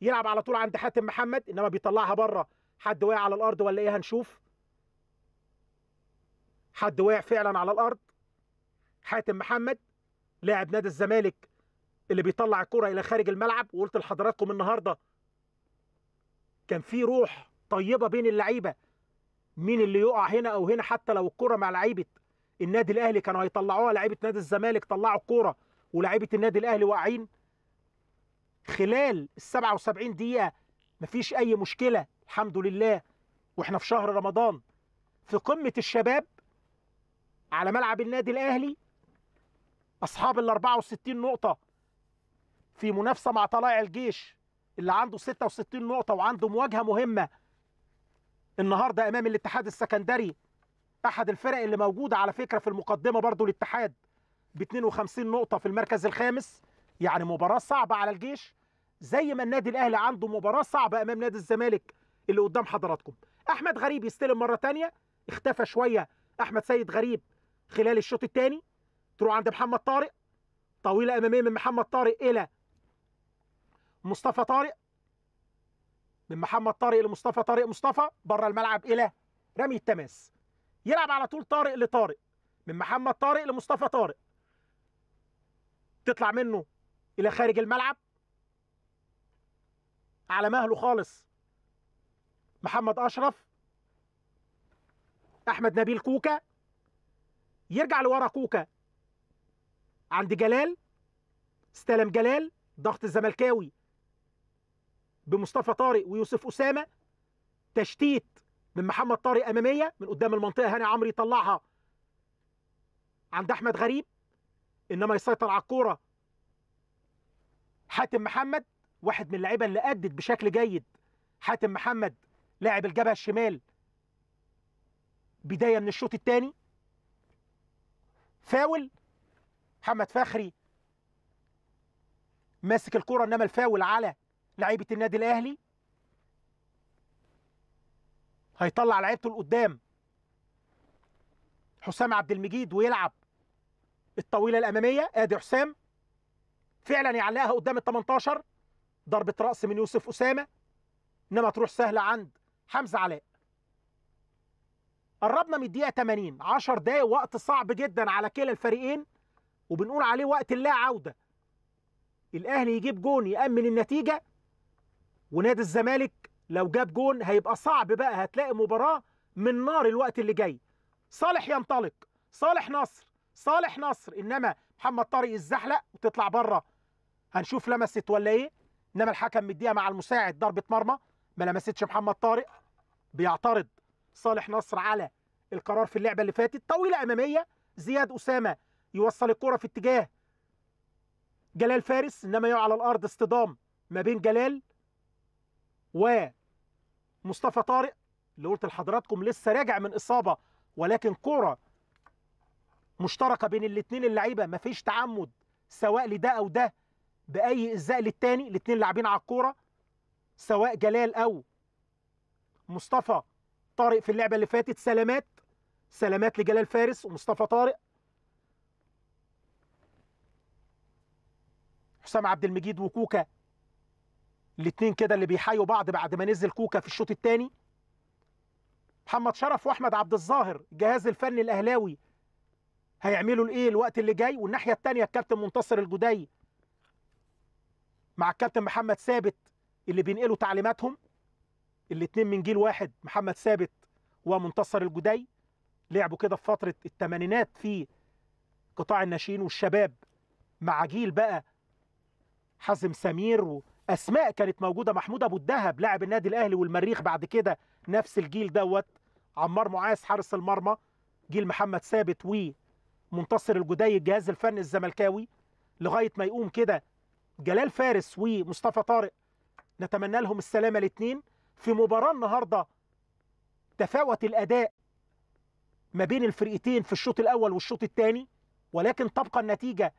يلعب على طول عند حاتم محمد انما بيطلعها بره حد وقع على الارض ولا ايه هنشوف حد وقع فعلا على الارض حاتم محمد لاعب نادي الزمالك اللي بيطلع الكره الى خارج الملعب وقلت لحضراتكم النهارده كان في روح طيبه بين اللعيبه مين اللي يقع هنا او هنا حتى لو الكره مع لعيبه النادي الاهلي كانوا هيطلعوها لعيبه نادي الزمالك طلعوا الكوره ولاعيبه النادي الاهلي واقعين خلال ال 77 دقيقه مفيش اي مشكله الحمد لله واحنا في شهر رمضان في قمه الشباب على ملعب النادي الاهلي اصحاب ال 64 نقطه في منافسه مع طلائع الجيش اللي عنده 66 نقطة وعنده مواجهة مهمة النهاردة أمام الاتحاد السكندري أحد الفرق اللي موجودة على فكرة في المقدمة برضو الاتحاد ب 52 نقطة في المركز الخامس يعني مباراة صعبة على الجيش زي ما النادي الأهلي عنده مباراة صعبة أمام نادي الزمالك اللي قدام حضراتكم أحمد غريب يستلم مرة تانية اختفى شوية أحمد سيد غريب خلال الشوط الثاني تروح عند محمد طارق طويلة أمامية من محمد طارق إلى مصطفى طارق من محمد طارق لمصطفى طارق مصطفى بره الملعب الى رمي التماس يلعب على طول طارق لطارق من محمد طارق لمصطفى طارق تطلع منه الى خارج الملعب على مهله خالص محمد اشرف احمد نبيل كوكا يرجع لورا كوكا عند جلال استلم جلال ضغط الزملكاوي بمصطفى طارق ويوسف أسامة تشتيت من محمد طارق أمامية من قدام المنطقة هاني عمرو يطلعها عند أحمد غريب إنما يسيطر على الكورة حاتم محمد واحد من اللعيبة اللي أدت بشكل جيد حاتم محمد لاعب الجبهة الشمال بداية من الشوط الثاني فاول محمد فخري ماسك الكوره انما الفاول على لعيبه النادي الاهلي هيطلع لعيبته لقدام حسام عبد المجيد ويلعب الطويله الاماميه ادي حسام فعلا يعلقها قدام ال 18 ضربه راس من يوسف اسامه انما تروح سهله عند حمزه علاء قربنا من الدقيقه 80 10 دقايق وقت صعب جدا على كلا الفريقين وبنقول عليه وقت اللا عوده الاهلي يجيب جون يامن النتيجه ونادي الزمالك لو جاب جون هيبقى صعب بقى هتلاقي مباراه من نار الوقت اللي جاي صالح ينطلق صالح نصر صالح نصر انما محمد طارق الزحلق وتطلع بره هنشوف لمست ولا ايه انما الحكم مديها مع المساعد ضربه مرمى ما لمستش محمد طارق بيعترض صالح نصر على القرار في اللعبه اللي فاتت طويله اماميه زياد اسامه يوصل الكره في اتجاه جلال فارس انما يقع على الارض اصطدام ما بين جلال ومصطفى طارق اللي قلت لحضراتكم لسه راجع من إصابة ولكن كرة مشتركة بين الاثنين اللعيبة مفيش تعمد سواء لده أو ده بأي إزاء للتاني الاثنين لاعبين على الكورة سواء جلال أو مصطفى طارق في اللعبة اللي فاتت سلامات سلامات لجلال فارس ومصطفى طارق حسام عبد المجيد وكوكا الاثنين كده اللي بيحيوا بعض بعد ما نزل كوكا في الشوط الثاني محمد شرف واحمد عبد الظاهر الجهاز الفني الاهلاوي هيعملوا الايه الوقت اللي جاي والناحيه الثانيه الكابتن منتصر الجدي مع الكابتن محمد ثابت اللي بينقلوا تعليماتهم الاثنين من جيل واحد محمد ثابت ومنتصر الجدي لعبوا كده في فتره الثمانينات في قطاع الناشئين والشباب مع جيل بقى حازم سمير و... اسماء كانت موجوده محمود ابو الدهب لاعب النادي الاهلي والمريخ بعد كده نفس الجيل دوت عمار معاذ حارس المرمى جيل محمد ثابت ومنتصر الجدي الجهاز الفني الزملكاوي لغايه ما يقوم كده جلال فارس ومصطفى طارق نتمنى لهم السلامه الاثنين في مباراه النهارده تفاوت الاداء ما بين الفرقتين في الشوط الاول والشوط الثاني ولكن تبقى النتيجه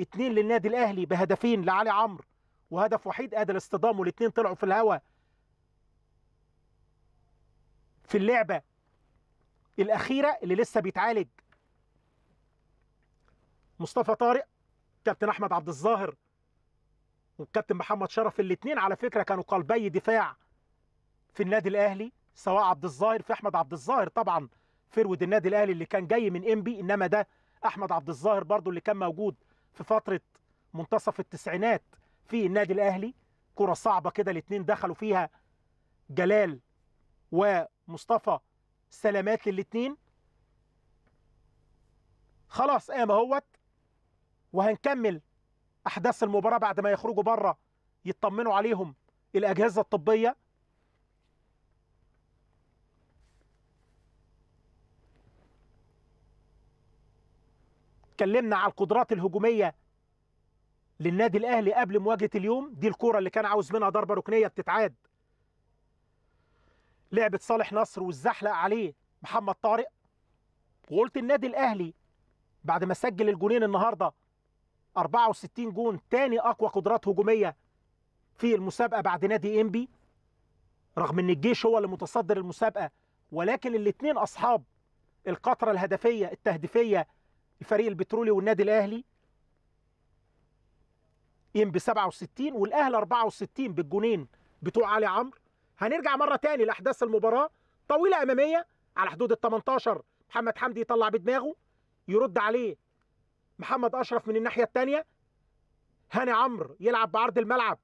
اثنين للنادي الاهلي بهدفين لعلي عمرو وهدف وحيد ادي الاصطدام والاثنين طلعوا في الهواء في اللعبه الاخيره اللي لسه بيتعالج مصطفى طارق كابتن احمد عبد الظاهر والكابتن محمد شرف الاثنين على فكره كانوا قلبي دفاع في النادي الاهلي سواء عبد الظاهر في احمد عبد الظاهر طبعا فرود النادي الاهلي اللي كان جاي من انبي انما ده احمد عبد الظاهر برضو اللي كان موجود في فتره منتصف التسعينات في النادي الأهلي كرة صعبة كده الاثنين دخلوا فيها جلال ومصطفى سلامات للاثنين خلاص قام اهوت وهنكمل أحداث المباراة بعد ما يخرجوا بره يطمنوا عليهم الأجهزة الطبية اتكلمنا على القدرات الهجومية للنادي الاهلي قبل مواجهه اليوم دي الكوره اللي كان عاوز منها ضربه ركنيه بتتعاد لعبه صالح نصر والزحلق عليه محمد طارق وقلت النادي الاهلي بعد ما سجل الجونين النهارده 64 جون تاني اقوى قدرات هجوميه في المسابقه بعد نادي انبي رغم ان الجيش هو اللي متصدر المسابقه ولكن الاثنين اصحاب القطره الهدفيه التهديفيه الفريق البترولي والنادي الاهلي ب 67 والاهلي 64 بالجونين بتوع علي عمرو هنرجع مره تاني لاحداث المباراه طويله اماميه على حدود ال 18 محمد حمدي يطلع بدماغه يرد عليه محمد اشرف من الناحيه الثانيه هاني عمرو يلعب بعرض الملعب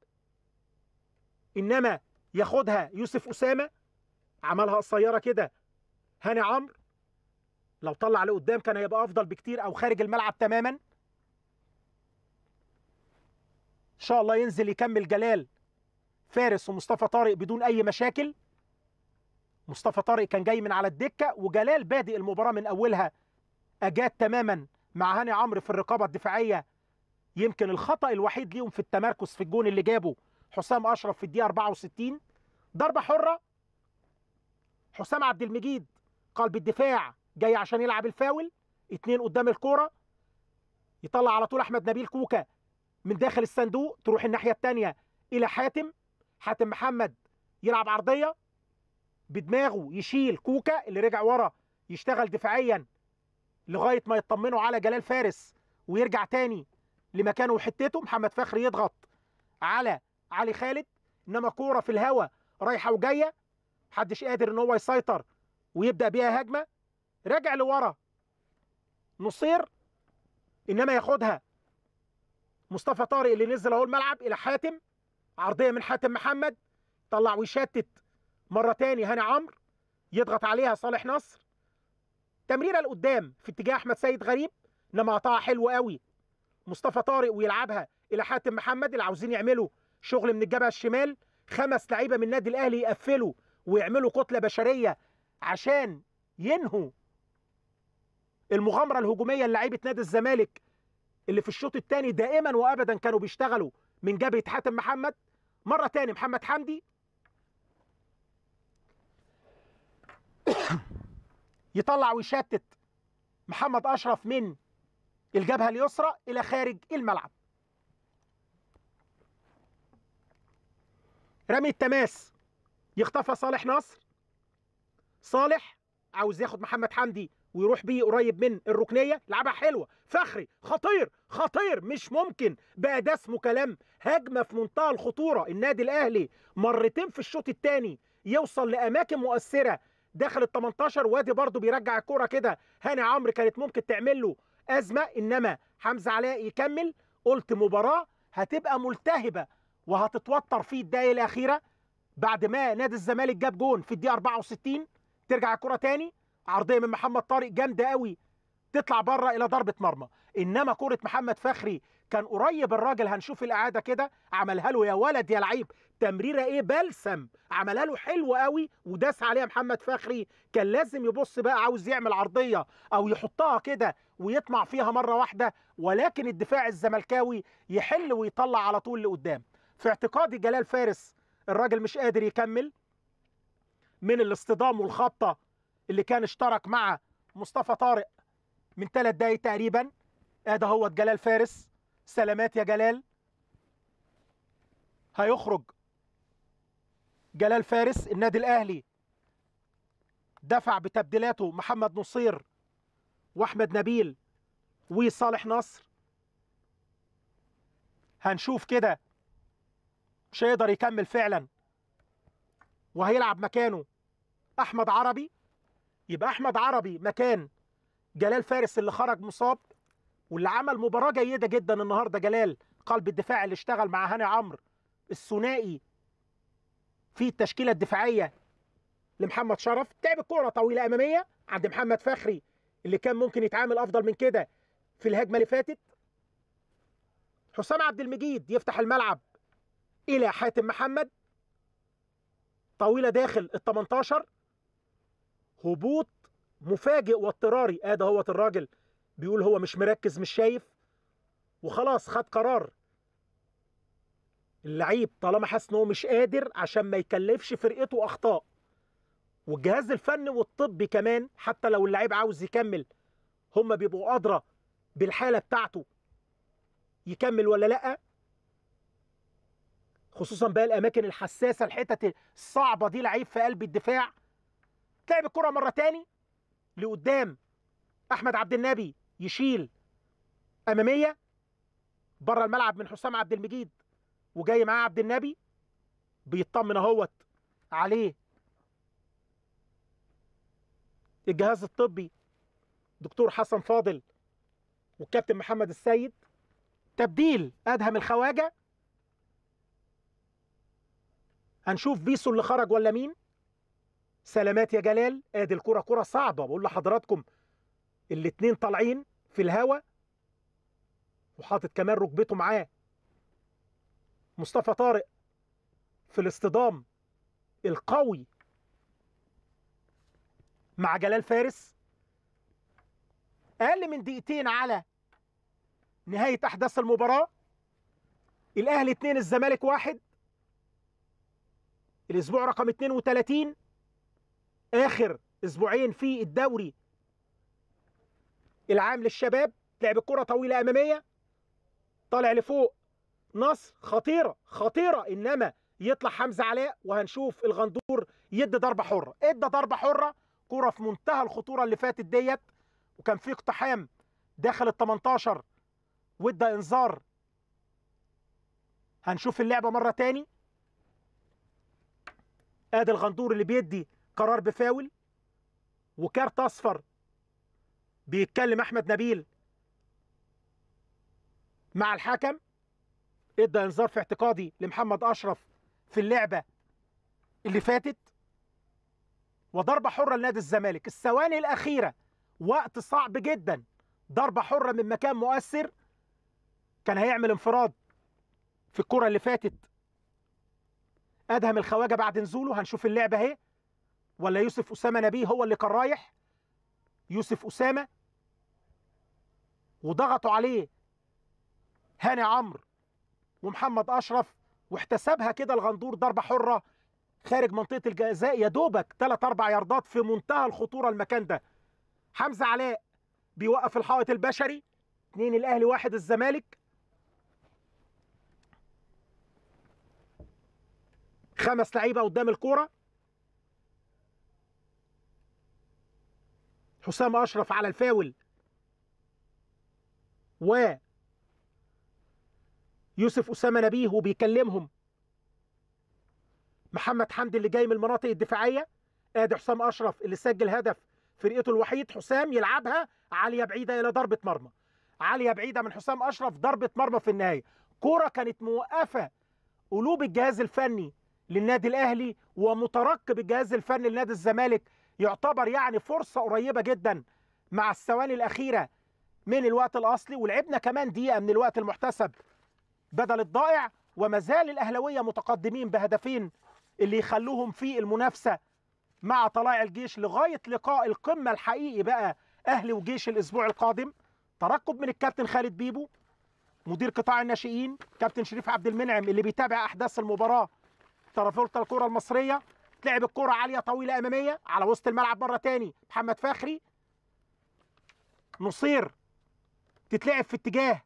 انما ياخدها يوسف اسامه عملها قصيره كده هاني عمرو لو طلع لقدام كان هيبقى افضل بكتير او خارج الملعب تماما ان شاء الله ينزل يكمل جلال فارس ومصطفى طارق بدون اي مشاكل مصطفى طارق كان جاي من على الدكه وجلال بادئ المباراه من اولها اجاد تماما مع هاني عمرو في الرقابه الدفاعيه يمكن الخطا الوحيد ليهم في التمركز في الجون اللي جابه حسام اشرف في الدقيقه 64 ضربه حره حسام عبد المجيد قلب الدفاع جاي عشان يلعب الفاول اتنين قدام الكوره يطلع على طول احمد نبيل كوكا من داخل الصندوق تروح الناحية التانية إلى حاتم حاتم محمد يلعب عرضية بدماغه يشيل كوكا اللي رجع ورا يشتغل دفاعيا لغاية ما يطمنوا على جلال فارس ويرجع تاني لمكانه وحتته محمد فخري يضغط على علي خالد انما كوره في الهوا رايحه وجايه محدش قادر ان هو يسيطر ويبدا بيها هجمه راجع لورا نصير انما ياخدها مصطفى طارق اللي نزل اهو الملعب الى حاتم عرضيه من حاتم محمد طلع ويشتت مره تاني هاني عمرو يضغط عليها صالح نصر تمريره لقدام في اتجاه احمد سيد غريب انما قطعها حلو قوي مصطفى طارق ويلعبها الى حاتم محمد اللي عاوزين يعملوا شغل من الجبهه الشمال خمس لعيبه من النادي الاهلي يقفلوا ويعملوا كتله بشريه عشان ينهوا المغامره الهجوميه لعيبه نادي الزمالك اللي في الشوط الثاني دائما وابدا كانوا بيشتغلوا من جبهه حاتم محمد مره تاني محمد حمدي يطلع ويشتت محمد اشرف من الجبهه اليسرى الى خارج الملعب رمي التماس يخطفها صالح نصر صالح عاوز ياخد محمد حمدي ويروح بيه قريب من الركنيه لعبها حلوه فخري خطير خطير مش ممكن بقى ده اسمه كلام هجمه في منتهى الخطوره النادي الاهلي مرتين في الشوط الثاني يوصل لاماكن مؤثره داخل ال 18 وادي برضه بيرجع الكوره كده هاني عمرو كانت ممكن تعمل له ازمه انما حمزه علاء يكمل قلت مباراه هتبقى ملتهبه وهتتوتر في الدقايق الاخيره بعد ما نادي الزمالك جاب جون في الدقيقه 64 ترجع الكره تاني عرضيه من محمد طارق جامده قوي تطلع بره الى ضربه مرمى انما كره محمد فخري كان قريب الراجل هنشوف الاعاده كده عملها له يا ولد يا لعيب تمريره ايه بلسم عملها له حلو قوي وداس عليها محمد فخري كان لازم يبص بقى عاوز يعمل عرضيه او يحطها كده ويطمع فيها مره واحده ولكن الدفاع الزملكاوي يحل ويطلع على طول لقدام في اعتقادي جلال فارس الراجل مش قادر يكمل من الاصطدام والخبطه اللي كان اشترك مع مصطفى طارق من ثلاث دقايق تقريبا ادي هو جلال فارس سلامات يا جلال هيخرج جلال فارس النادي الاهلي دفع بتبديلاته محمد نصير واحمد نبيل وصالح نصر هنشوف كده مش هيقدر يكمل فعلا وهيلعب مكانه احمد عربي يبقى احمد عربي مكان جلال فارس اللي خرج مصاب واللي عمل مباراه جيده جدا النهارده جلال قلب الدفاع اللي اشتغل مع هاني عمرو الثنائي في التشكيله الدفاعيه لمحمد شرف تعب الكوره طويله اماميه عند محمد فخري اللي كان ممكن يتعامل افضل من كده في الهجمه اللي فاتت حسام عبد المجيد يفتح الملعب الى حاتم محمد طويله داخل ال 18 هبوط مفاجئ واضطراري ادي آه، هوت الراجل بيقول هو مش مركز مش شايف وخلاص خد قرار اللعيب طالما حاسس ان هو مش قادر عشان ما يكلفش فرقته اخطاء والجهاز الفني والطبي كمان حتى لو اللعيب عاوز يكمل هم بيبقوا ادرى بالحاله بتاعته يكمل ولا لا خصوصا بقى الاماكن الحساسه الحتت الصعبه دي لعيب في قلب الدفاع تلعب الكرة مرة تاني لقدام أحمد عبد النبي يشيل أمامية بره الملعب من حسام عبد المجيد وجاي معاه عبد النبي بيطمن اهوت عليه الجهاز الطبي دكتور حسن فاضل والكابتن محمد السيد تبديل ادهم الخواجه هنشوف فيسو اللي خرج ولا مين سلامات يا جلال ادي الكرة كرة صعبة بقول لحضراتكم الاتنين طالعين في الهوا وحاطط كمان ركبته معاه مصطفى طارق في الاصطدام القوي مع جلال فارس اقل من دقيقتين على نهاية احداث المباراة الاهلي اتنين الزمالك واحد الاسبوع رقم 32 اخر اسبوعين في الدوري العام للشباب لعب كرة طويله اماميه طالع لفوق نصر خطيره خطيره انما يطلع حمزه علاء وهنشوف الغندور يدي ضربه حره ادى ضربه حره كره في منتهى الخطوره اللي فاتت ديت وكان في اقتحام داخل ال 18 وادى انذار هنشوف اللعبه مره تاني ادي الغندور اللي بيدي قرار بفاول وكارت اصفر بيتكلم احمد نبيل مع الحكم ادى انذار في اعتقادي لمحمد اشرف في اللعبه اللي فاتت وضربه حره لنادي الزمالك الثواني الاخيره وقت صعب جدا ضربه حره من مكان مؤثر كان هيعمل انفراد في الكره اللي فاتت ادهم الخواجه بعد نزوله هنشوف اللعبه اهي ولا يوسف أسامة نبيه هو اللي كان رايح يوسف أسامة وضغطوا عليه هاني عمرو ومحمد أشرف واحتسبها كده الغندور ضربة حرة خارج منطقة الجزاء يا دوبك 3 4 ياردات في منتهى الخطورة المكان ده حمزة علاء بيوقف الحائط البشري اثنين الأهلي واحد الزمالك خمس لعيبة قدام الكورة حسام اشرف على الفاول و يوسف اسامه نبيه وبيكلمهم محمد حمدي اللي جاي من المناطق الدفاعيه ادي حسام اشرف اللي سجل هدف فرقته الوحيد حسام يلعبها عاليه بعيده الى ضربه مرمى عاليه بعيده من حسام اشرف ضربه مرمى في النهايه كره كانت موقفه قلوب الجهاز الفني للنادي الاهلي ومترقب الجهاز الفني لنادي الزمالك يعتبر يعني فرصة قريبة جدا مع الثواني الأخيرة من الوقت الأصلي ولعبنا كمان دقيقة من الوقت المحتسب بدل الضائع وما زال الأهلوية متقدمين بهدفين اللي يخلوهم في المنافسة مع طلائع الجيش لغاية لقاء القمة الحقيقي بقى أهلي وجيش الأسبوع القادم ترقب من الكابتن خالد بيبو مدير قطاع الناشئين كابتن شريف عبد المنعم اللي بيتابع أحداث المباراة ترافلت الكرة المصرية لعب الكرة عالية طويلة أمامية على وسط الملعب مرة تاني محمد فخري نصير تتلعب في اتجاه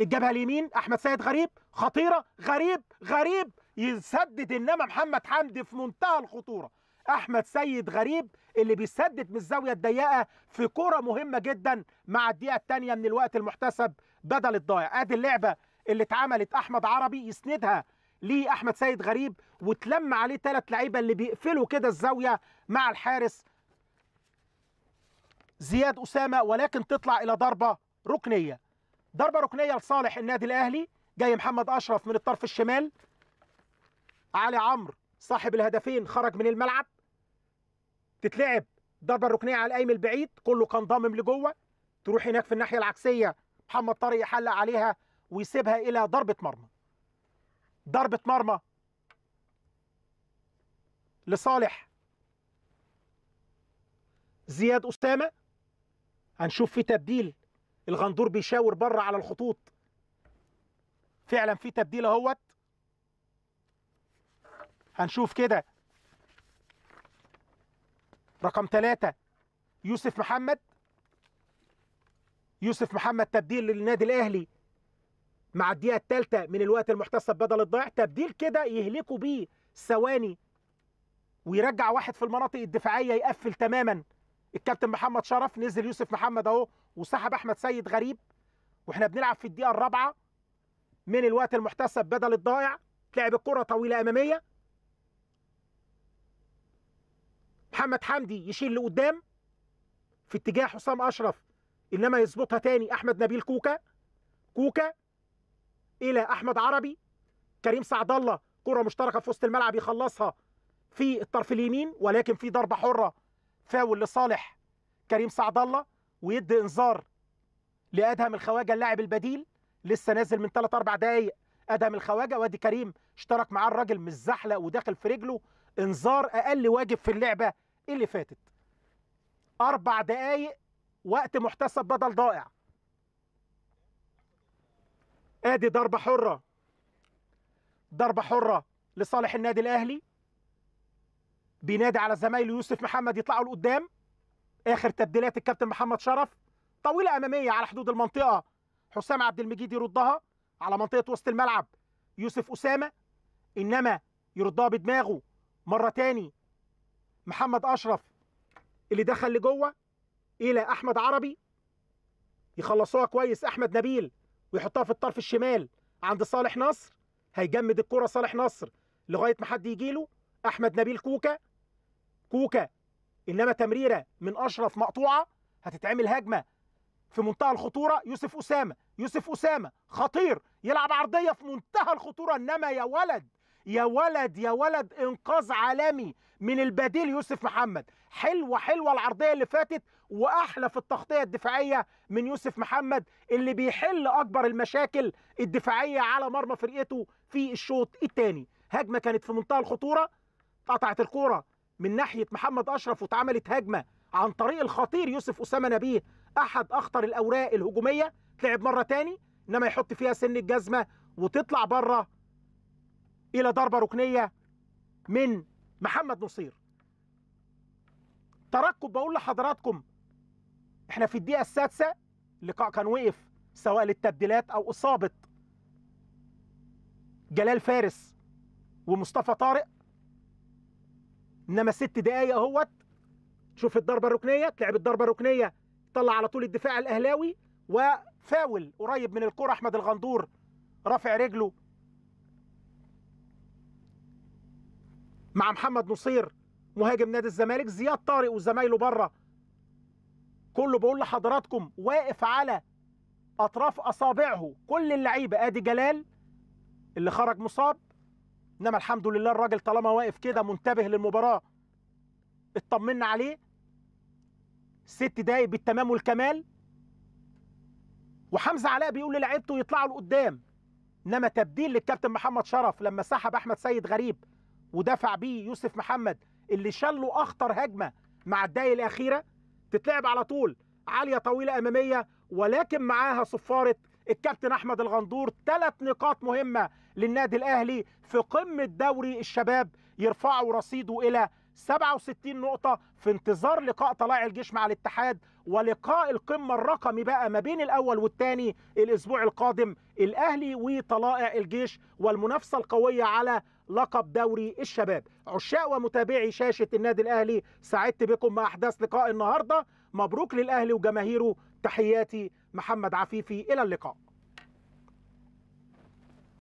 الجبهة اليمين أحمد سيد غريب خطيرة غريب غريب يسدد إنما محمد حمدي في منتهى الخطورة احمد سيد غريب اللي بيسدد من الزاويه الضيقه في كره مهمه جدا مع الدقيقه الثانيه من الوقت المحتسب بدل الضايع ادي اللعبه اللي اتعملت احمد عربي يسندها لاحمد سيد غريب واتلم عليه ثلاث لعيبه اللي بيقفلوا كده الزاويه مع الحارس زياد اسامه ولكن تطلع الى ضربه ركنيه ضربه ركنيه لصالح النادي الاهلي جاي محمد اشرف من الطرف الشمال علي عمرو صاحب الهدفين خرج من الملعب تتلعب ضربه ركنيه على القايم البعيد كله كان ضامم لجوه تروح هناك في الناحيه العكسيه محمد طارق يحلق عليها ويسيبها الى ضربه مرمى ضربة مرمى لصالح زياد أسامة هنشوف في تبديل الغندور بيشاور بره على الخطوط فعلا في تبديل اهوت هنشوف كده رقم ثلاثة يوسف محمد يوسف محمد تبديل للنادي الأهلي مع الدقيقة الثالثة من الوقت المحتسب بدل الضيع تبديل كده يهلكوا بيه ثواني ويرجع واحد في المناطق الدفاعية يقفل تماما الكابتن محمد شرف نزل يوسف محمد اهو وسحب احمد سيد غريب واحنا بنلعب في الدقيقة الرابعة من الوقت المحتسب بدل الضائع لعب الكرة طويلة أمامية محمد حمدي يشيل لقدام في اتجاه حسام أشرف إنما يظبطها تاني أحمد نبيل كوكا كوكا الى احمد عربي كريم سعد الله كره مشتركه في وسط الملعب يخلصها في الطرف اليمين ولكن في ضربه حره فاول لصالح كريم سعد الله ويدي انذار لادهم الخواجه اللاعب البديل لسه نازل من 3 4 دقايق ادهم الخواجه وادي كريم اشترك معاه الراجل متزحلق وداخل في رجله انذار اقل واجب في اللعبه اللي فاتت اربع دقايق وقت محتسب بدل ضائع ادي ضربه حره ضربه حره لصالح النادي الاهلي بينادي على زمايله يوسف محمد يطلعوا لقدام اخر تبديلات الكابتن محمد شرف طويله اماميه على حدود المنطقه حسام عبد المجيد يردها على منطقه وسط الملعب يوسف اسامه انما يردها بدماغه مره تاني محمد اشرف اللي دخل لجوه الى احمد عربي يخلصوها كويس احمد نبيل ويحطها في الطرف الشمال عند صالح نصر هيجمد الكرة صالح نصر لغاية ما حد يجي له أحمد نبيل كوكا كوكا إنما تمريرة من أشرف مقطوعة هتتعمل هجمة في منتهى الخطورة يوسف أسامة يوسف أسامة خطير يلعب عرضية في منتهى الخطورة إنما يا ولد يا ولد يا ولد انقاذ عالمي من البديل يوسف محمد حلوه حلوه العرضيه اللي فاتت واحلى في التغطيه الدفاعيه من يوسف محمد اللي بيحل اكبر المشاكل الدفاعيه على مرمى فرقته في الشوط الثاني هجمه كانت في منتهى الخطوره قطعت الكوره من ناحيه محمد اشرف واتعملت هجمه عن طريق الخطير يوسف اسامه نبيه احد اخطر الاوراق الهجوميه تلعب مره ثاني انما يحط فيها سن الجزمه وتطلع بره الى ضربه ركنيه من محمد نصير ترقب بقول لحضراتكم احنا في الدقيقه السادسه اللقاء كان وقف سواء للتبديلات او اصابه جلال فارس ومصطفى طارق انما ست دقايق اهوت شوف الضربه الركنيه تلعب الضربه الركنيه طلع على طول الدفاع الاهلاوي وفاول قريب من الكره احمد الغندور رافع رجله مع محمد نصير مهاجم نادي الزمالك زياد طارق وزمايله بره كله بقول لحضراتكم واقف على اطراف اصابعه كل اللعيبه ادي جلال اللي خرج مصاب انما الحمد لله الراجل طالما واقف كده منتبه للمباراه اطمنا عليه ست دقايق بالتمام والكمال وحمزه علاء بيقول للعيبته يطلعوا لقدام انما تبديل للكابتن محمد شرف لما سحب احمد سيد غريب ودفع بيه يوسف محمد اللي شله اخطر هجمه مع الدقايق الاخيره تتلعب على طول عالية طويلة أمامية ولكن معاها صفارة الكابتن أحمد الغندور ثلاث نقاط مهمة للنادي الأهلي في قمة دوري الشباب يرفعوا رصيده إلى 67 نقطة في انتظار لقاء طلائع الجيش مع الاتحاد ولقاء القمة الرقمي بقى ما بين الأول والثاني الأسبوع القادم الأهلي وطلائع الجيش والمنافسة القوية على لقب دوري الشباب عشاق ومتابعي شاشة النادي الأهلي سعدت بكم مع أحداث لقاء النهاردة مبروك للأهلي وجماهيره تحياتي محمد عفيفي إلى اللقاء